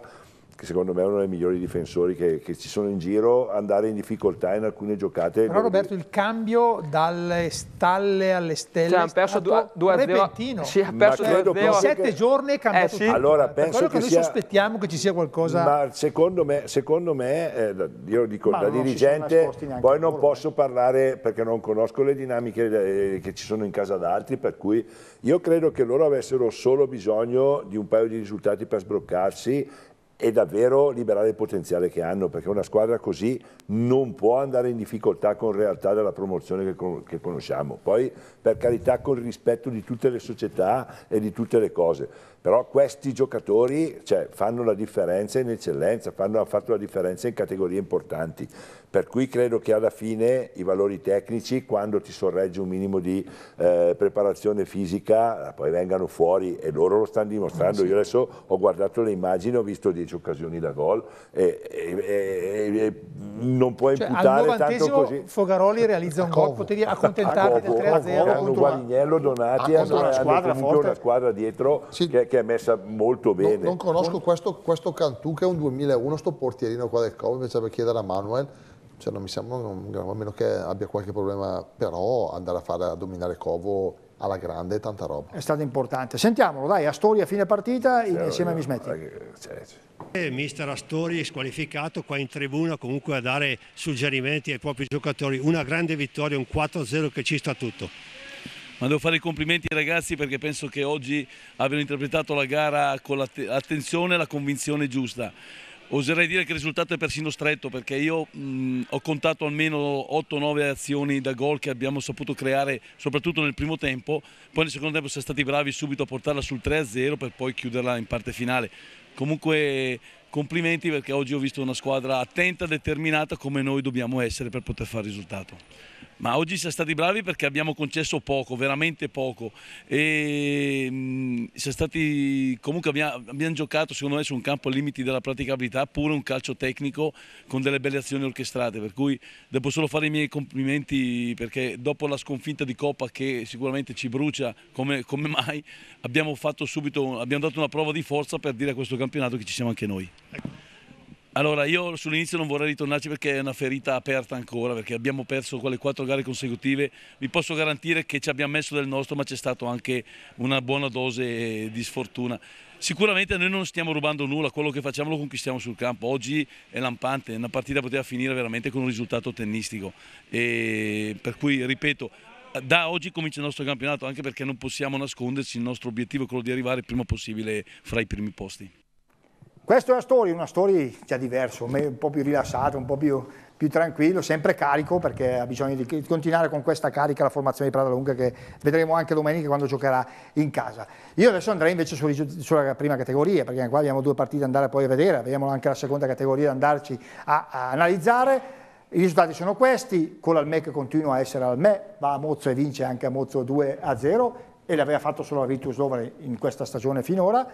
che secondo me è uno dei migliori difensori che, che, ci sono in giro, andare in difficoltà in alcune giocate. Però Roberto il cambio dalle stalle alle stelle cioè, hanno perso 2 repentino. Sì, ha perso 2 In sette giorni è cambiato eh, sì. Allora, penso per che, noi sia... sospettiamo che ci sia qualcosa... Ma secondo me, secondo me eh, io dico Ma da dirigente, poi non loro, posso eh. parlare perché non conosco le dinamiche eh, che ci sono in casa d'altri, per cui io credo che loro avessero solo bisogno di un paio di risultati per sbloccarsi e davvero liberare il potenziale che hanno, perché una squadra così non può andare in difficoltà con realtà della promozione che, con, che, conosciamo. Poi, per carità, con il rispetto di tutte le società e di tutte le cose però questi giocatori cioè, fanno la differenza in eccellenza, fanno, hanno fatto la differenza in categorie importanti, per cui credo che alla fine i valori tecnici, quando ti sorregge un minimo di eh, preparazione fisica, poi vengano fuori e loro lo stanno dimostrando. Eh, Io adesso ho guardato le immagini, ho visto 10 occasioni da gol e, e, e, e non puoi cioè, imputare tanto così. Fogaroli realizza un gol, potevi accontentarti del 3-0. Hanno Guadignello, Donati, hanno, hanno una squadra, forte. una squadra dietro sì. che che è messa molto bene. No, non conosco questo, questo Cantù che è un 2001, sto portierino qua del Covo, invece per chiedere a Manuel, cioè non mi sembra, a meno che abbia qualche problema, però andare a fare a dominare Covo alla grande tanta roba. È stato importante. Sentiamolo, dai, Astori a fine partita certo, insieme a Mismetti. Eh, certo. Cioè, cioè. eh, mister Astori squalificato qua in tribuna comunque a dare suggerimenti ai propri giocatori. Una grande vittoria, un 4-0 che ci sta tutto ma devo fare i complimenti ai ragazzi perché penso che oggi abbiano interpretato la gara con l'attenzione e la convinzione giusta. Oserei dire che il risultato è persino stretto perché io mh, ho contato almeno 8-9 azioni da gol che abbiamo saputo creare soprattutto nel primo tempo, poi nel secondo tempo siamo stati bravi subito a portarla sul 3-0 per poi chiuderla in parte finale. Comunque complimenti perché oggi ho visto una squadra attenta, determinata come noi dobbiamo essere per poter fare il risultato ma oggi siamo stati bravi perché abbiamo concesso poco, veramente poco. E, mh, mm, stati, comunque abbiamo, abbiamo, giocato secondo me su un campo ai limiti della praticabilità, pure un calcio tecnico con delle belle azioni orchestrate, per cui devo solo fare i miei complimenti perché dopo la sconfitta di Coppa che sicuramente ci brucia come, come mai, abbiamo, subito, abbiamo dato una prova di forza per dire a questo campionato che ci siamo anche noi. Ecco. Allora, io sull'inizio non vorrei ritornarci perché è una ferita aperta ancora, perché abbiamo perso quelle quattro gare consecutive. Vi posso garantire che ci abbiamo messo del nostro, ma c'è stata anche una buona dose di sfortuna. Sicuramente noi non stiamo rubando nulla, quello che facciamo lo conquistiamo sul campo. Oggi è lampante, una partita poteva finire veramente con un risultato tennistico. E per cui, ripeto, da oggi comincia il nostro campionato, anche perché non possiamo nasconderci, il nostro obiettivo è quello di arrivare il prima possibile fra i primi posti. Questa è una storia, una storia già diversa, un po' più rilassata, un po' più, più, tranquillo, sempre carico perché ha bisogno di continuare con questa carica la formazione di Prada Lunga che vedremo anche domenica quando giocherà in casa. Io adesso andrei invece sulla prima categoria perché qua abbiamo due partite da andare poi a vedere, abbiamo anche la seconda categoria da andarci a, a analizzare. I risultati sono questi, con l'Alme che continua a essere Alme, va a Mozzo e vince anche a Mozzo 2 a 0 e l'aveva fatto solo la Virtus Dovere in questa stagione finora.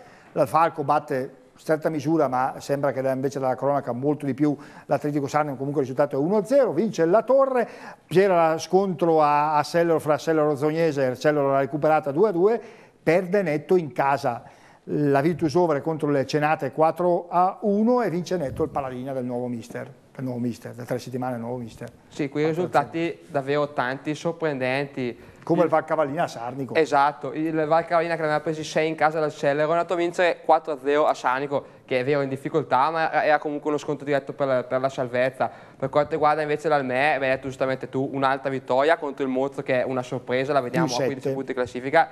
Falco batte stretta misura, ma sembra che invece dalla cronaca molto di più l'Atletico Sarno, comunque il risultato è 1-0, vince la Torre, c'era scontro a, a Sellero fra Sellero e Zognese, Sellero l'ha recuperata 2-2, perde netto in casa la Virtus Over contro le Cenate 4-1 e vince netto il Paladina del nuovo mister il nuovo mister, da tre settimane il nuovo mister. Sì, qui risultati davvero tanti, sorprendenti. Come il Valcavallina a Sarnico. Esatto, il Valcavallina che ne aveva presi 6 in casa dal Celler, è andato a vincere 4-0 a Sarnico, che è vero in difficoltà, ma era comunque uno scontro diretto per, per la salvezza. Per quanto riguarda invece l'Almè, beh, hai detto giustamente tu, un'altra vittoria contro il Mozzo che è una sorpresa, la vediamo a 15 punti classifica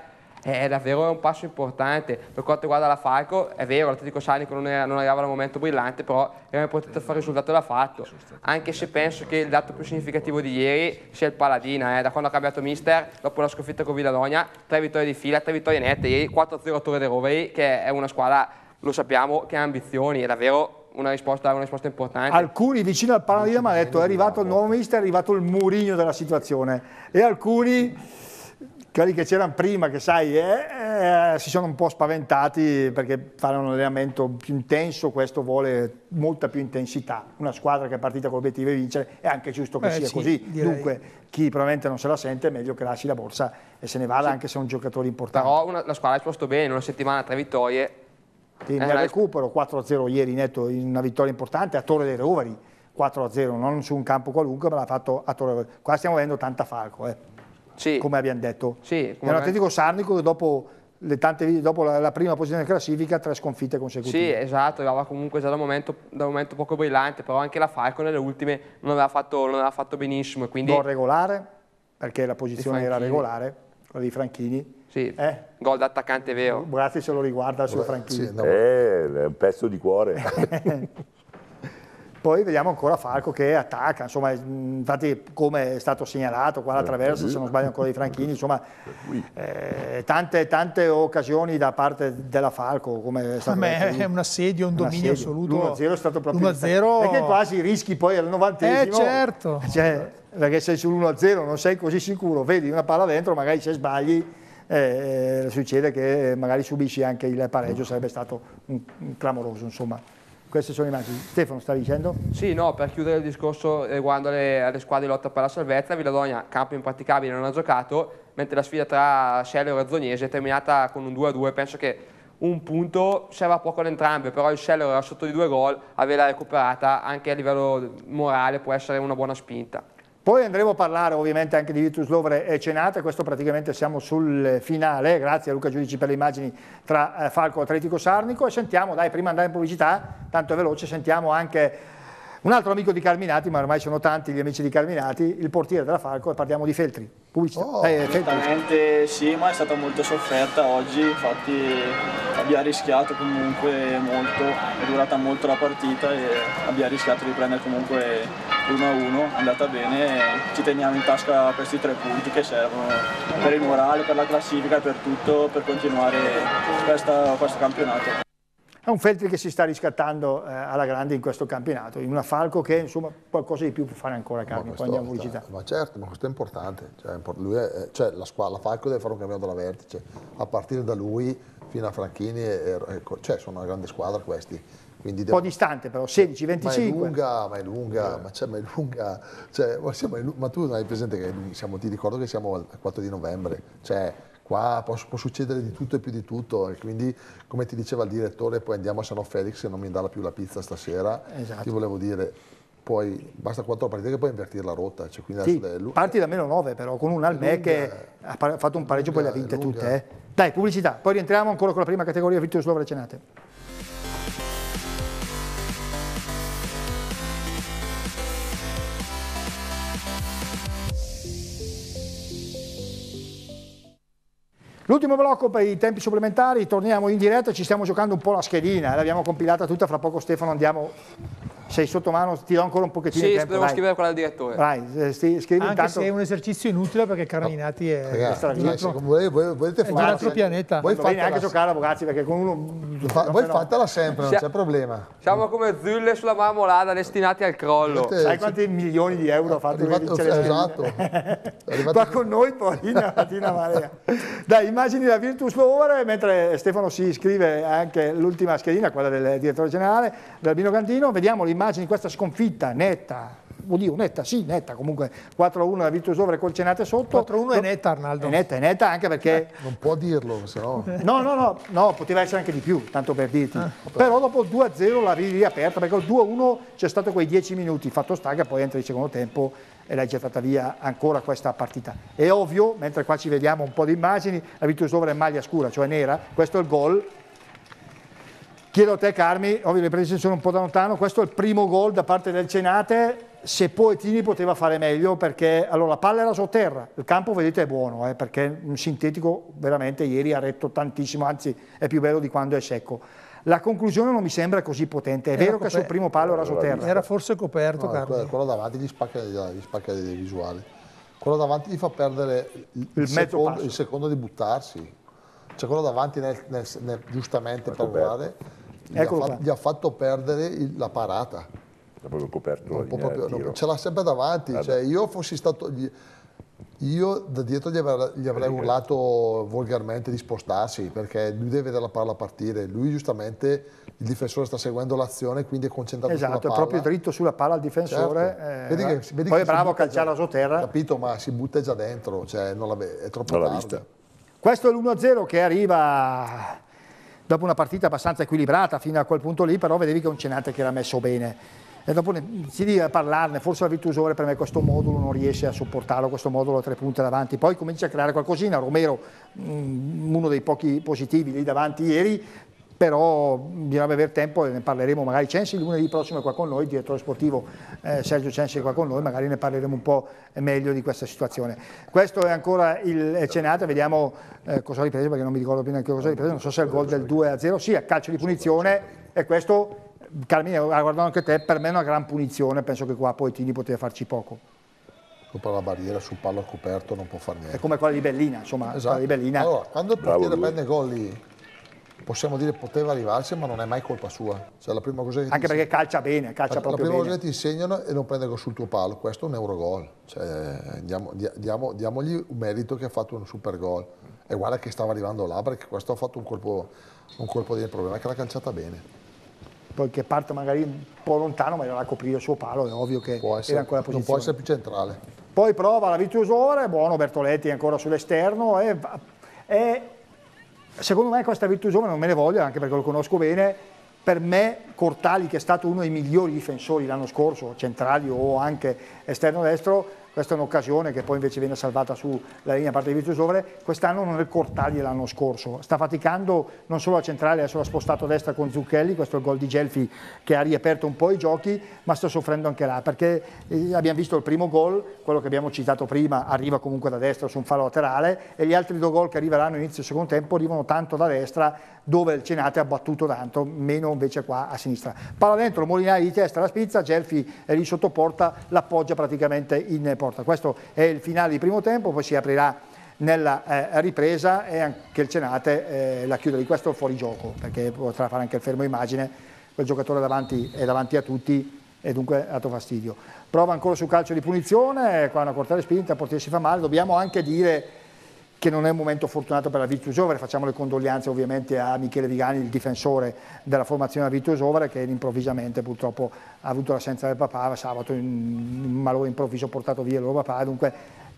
è, davvero un passo importante. Per quanto riguarda la Falco, è vero, l'Atletico Sanico non, era, non arrivava al momento brillante, però era importante fare il risultato e l'ha fatto. Anche se penso che il dato più significativo di ieri sia il Paladina, eh. da quando ha cambiato mister, dopo la sconfitta con Villadogna, tre vittorie di fila, tre vittorie nette, ieri 4-0 a Torre de Roveri, che è una squadra, lo sappiamo, che ha ambizioni, è davvero una risposta, una risposta, importante. Alcuni vicino al Paladina mi hanno detto è arrivato il nuovo mister, è arrivato il murigno della situazione e alcuni quelli che c'erano prima, che sai, eh, eh, si sono un po' spaventati perché fare un allenamento più intenso, questo vuole molta più intensità. Una squadra che è partita con l'obiettivo di vincere è anche giusto che Beh, sia sì, così. Direi. Dunque, chi probabilmente non se la sente, è meglio che lasci la borsa e se ne vada, sì. anche se è un giocatore importante. Però una, la squadra ha risposto bene, in una settimana tre vittorie. Sì, eh, nel recupero 4-0 ieri netto, in una vittoria importante a Torre dei Rovari. 4-0, non su un campo qualunque, ma l'ha fatto a Torre. dei Qua stiamo avendo tanta falco. Eh sì. come abbiamo detto. Sì, come è un Atletico Sarnico che dopo, tante, dopo la, la, prima posizione della classifica tre sconfitte consecutive. Sì, esatto, aveva comunque già da un momento, da un momento poco brillante, però anche la Falcon nelle ultime non aveva fatto, non aveva fatto benissimo. Quindi... Gol regolare, perché la posizione era regolare, quella di Franchini. Sì, eh. gol d'attaccante vero. Grazie se lo riguarda su Franchini. Sì, no. eh, è un pezzo di cuore. Poi vediamo ancora Falco che attacca, insomma, infatti come è stato segnalato qua la traversa, se non sbaglio ancora di Franchini, insomma, eh, tante, tante, occasioni da parte della Falco. Come è ah, stato Beh, è un assedio, un, un dominio assedio. assoluto. 1-0 è stato proprio... 1-0... Perché quasi rischi poi al 90 Eh certo! Cioè, perché sei sull'1-0, non sei così sicuro, vedi una palla dentro, magari se sbagli eh, succede che magari subisci anche il pareggio, sarebbe stato un, un clamoroso, insomma queste sono le immagini. Stefano, stavi dicendo? Sì, no, per chiudere il discorso riguardo alle, alle squadre di lotta per la salvezza, Villadogna, campo impraticabile, non ha giocato, mentre la sfida tra Scello e Razzognese è terminata con un 2-2, penso che un punto serva poco ad entrambe, però il Scello era sotto di due gol, averla recuperata anche a livello morale può essere una buona spinta. Poi andremo a parlare ovviamente anche di Virtus Lovre e Cenate, questo praticamente siamo sul finale, grazie a Luca Giudici per le immagini tra eh, Falco e Atletico Sarnico e sentiamo, dai prima andare in pubblicità, tanto è veloce, sentiamo anche un altro amico di Carminati, ma ormai sono tanti gli amici di Carminati, il portiere della Falco, e parliamo di Feltri. Pubblicità. Oh, eh, Feltri. sì, ma è stata molto sofferta oggi, infatti abbiamo rischiato comunque molto, è durata molto la partita e abbiamo rischiato di prendere comunque 1-1, è andata bene e ci teniamo in tasca questi tre punti che servono per il morale, per la classifica, per tutto, per continuare questa, questo campionato. È un Feltri che si sta riscattando eh, alla grande in questo campionato, in una Falco che insomma qualcosa di più può fare ancora Carmi, poi andiamo velocità. Ma certo, ma questo è importante, cioè, è, cioè la, la Falco deve fare un cambiamento alla vertice, a partire da lui fino a Franchini, e, e, ecco, cioè sono una grande squadra questi, un po' distante però, 16-25. Ma è lunga, ma è lunga, eh. ma, cioè, ma è lunga. Cioè, ma, siamo, ma tu non hai presente che siamo, ti ricordo che siamo al 4 di novembre, cioè qua può, può, succedere di tutto e più di tutto e quindi come ti diceva il direttore poi andiamo a San Felix e non mi darà più la pizza stasera, esatto. ti volevo dire poi basta quattro partite che puoi invertire la rotta. Cioè, sì, è... Parti da meno 9 però, con un Almè che ha fatto un pareggio lunga, poi le ha vinte tutte. Eh. Dai, pubblicità, poi rientriamo ancora con la prima categoria Vittorio Slova Cenate. L'ultimo blocco per i tempi supplementari, torniamo in diretta, ci stiamo giocando un po' la schedina, eh, l'abbiamo compilata tutta, fra poco Stefano andiamo sei sotto mano, ti do ancora un pochettino sì, di tempo. Sì, devo scrivere quella del direttore. Vai, eh, scrivi Anche intanto... se è un esercizio inutile perché Carminati no. è... Ragazzi, è, è, altro, volete, volete è un altro pianeta. Voi fate devi neanche la... giocare, ragazzi, perché con uno... Fa, voi no. fatela sempre, non c'è problema. Siamo come zulle sulla marmolada, destinati al crollo. Volete, Sai quanti milioni di euro ha fatto arrivato, cioè, Esatto. Qua con noi poi, una mattina Dai, immagini la Virtus Ore, mentre Stefano si iscrive anche l'ultima schedina, quella del direttore generale, del Albino Cantino. Vediamo l'immagine immagini di questa sconfitta netta, oddio netta, sì netta comunque, 4-1 la Virtus Overe col Cenate sotto. 4-1 è netta Arnaldo. È netta, è netta anche perché... Eh, non può dirlo, se no... No, no, no, no, poteva essere anche di più, tanto per dirti. Eh. Però dopo il 2-0 la riaperta, perché il 2-1 c'è stato quei 10 minuti, fatto sta poi entra il secondo tempo e l'hai gettata via ancora questa partita. È ovvio, mentre qua ci vediamo un po' di immagini, la Virtus Overe è maglia scura, cioè nera, questo è il gol Chiedo a te Carmi, ovvio le prese sono un po' da lontano, questo è il primo gol da parte del Cenate, se Poetini poteva fare meglio perché allora, la palla era sotterra, il campo vedete è buono eh, perché un sintetico veramente ieri ha retto tantissimo, anzi è più bello di quando è secco. La conclusione non mi sembra così potente, è era vero che sul primo palo era sotterra. Era forse coperto no, Carmi. Quello davanti gli spacca, gli spacca le visuali, quello davanti gli fa perdere il, il, secondo, il secondo, di buttarsi, cioè quello davanti nel, nel, nel, giustamente per guardare Eccolo gli, ha fatto, gli ha fatto perdere il, la parata. L'ha proprio coperto. Non proprio, no, ce l'ha sempre davanti. Ah, cioè, io fossi stato... Gli, io da dietro gli avrei, gli avrei urlato volgarmente di spostarsi perché lui deve vedere la palla partire. Lui giustamente il difensore sta seguendo l'azione quindi è concentrato esatto, sulla palla. Esatto, proprio dritto sulla palla il difensore. Certo. Eh, vedi che, eh, vedi poi è bravo a calciare a sotterra. Capito, ma si butta già dentro, cioè, è troppo non tardi. Vista. Questo è l'1-0 che arriva dopo una partita abbastanza equilibrata fino a quel punto lì, però vedevi che un Cenate che era messo bene. E dopo ne, si deve parlarne, forse la Virtusore per me questo modulo non riesce a sopportarlo, questo modulo a tre punte davanti, poi comincia a creare qualcosina, Romero, mh, mm, uno dei pochi positivi lì davanti ieri, però bisognerebbe avere tempo e ne parleremo magari Censi lunedì prossimo è qua con noi, il direttore sportivo eh, Sergio Censi è qua con noi, magari ne parleremo un po' meglio di questa situazione. Questo è ancora il Cenata, vediamo eh, cosa ha ripreso perché non mi ricordo più neanche cosa ha ripreso, non so se è il gol del 2-0, sì, a calcio di punizione e questo, Carmine, guardando anche te, per me è una gran punizione, penso che qua poi Tini poteva farci poco sopra la barriera, sul pallo al coperto non può fare niente. È come quella di Bellina, insomma, esatto. quella di esatto. Bellina. Allora, quando il portiere prende gol lì, possiamo dire poteva arrivarci, ma non è mai colpa sua. Cioè, la prima cosa che Anche perché calcia bene, calcia la, proprio bene. La prima bene. cosa che ti insegnano è non prendere sul tuo palo, questo è un Eurogol. Cioè, diamo, diamo, diamogli un merito che ha fatto un super gol. E guarda che stava arrivando là, perché questo ha fatto un colpo, un colpo di problema, che l'ha calciata bene. Poi che parte magari un po' lontano, ma era a coprire il suo palo, è ovvio che essere, era ancora posizione. Non può essere più centrale. Poi prova la virtuosora, buono Bertoletti ancora sull'esterno e, e Secondo me questa virtù giovane non me ne voglia, anche perché lo conosco bene, per me Cortali, che è stato uno dei migliori difensori l'anno scorso, centrali o anche esterno destro, questa è un'occasione che poi invece viene salvata sulla linea da parte di Vizio Sovere, quest'anno non è il Cortali dell'anno scorso, sta faticando non solo a centrale, adesso l'ha spostato a destra con Zucchelli, questo è il gol di Gelfi che ha riaperto un po' i giochi, ma sta soffrendo anche là, perché eh, abbiamo visto il primo gol, quello che abbiamo citato prima, arriva comunque da destra su un falo laterale e gli altri due gol che arriveranno inizio secondo tempo arrivano tanto da destra dove il Cenate ha battuto tanto, meno invece qua a sinistra. Palla dentro, Molinari di testa, la spizza, Gelfi è lì sotto porta, l'appoggia praticamente in porta. Questo è il finale di primo tempo, poi si aprirà nella eh, ripresa e anche il Cenate eh, la chiude di questo fuori gioco, perché potrà fare anche il fermo immagine quel giocatore davanti, è davanti a tutti e dunque ha dato fastidio prova ancora sul calcio di punizione qua una cortale spinta, il portiere si fa male dobbiamo anche dire che non è un momento fortunato per la Virtus Giovare, facciamo le condoglianze ovviamente a Michele Vigani, il difensore della formazione della Virtus Giovare, che improvvisamente purtroppo ha avuto l'assenza del papà, sabato in un malore improvviso ha portato via il loro papà, dunque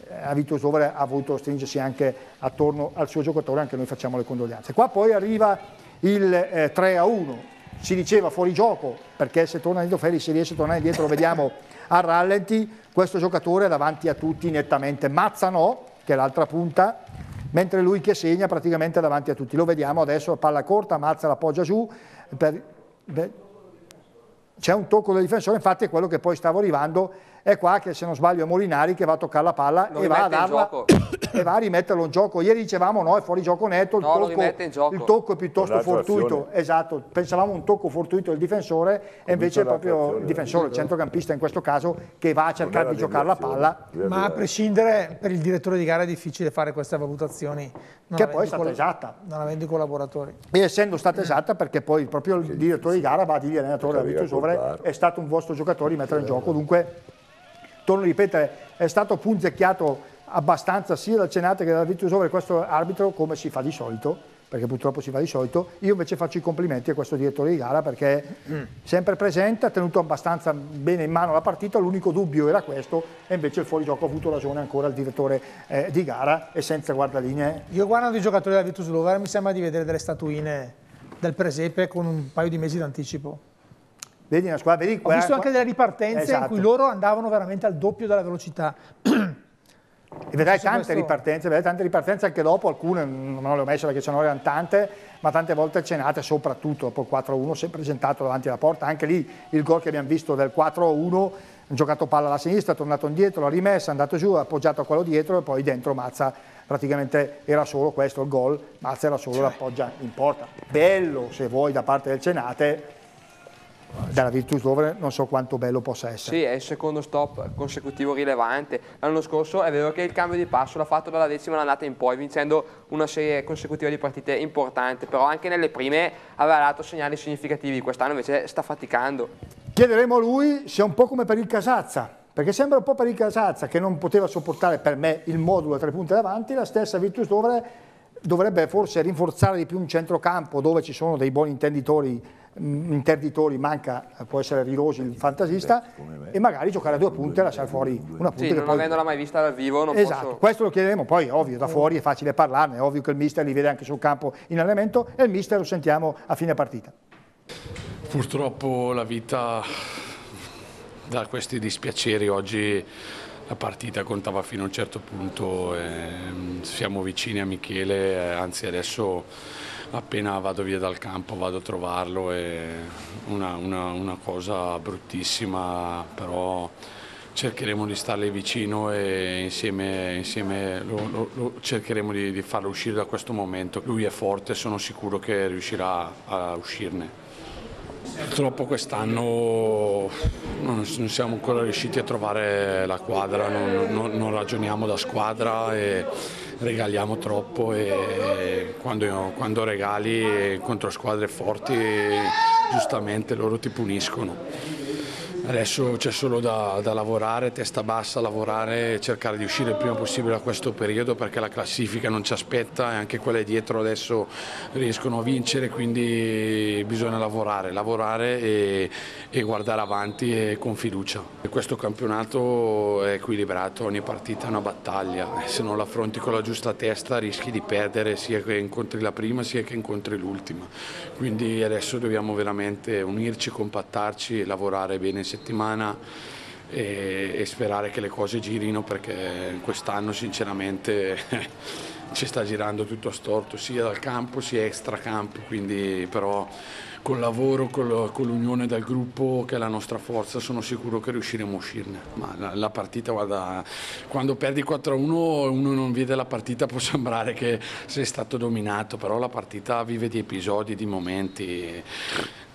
eh, la Virtus Giovare ha voluto stringersi anche attorno al suo giocatore, anche noi facciamo le condoglianze. Qua poi arriva il eh, 3 a 1, si diceva fuori gioco perché se torna indietro Ferri si riesce a tornare indietro lo vediamo a rallenti questo giocatore davanti a tutti nettamente mazza no, che è l'altra punta, mentre lui che segna praticamente davanti a tutti. Lo vediamo adesso, palla corta, Mazza la poggia giù, c'è un tocco del difensore, infatti è quello che poi stavo arrivando è qua che se non sbaglio è Molinari che va a toccare la palla e va, darla, e va, a rimetterlo in gioco. Ieri dicevamo no, è fuori gioco netto, il, no, tocco, il tocco, è piuttosto fortuito, azione. esatto, pensavamo un tocco fortuito del difensore Comincia e invece è proprio il difensore, il centrocampista in questo caso, che va a cercare di giocare la palla. Ma a prescindere per il direttore di gara è difficile fare queste valutazioni. Non che poi è stata esatta. Non avendo i collaboratori. E essendo stata esatta perché poi proprio il direttore di gara va a dire all'allenatore, è stato un vostro giocatore di mettere in gioco, dunque torno a ripetere, è stato punzecchiato abbastanza sia dal Cenate che dalla Virtus Over questo arbitro come si fa di solito perché purtroppo si fa di solito, io invece faccio i complimenti a questo direttore di gara perché è mm. sempre presente, ha tenuto abbastanza bene in mano la partita, l'unico dubbio era questo e invece il fuorigioco ha avuto ragione ancora il direttore eh, di gara e senza guardalinee. Io guardando i giocatori della Virtus Lover mi sembra di vedere delle statuine del presepe con un paio di mesi d'anticipo vedi una squadra, vedi qua, Ho visto anche delle ripartenze esatto. in cui loro andavano veramente al doppio della velocità. E vedrai tante questo... ripartenze, vedrai tante ripartenze anche dopo, alcune non le ho messe perché ce n'erano tante, ma tante volte cenate soprattutto dopo il 4-1 sempre presentato davanti alla porta, anche lì il gol che abbiamo visto del 4-1, giocato palla alla sinistra, tornato indietro, l'ha rimessa, è andato giù, ha appoggiato a quello dietro e poi dentro Mazza praticamente era solo questo il gol, Mazza era solo cioè. l'appoggia in porta. Bello se vuoi da parte del Cenate, dalla Virtus Dover non so quanto bello possa essere. Sì, è il secondo stop consecutivo rilevante. L'anno scorso è vero che il cambio di passo l'ha fatto dalla decima all'andata in poi, vincendo una serie consecutiva di partite importante, però anche nelle prime aveva dato segnali significativi, quest'anno invece sta faticando. Chiederemo a lui se è un po' come per il Casazza, perché sembra un po' per il Casazza che non poteva sopportare per me il modulo a tre punti davanti, la stessa Virtus Dover dovrebbe forse rinforzare di più un centrocampo dove ci sono dei buoni intenditori interditori, manca, può essere Rilosi il fantasista, e magari giocare a due punte e lasciare fuori una punta. Sì, non poi... avendola mai vista dal vivo non Esatto, posso... questo lo chiederemo, poi ovvio, da fuori è facile parlarne, è ovvio che il mister li vede anche sul campo in allenamento e il mister lo sentiamo a fine partita. Purtroppo la vita da questi dispiaceri oggi la partita contava fino a un certo punto, ehm, siamo vicini a Michele, eh, anzi adesso appena vado via dal campo vado a trovarlo, è una, una, una cosa bruttissima, però cercheremo di starle vicino e insieme, insieme lo, lo, lo cercheremo di, di, farlo uscire da questo momento. Lui è forte, sono sicuro che riuscirà a uscirne. Purtroppo quest'anno non, siamo ancora riusciti a trovare la quadra, non, non, non ragioniamo da squadra. E regaliamo troppo e quando, quando regali contro squadre forti giustamente loro ti puniscono. Adesso c'è solo da, da, lavorare, testa bassa, lavorare e cercare di uscire il prima possibile da questo periodo perché la classifica non ci aspetta e anche quelle dietro adesso riescono a vincere, quindi bisogna lavorare, lavorare e, e guardare avanti e con fiducia. Questo campionato è equilibrato, ogni partita è una battaglia, eh, se non l'affronti con la giusta testa rischi di perdere sia che incontri la prima sia che incontri l'ultima, quindi adesso dobbiamo veramente unirci, compattarci e lavorare bene settimana e, e sperare che le cose girino perché quest'anno sinceramente ci sta girando tutto a storto sia dal campo sia extra campo quindi però col lavoro, col, con l'unione del gruppo che è la nostra forza sono sicuro che riusciremo a uscirne. Ma la, la partita, guarda, quando perdi 4-1 uno non vede la partita può sembrare che sei stato dominato, però la partita vive di episodi, di momenti.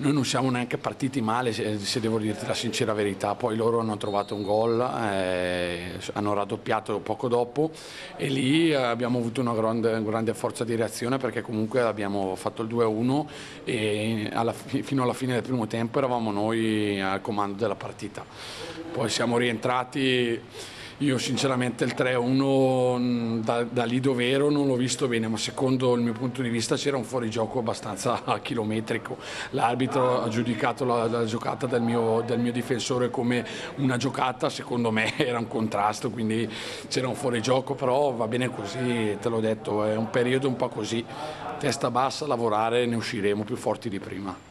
Noi non siamo neanche partiti male, se devo dirti la sincera verità, poi loro hanno trovato un gol, eh, hanno raddoppiato poco dopo e lì eh, abbiamo avuto una grande, grande forza di reazione perché comunque abbiamo fatto il 2-1 e alla, fino alla fine del primo tempo eravamo noi al comando della partita. Poi siamo rientrati io sinceramente il 3-1 mm, da, da, lì dove ero non l'ho visto bene, ma secondo il mio punto di vista c'era un fuorigioco abbastanza chilometrico. L'arbitro ha giudicato la, la giocata del mio, del mio, difensore come una giocata, secondo me era un contrasto, quindi c'era un fuorigioco, però va bene così, te l'ho detto, è un periodo un po' così, testa bassa, lavorare, ne usciremo più forti di prima.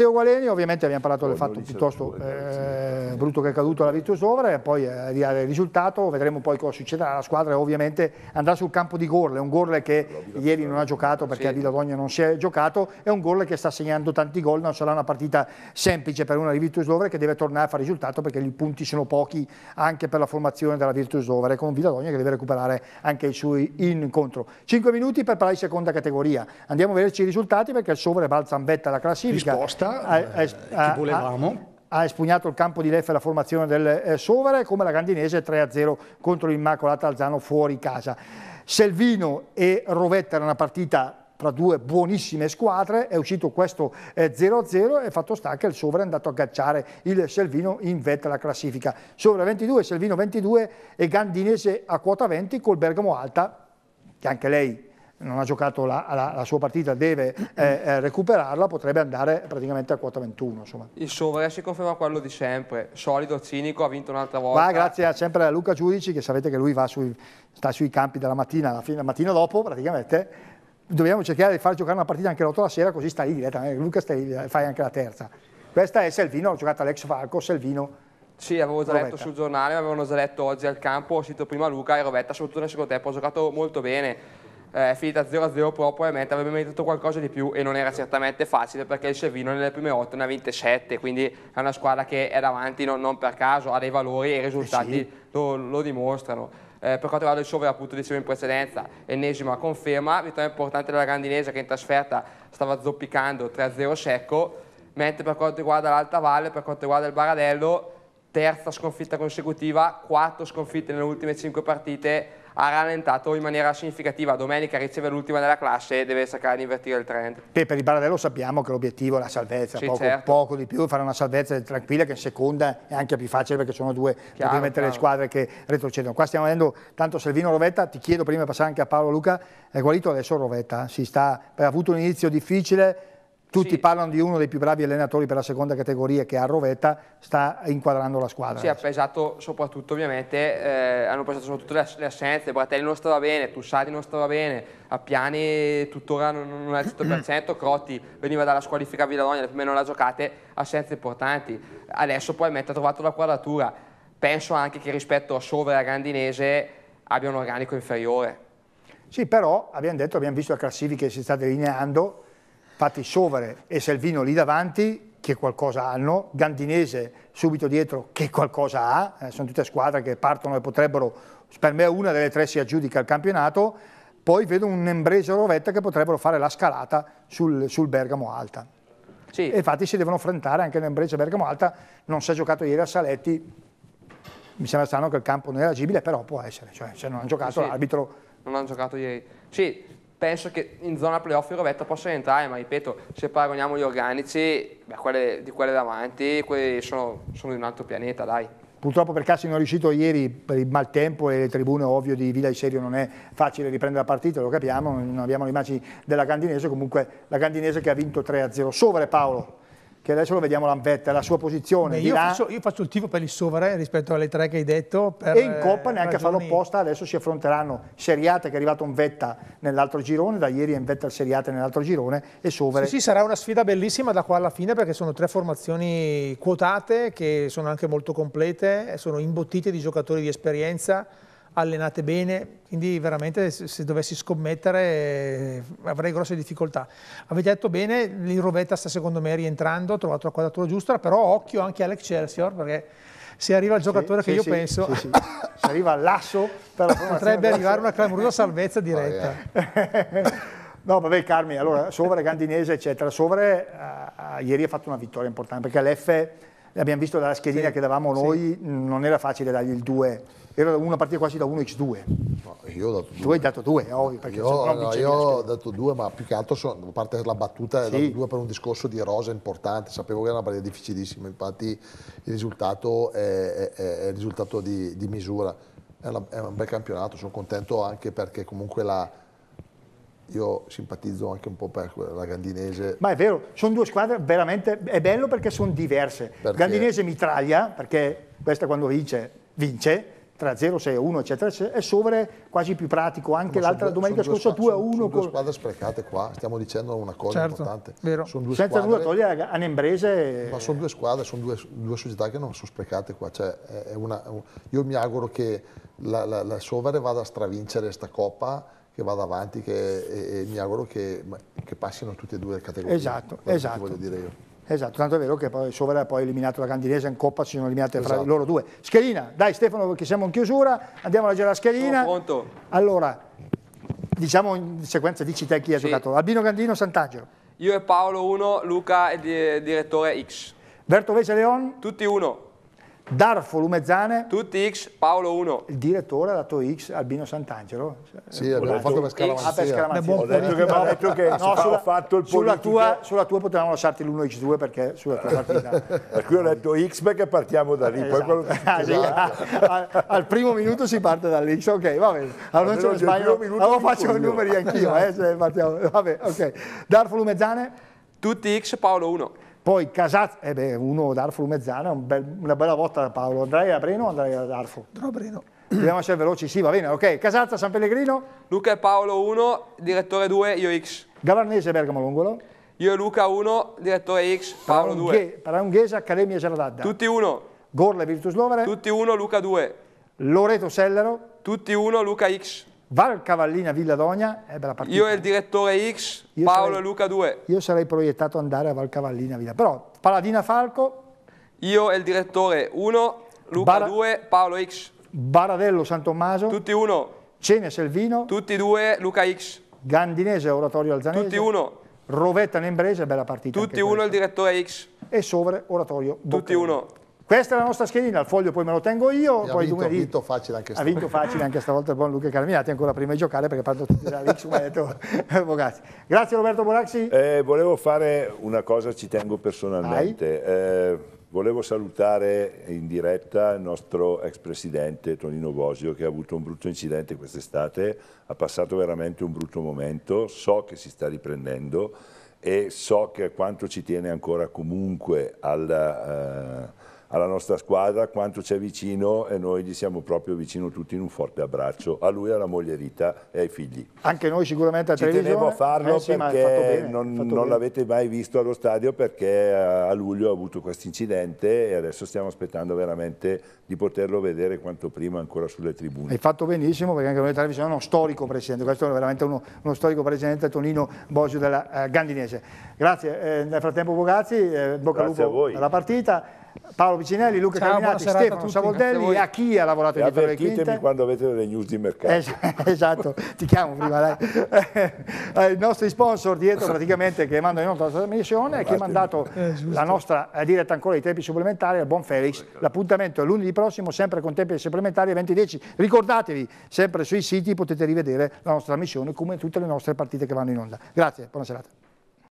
Matteo Gualeni, ovviamente abbiamo parlato del fatto piuttosto eh, brutto che è caduto la Virtus Ovra, poi eh, il risultato, vedremo poi cosa succederà. La squadra ovviamente andrà sul campo di Gorle, un Gorle che ieri non ha giocato perché a Villadogna non si è giocato, è un Gorle che sta segnando tanti gol, non sarà una partita semplice per una di Virtus Ovra che deve tornare a fare risultato perché i punti sono pochi anche per la formazione della Virtus e con Villadogna che deve recuperare anche il suo incontro. 5 minuti per parlare di seconda categoria. Andiamo a vederci i risultati perché il Sovere balza in vetta alla classifica. Risposta ha, eh, eh, che volevamo. Ha, ha espugnato il campo di Leff e la formazione del eh, Sovara come la Grandinese 3-0 contro l'Immacolata Alzano fuori casa. Selvino e Rovetta era una partita tra due buonissime squadre, è uscito questo 0-0 eh, e fatto sta che il Sovra è andato a cacciare il Selvino in vetta alla classifica. Sovra 22, Selvino 22 e Gandinese a quota 20 col Bergamo Alta, che anche lei non ha giocato la, la, la sua partita, deve eh, eh recuperarla, potrebbe andare praticamente a quota 21. Insomma. Il suo si conferma quello di sempre, solido, cinico, ha vinto un'altra volta. Va grazie a, sempre a Luca Giudici, che sapete che lui sui, sta sui campi dalla mattina, alla fine, la mattina dopo praticamente. Dobbiamo cercare di far giocare una partita anche l'otto la sera, così stai lì Luca stai lì, fai anche la terza. Questa è Selvino, ha giocato Alex Falco, Selvino sì, avevo già letto sul giornale, avevano già letto oggi al campo, ho sentito prima Luca e Rovetta, soprattutto nel secondo tempo, ha giocato molto bene eh, finita 0-0 però probabilmente avrebbe meritato qualcosa di più e non era certamente facile perché il Cervino nelle prime 8 ne ha vinte 7 quindi è una squadra che è davanti non, non per caso, ha dei valori e i risultati eh sì. lo, lo dimostrano. Eh, per quanto riguarda il Sovra, appunto dicevo in precedenza, ennesima conferma, vittoria importante della Grandinese che in trasferta stava zoppicando 3-0 secco, mentre per quanto riguarda l'Alta Valle, per quanto riguarda il Baradello, terza sconfitta consecutiva, quattro sconfitte nelle ultime 5 partite, ha rallentato in maniera significativa. Domenica riceve l'ultima della classe e deve cercare di invertire il trend. Che per il Bardello sappiamo che l'obiettivo è la salvezza, sì, poco, certo. poco, di più, fare una salvezza tranquilla che in seconda è anche più facile perché sono due chiaro, le chiaro. squadre che retrocedono. Qua stiamo avendo tanto Selvino Rovetta, ti chiedo prima di passare anche a Paolo Luca, è guarito adesso Rovetta, si sta, ha avuto un inizio difficile, tutti sì. parlano di uno dei più bravi allenatori per la seconda categoria che a Rovetta sta inquadrando la squadra. Sì, ha pesato soprattutto ovviamente, eh, hanno pesato soprattutto le, le, assenze, Bratelli non stava bene, Tussati non stava bene, Appiani tuttora non, non è al 100%, Crotti veniva dalla squalifica a Villarogna, almeno la giocate, assenze importanti. Adesso probabilmente ha trovato la quadratura. Penso anche che rispetto a Sovra e a Grandinese abbia un organico inferiore. Sì, però abbiamo detto, abbiamo visto la classifica che si sta delineando, Infatti Sovere e Selvino lì davanti che qualcosa hanno, Gandinese subito dietro che qualcosa ha, eh, sono tutte squadre che partono e potrebbero, per me una delle tre si aggiudica il campionato, poi vedo un Embrese Rovetta che potrebbero fare la scalata sul, sul Bergamo Alta. Sì. E infatti si devono affrontare anche l'Embrese Bergamo Alta, non si è giocato ieri a Saletti, mi sembra strano che il campo non era agibile, però può essere, cioè se non hanno giocato sì. l'arbitro... Non hanno giocato ieri. Sì, penso che in zona playoff il Rovetta possa entrare, ma ripeto, se paragoniamo gli organici, beh, quelle, di quelle davanti, quelli sono, sono di un altro pianeta, dai. Purtroppo per caso non è riuscito ieri per il maltempo e le tribune ovvio di Villa Serio non è facile riprendere la partita, lo capiamo, non abbiamo le immagini della Candinese, comunque la Candinese che ha vinto 3-0. Sovre Paolo che adesso lo vediamo Lanvetta, la sua posizione Beh, io, faccio, io, faccio, il tifo per il Sovere eh, rispetto alle tre che hai detto. e in Coppa eh, neanche ragioni... a fare apposta, adesso si affronteranno Seriate che è arrivato un vetta nell'altro girone, da ieri è in vetta Seriate nell'altro girone e Sovere. Sì, sì, sarà una sfida bellissima da qua alla fine perché sono tre formazioni quotate che sono anche molto complete, sono imbottite di giocatori di esperienza allenate bene, quindi veramente se dovessi scommettere eh, avrei grosse difficoltà. Avete detto bene, il Rovetta sta secondo me rientrando, ha trovato la quadratura giusta, però occhio anche Alex Celsior perché se arriva il giocatore sì, che sì, io sì, penso... Sì, se arriva l'asso Potrebbe arrivare una clamorosa salvezza diretta. Oh, no, vabbè Carmi, allora Sovere, Gandinese, eccetera. Sovere uh, ieri ha fatto una vittoria importante perché l'F l'abbiamo visto dalla schedina che davamo noi, non era facile dargli il 2 era una partita quasi da 1x2. No, io ho dato due. Tu hai dato due, eh, ovvio. Perché io, no, io ho dato due, ma più che altro sono, a parte la battuta, sì. dato due per un discorso di rosa importante. Sapevo che era una partita difficilissima, infatti il risultato è, è, è il risultato di, di misura. È, una, è, un bel campionato, sono contento anche perché comunque la, io simpatizzo anche un po' per la Gandinese. Ma è vero, sono due squadre veramente, è bello perché sono diverse. Perché? Gandinese mitraglia, perché questa quando vince, vince, tra 0-6 a 1 eccetera, eccetera è Sovere quasi più pratico anche l'altra domenica scorsa 2 a 1 sono due squadre sprecate qua stiamo dicendo una cosa certo, importante vero. sono due senza squadre, nulla togliere a Nembrese ma sono due squadre sono due, due società che non sono sprecate qua cioè, è una, io mi auguro che la, la, la Sovere vada a stravincere questa coppa che vada avanti che, e, e, mi auguro che, che, passino tutte e due le categorie esatto, esatto. Che voglio dire io Esatto, tanto è vero che poi Sovera ha poi eliminato la Candinese in Coppa, si sono eliminate esatto. fra loro due. Schierina, dai Stefano perché siamo in chiusura, andiamo a leggere la schierina. Sono allora, diciamo in sequenza dici te chi ha sì. giocato. Albino Gandino, Sant'Angelo. Io e Paolo 1, Luca è direttore X. Bertovese Leon. Tutti 1. Darfo Lumezzane. Tutti X, Paolo 1. Il direttore ha dato X, Albino Sant'Angelo. Sì, abbiamo fatto per scaramanzia. Ah, per Ho detto che, ho detto che no, sulla, fatto il sulla tua, sulla tua, potevamo lasciarti l'1x2 perché sulla tua partita. per cui ho detto X perché partiamo da lì. Esatto. Quello... esatto. Ah, ah, al primo minuto si parte dall'X, ok, va bene. Allora non ce ne sbaglio, faccio i numeri anch'io. Eh, se partiamo. Vabbè, ok. Darfo Lumezzane. Tutti X, Paolo 1. Poi Casazzi, eh beh, uno Darfur Mezzana, un bel, una bella volta da Paolo. andrai a Breno o andrai a Darfur? Andrò a Breno. Dobbiamo essere veloci, sì, va bene, ok. Casazza, San Pellegrino. Luca e Paolo 1, direttore 2, io X. Gavarnese, Bergamo Longolo. Io e Luca 1, direttore X, Paolo 2. Paranghese, Accademia Geradadda. Tutti 1. Gorla e Virtus Lovere. Tutti 1, Luca 2. Loreto Sellero. Tutti 1, Luca X. Val Cavallina Villadogna è eh, bella partita. Io e il direttore X, io Paolo sarei, e Luca 2. Io sarei proiettato ad andare a Val Cavallina Villa. Però Paladina Falco. Io e il direttore 1, Luca Bara, 2, Paolo X. Baradello San Tommaso. Tutti 1. Cene Selvino. Tutti 2, Luca X. Gandinese Oratorio Alzanese. Tutti 1. Rovetta Nembrese, bella partita. Tutti 1 il direttore X. E Sovre Oratorio Tutti 1. Questa è la nostra schedina, il foglio poi me lo tengo io. E poi ha, vinto, vinto facile anche stavolta. Ha vinto facile anche stavolta il buon Luca Carminati, ancora prima di giocare perché parto tutti da Rix, ma detto Bogazzi. Grazie Roberto Boraxi. Eh, volevo fare una cosa, ci tengo personalmente. Eh, volevo salutare in diretta il nostro ex presidente Tonino Bosio che ha avuto un brutto incidente quest'estate, ha passato veramente un brutto momento, so che si sta riprendendo e so che quanto ci tiene ancora comunque alla... Eh, alla nostra squadra, quanto c'è vicino e noi gli siamo proprio vicino tutti in un forte abbraccio, a lui, alla moglie Rita e ai figli. Anche noi sicuramente a Ci televisione. tenevo a farlo eh sì, perché bene, non, l'avete mai visto allo stadio perché a luglio ha avuto questo incidente e adesso stiamo aspettando veramente di poterlo vedere quanto prima ancora sulle tribune. Hai fatto benissimo perché anche noi televisione è uno storico presidente, questo è veramente uno, uno storico presidente Tonino Bosio della eh, Gandinese. Grazie, eh, nel frattempo Bogazzi, eh, bocca al lupo alla partita. Paolo Vicinelli, Luca Ciao, Caminati, Stefano Savoldelli e a chi ha lavorato in Vittoria Quinta. quando avete delle news di mercato. Es esatto, ti chiamo prima. Dai. Eh, eh, I nostri sponsor dietro praticamente che mandano in onda la trasmissione e che ha mandato eh, la nostra eh, diretta ancora ai tempi supplementari al buon Felix. L'appuntamento è lunedì prossimo, sempre con tempi supplementari alle 20.10. Ricordatevi, sempre sui siti potete rivedere la nostra missione come tutte le nostre partite che vanno in onda. Grazie, buona serata.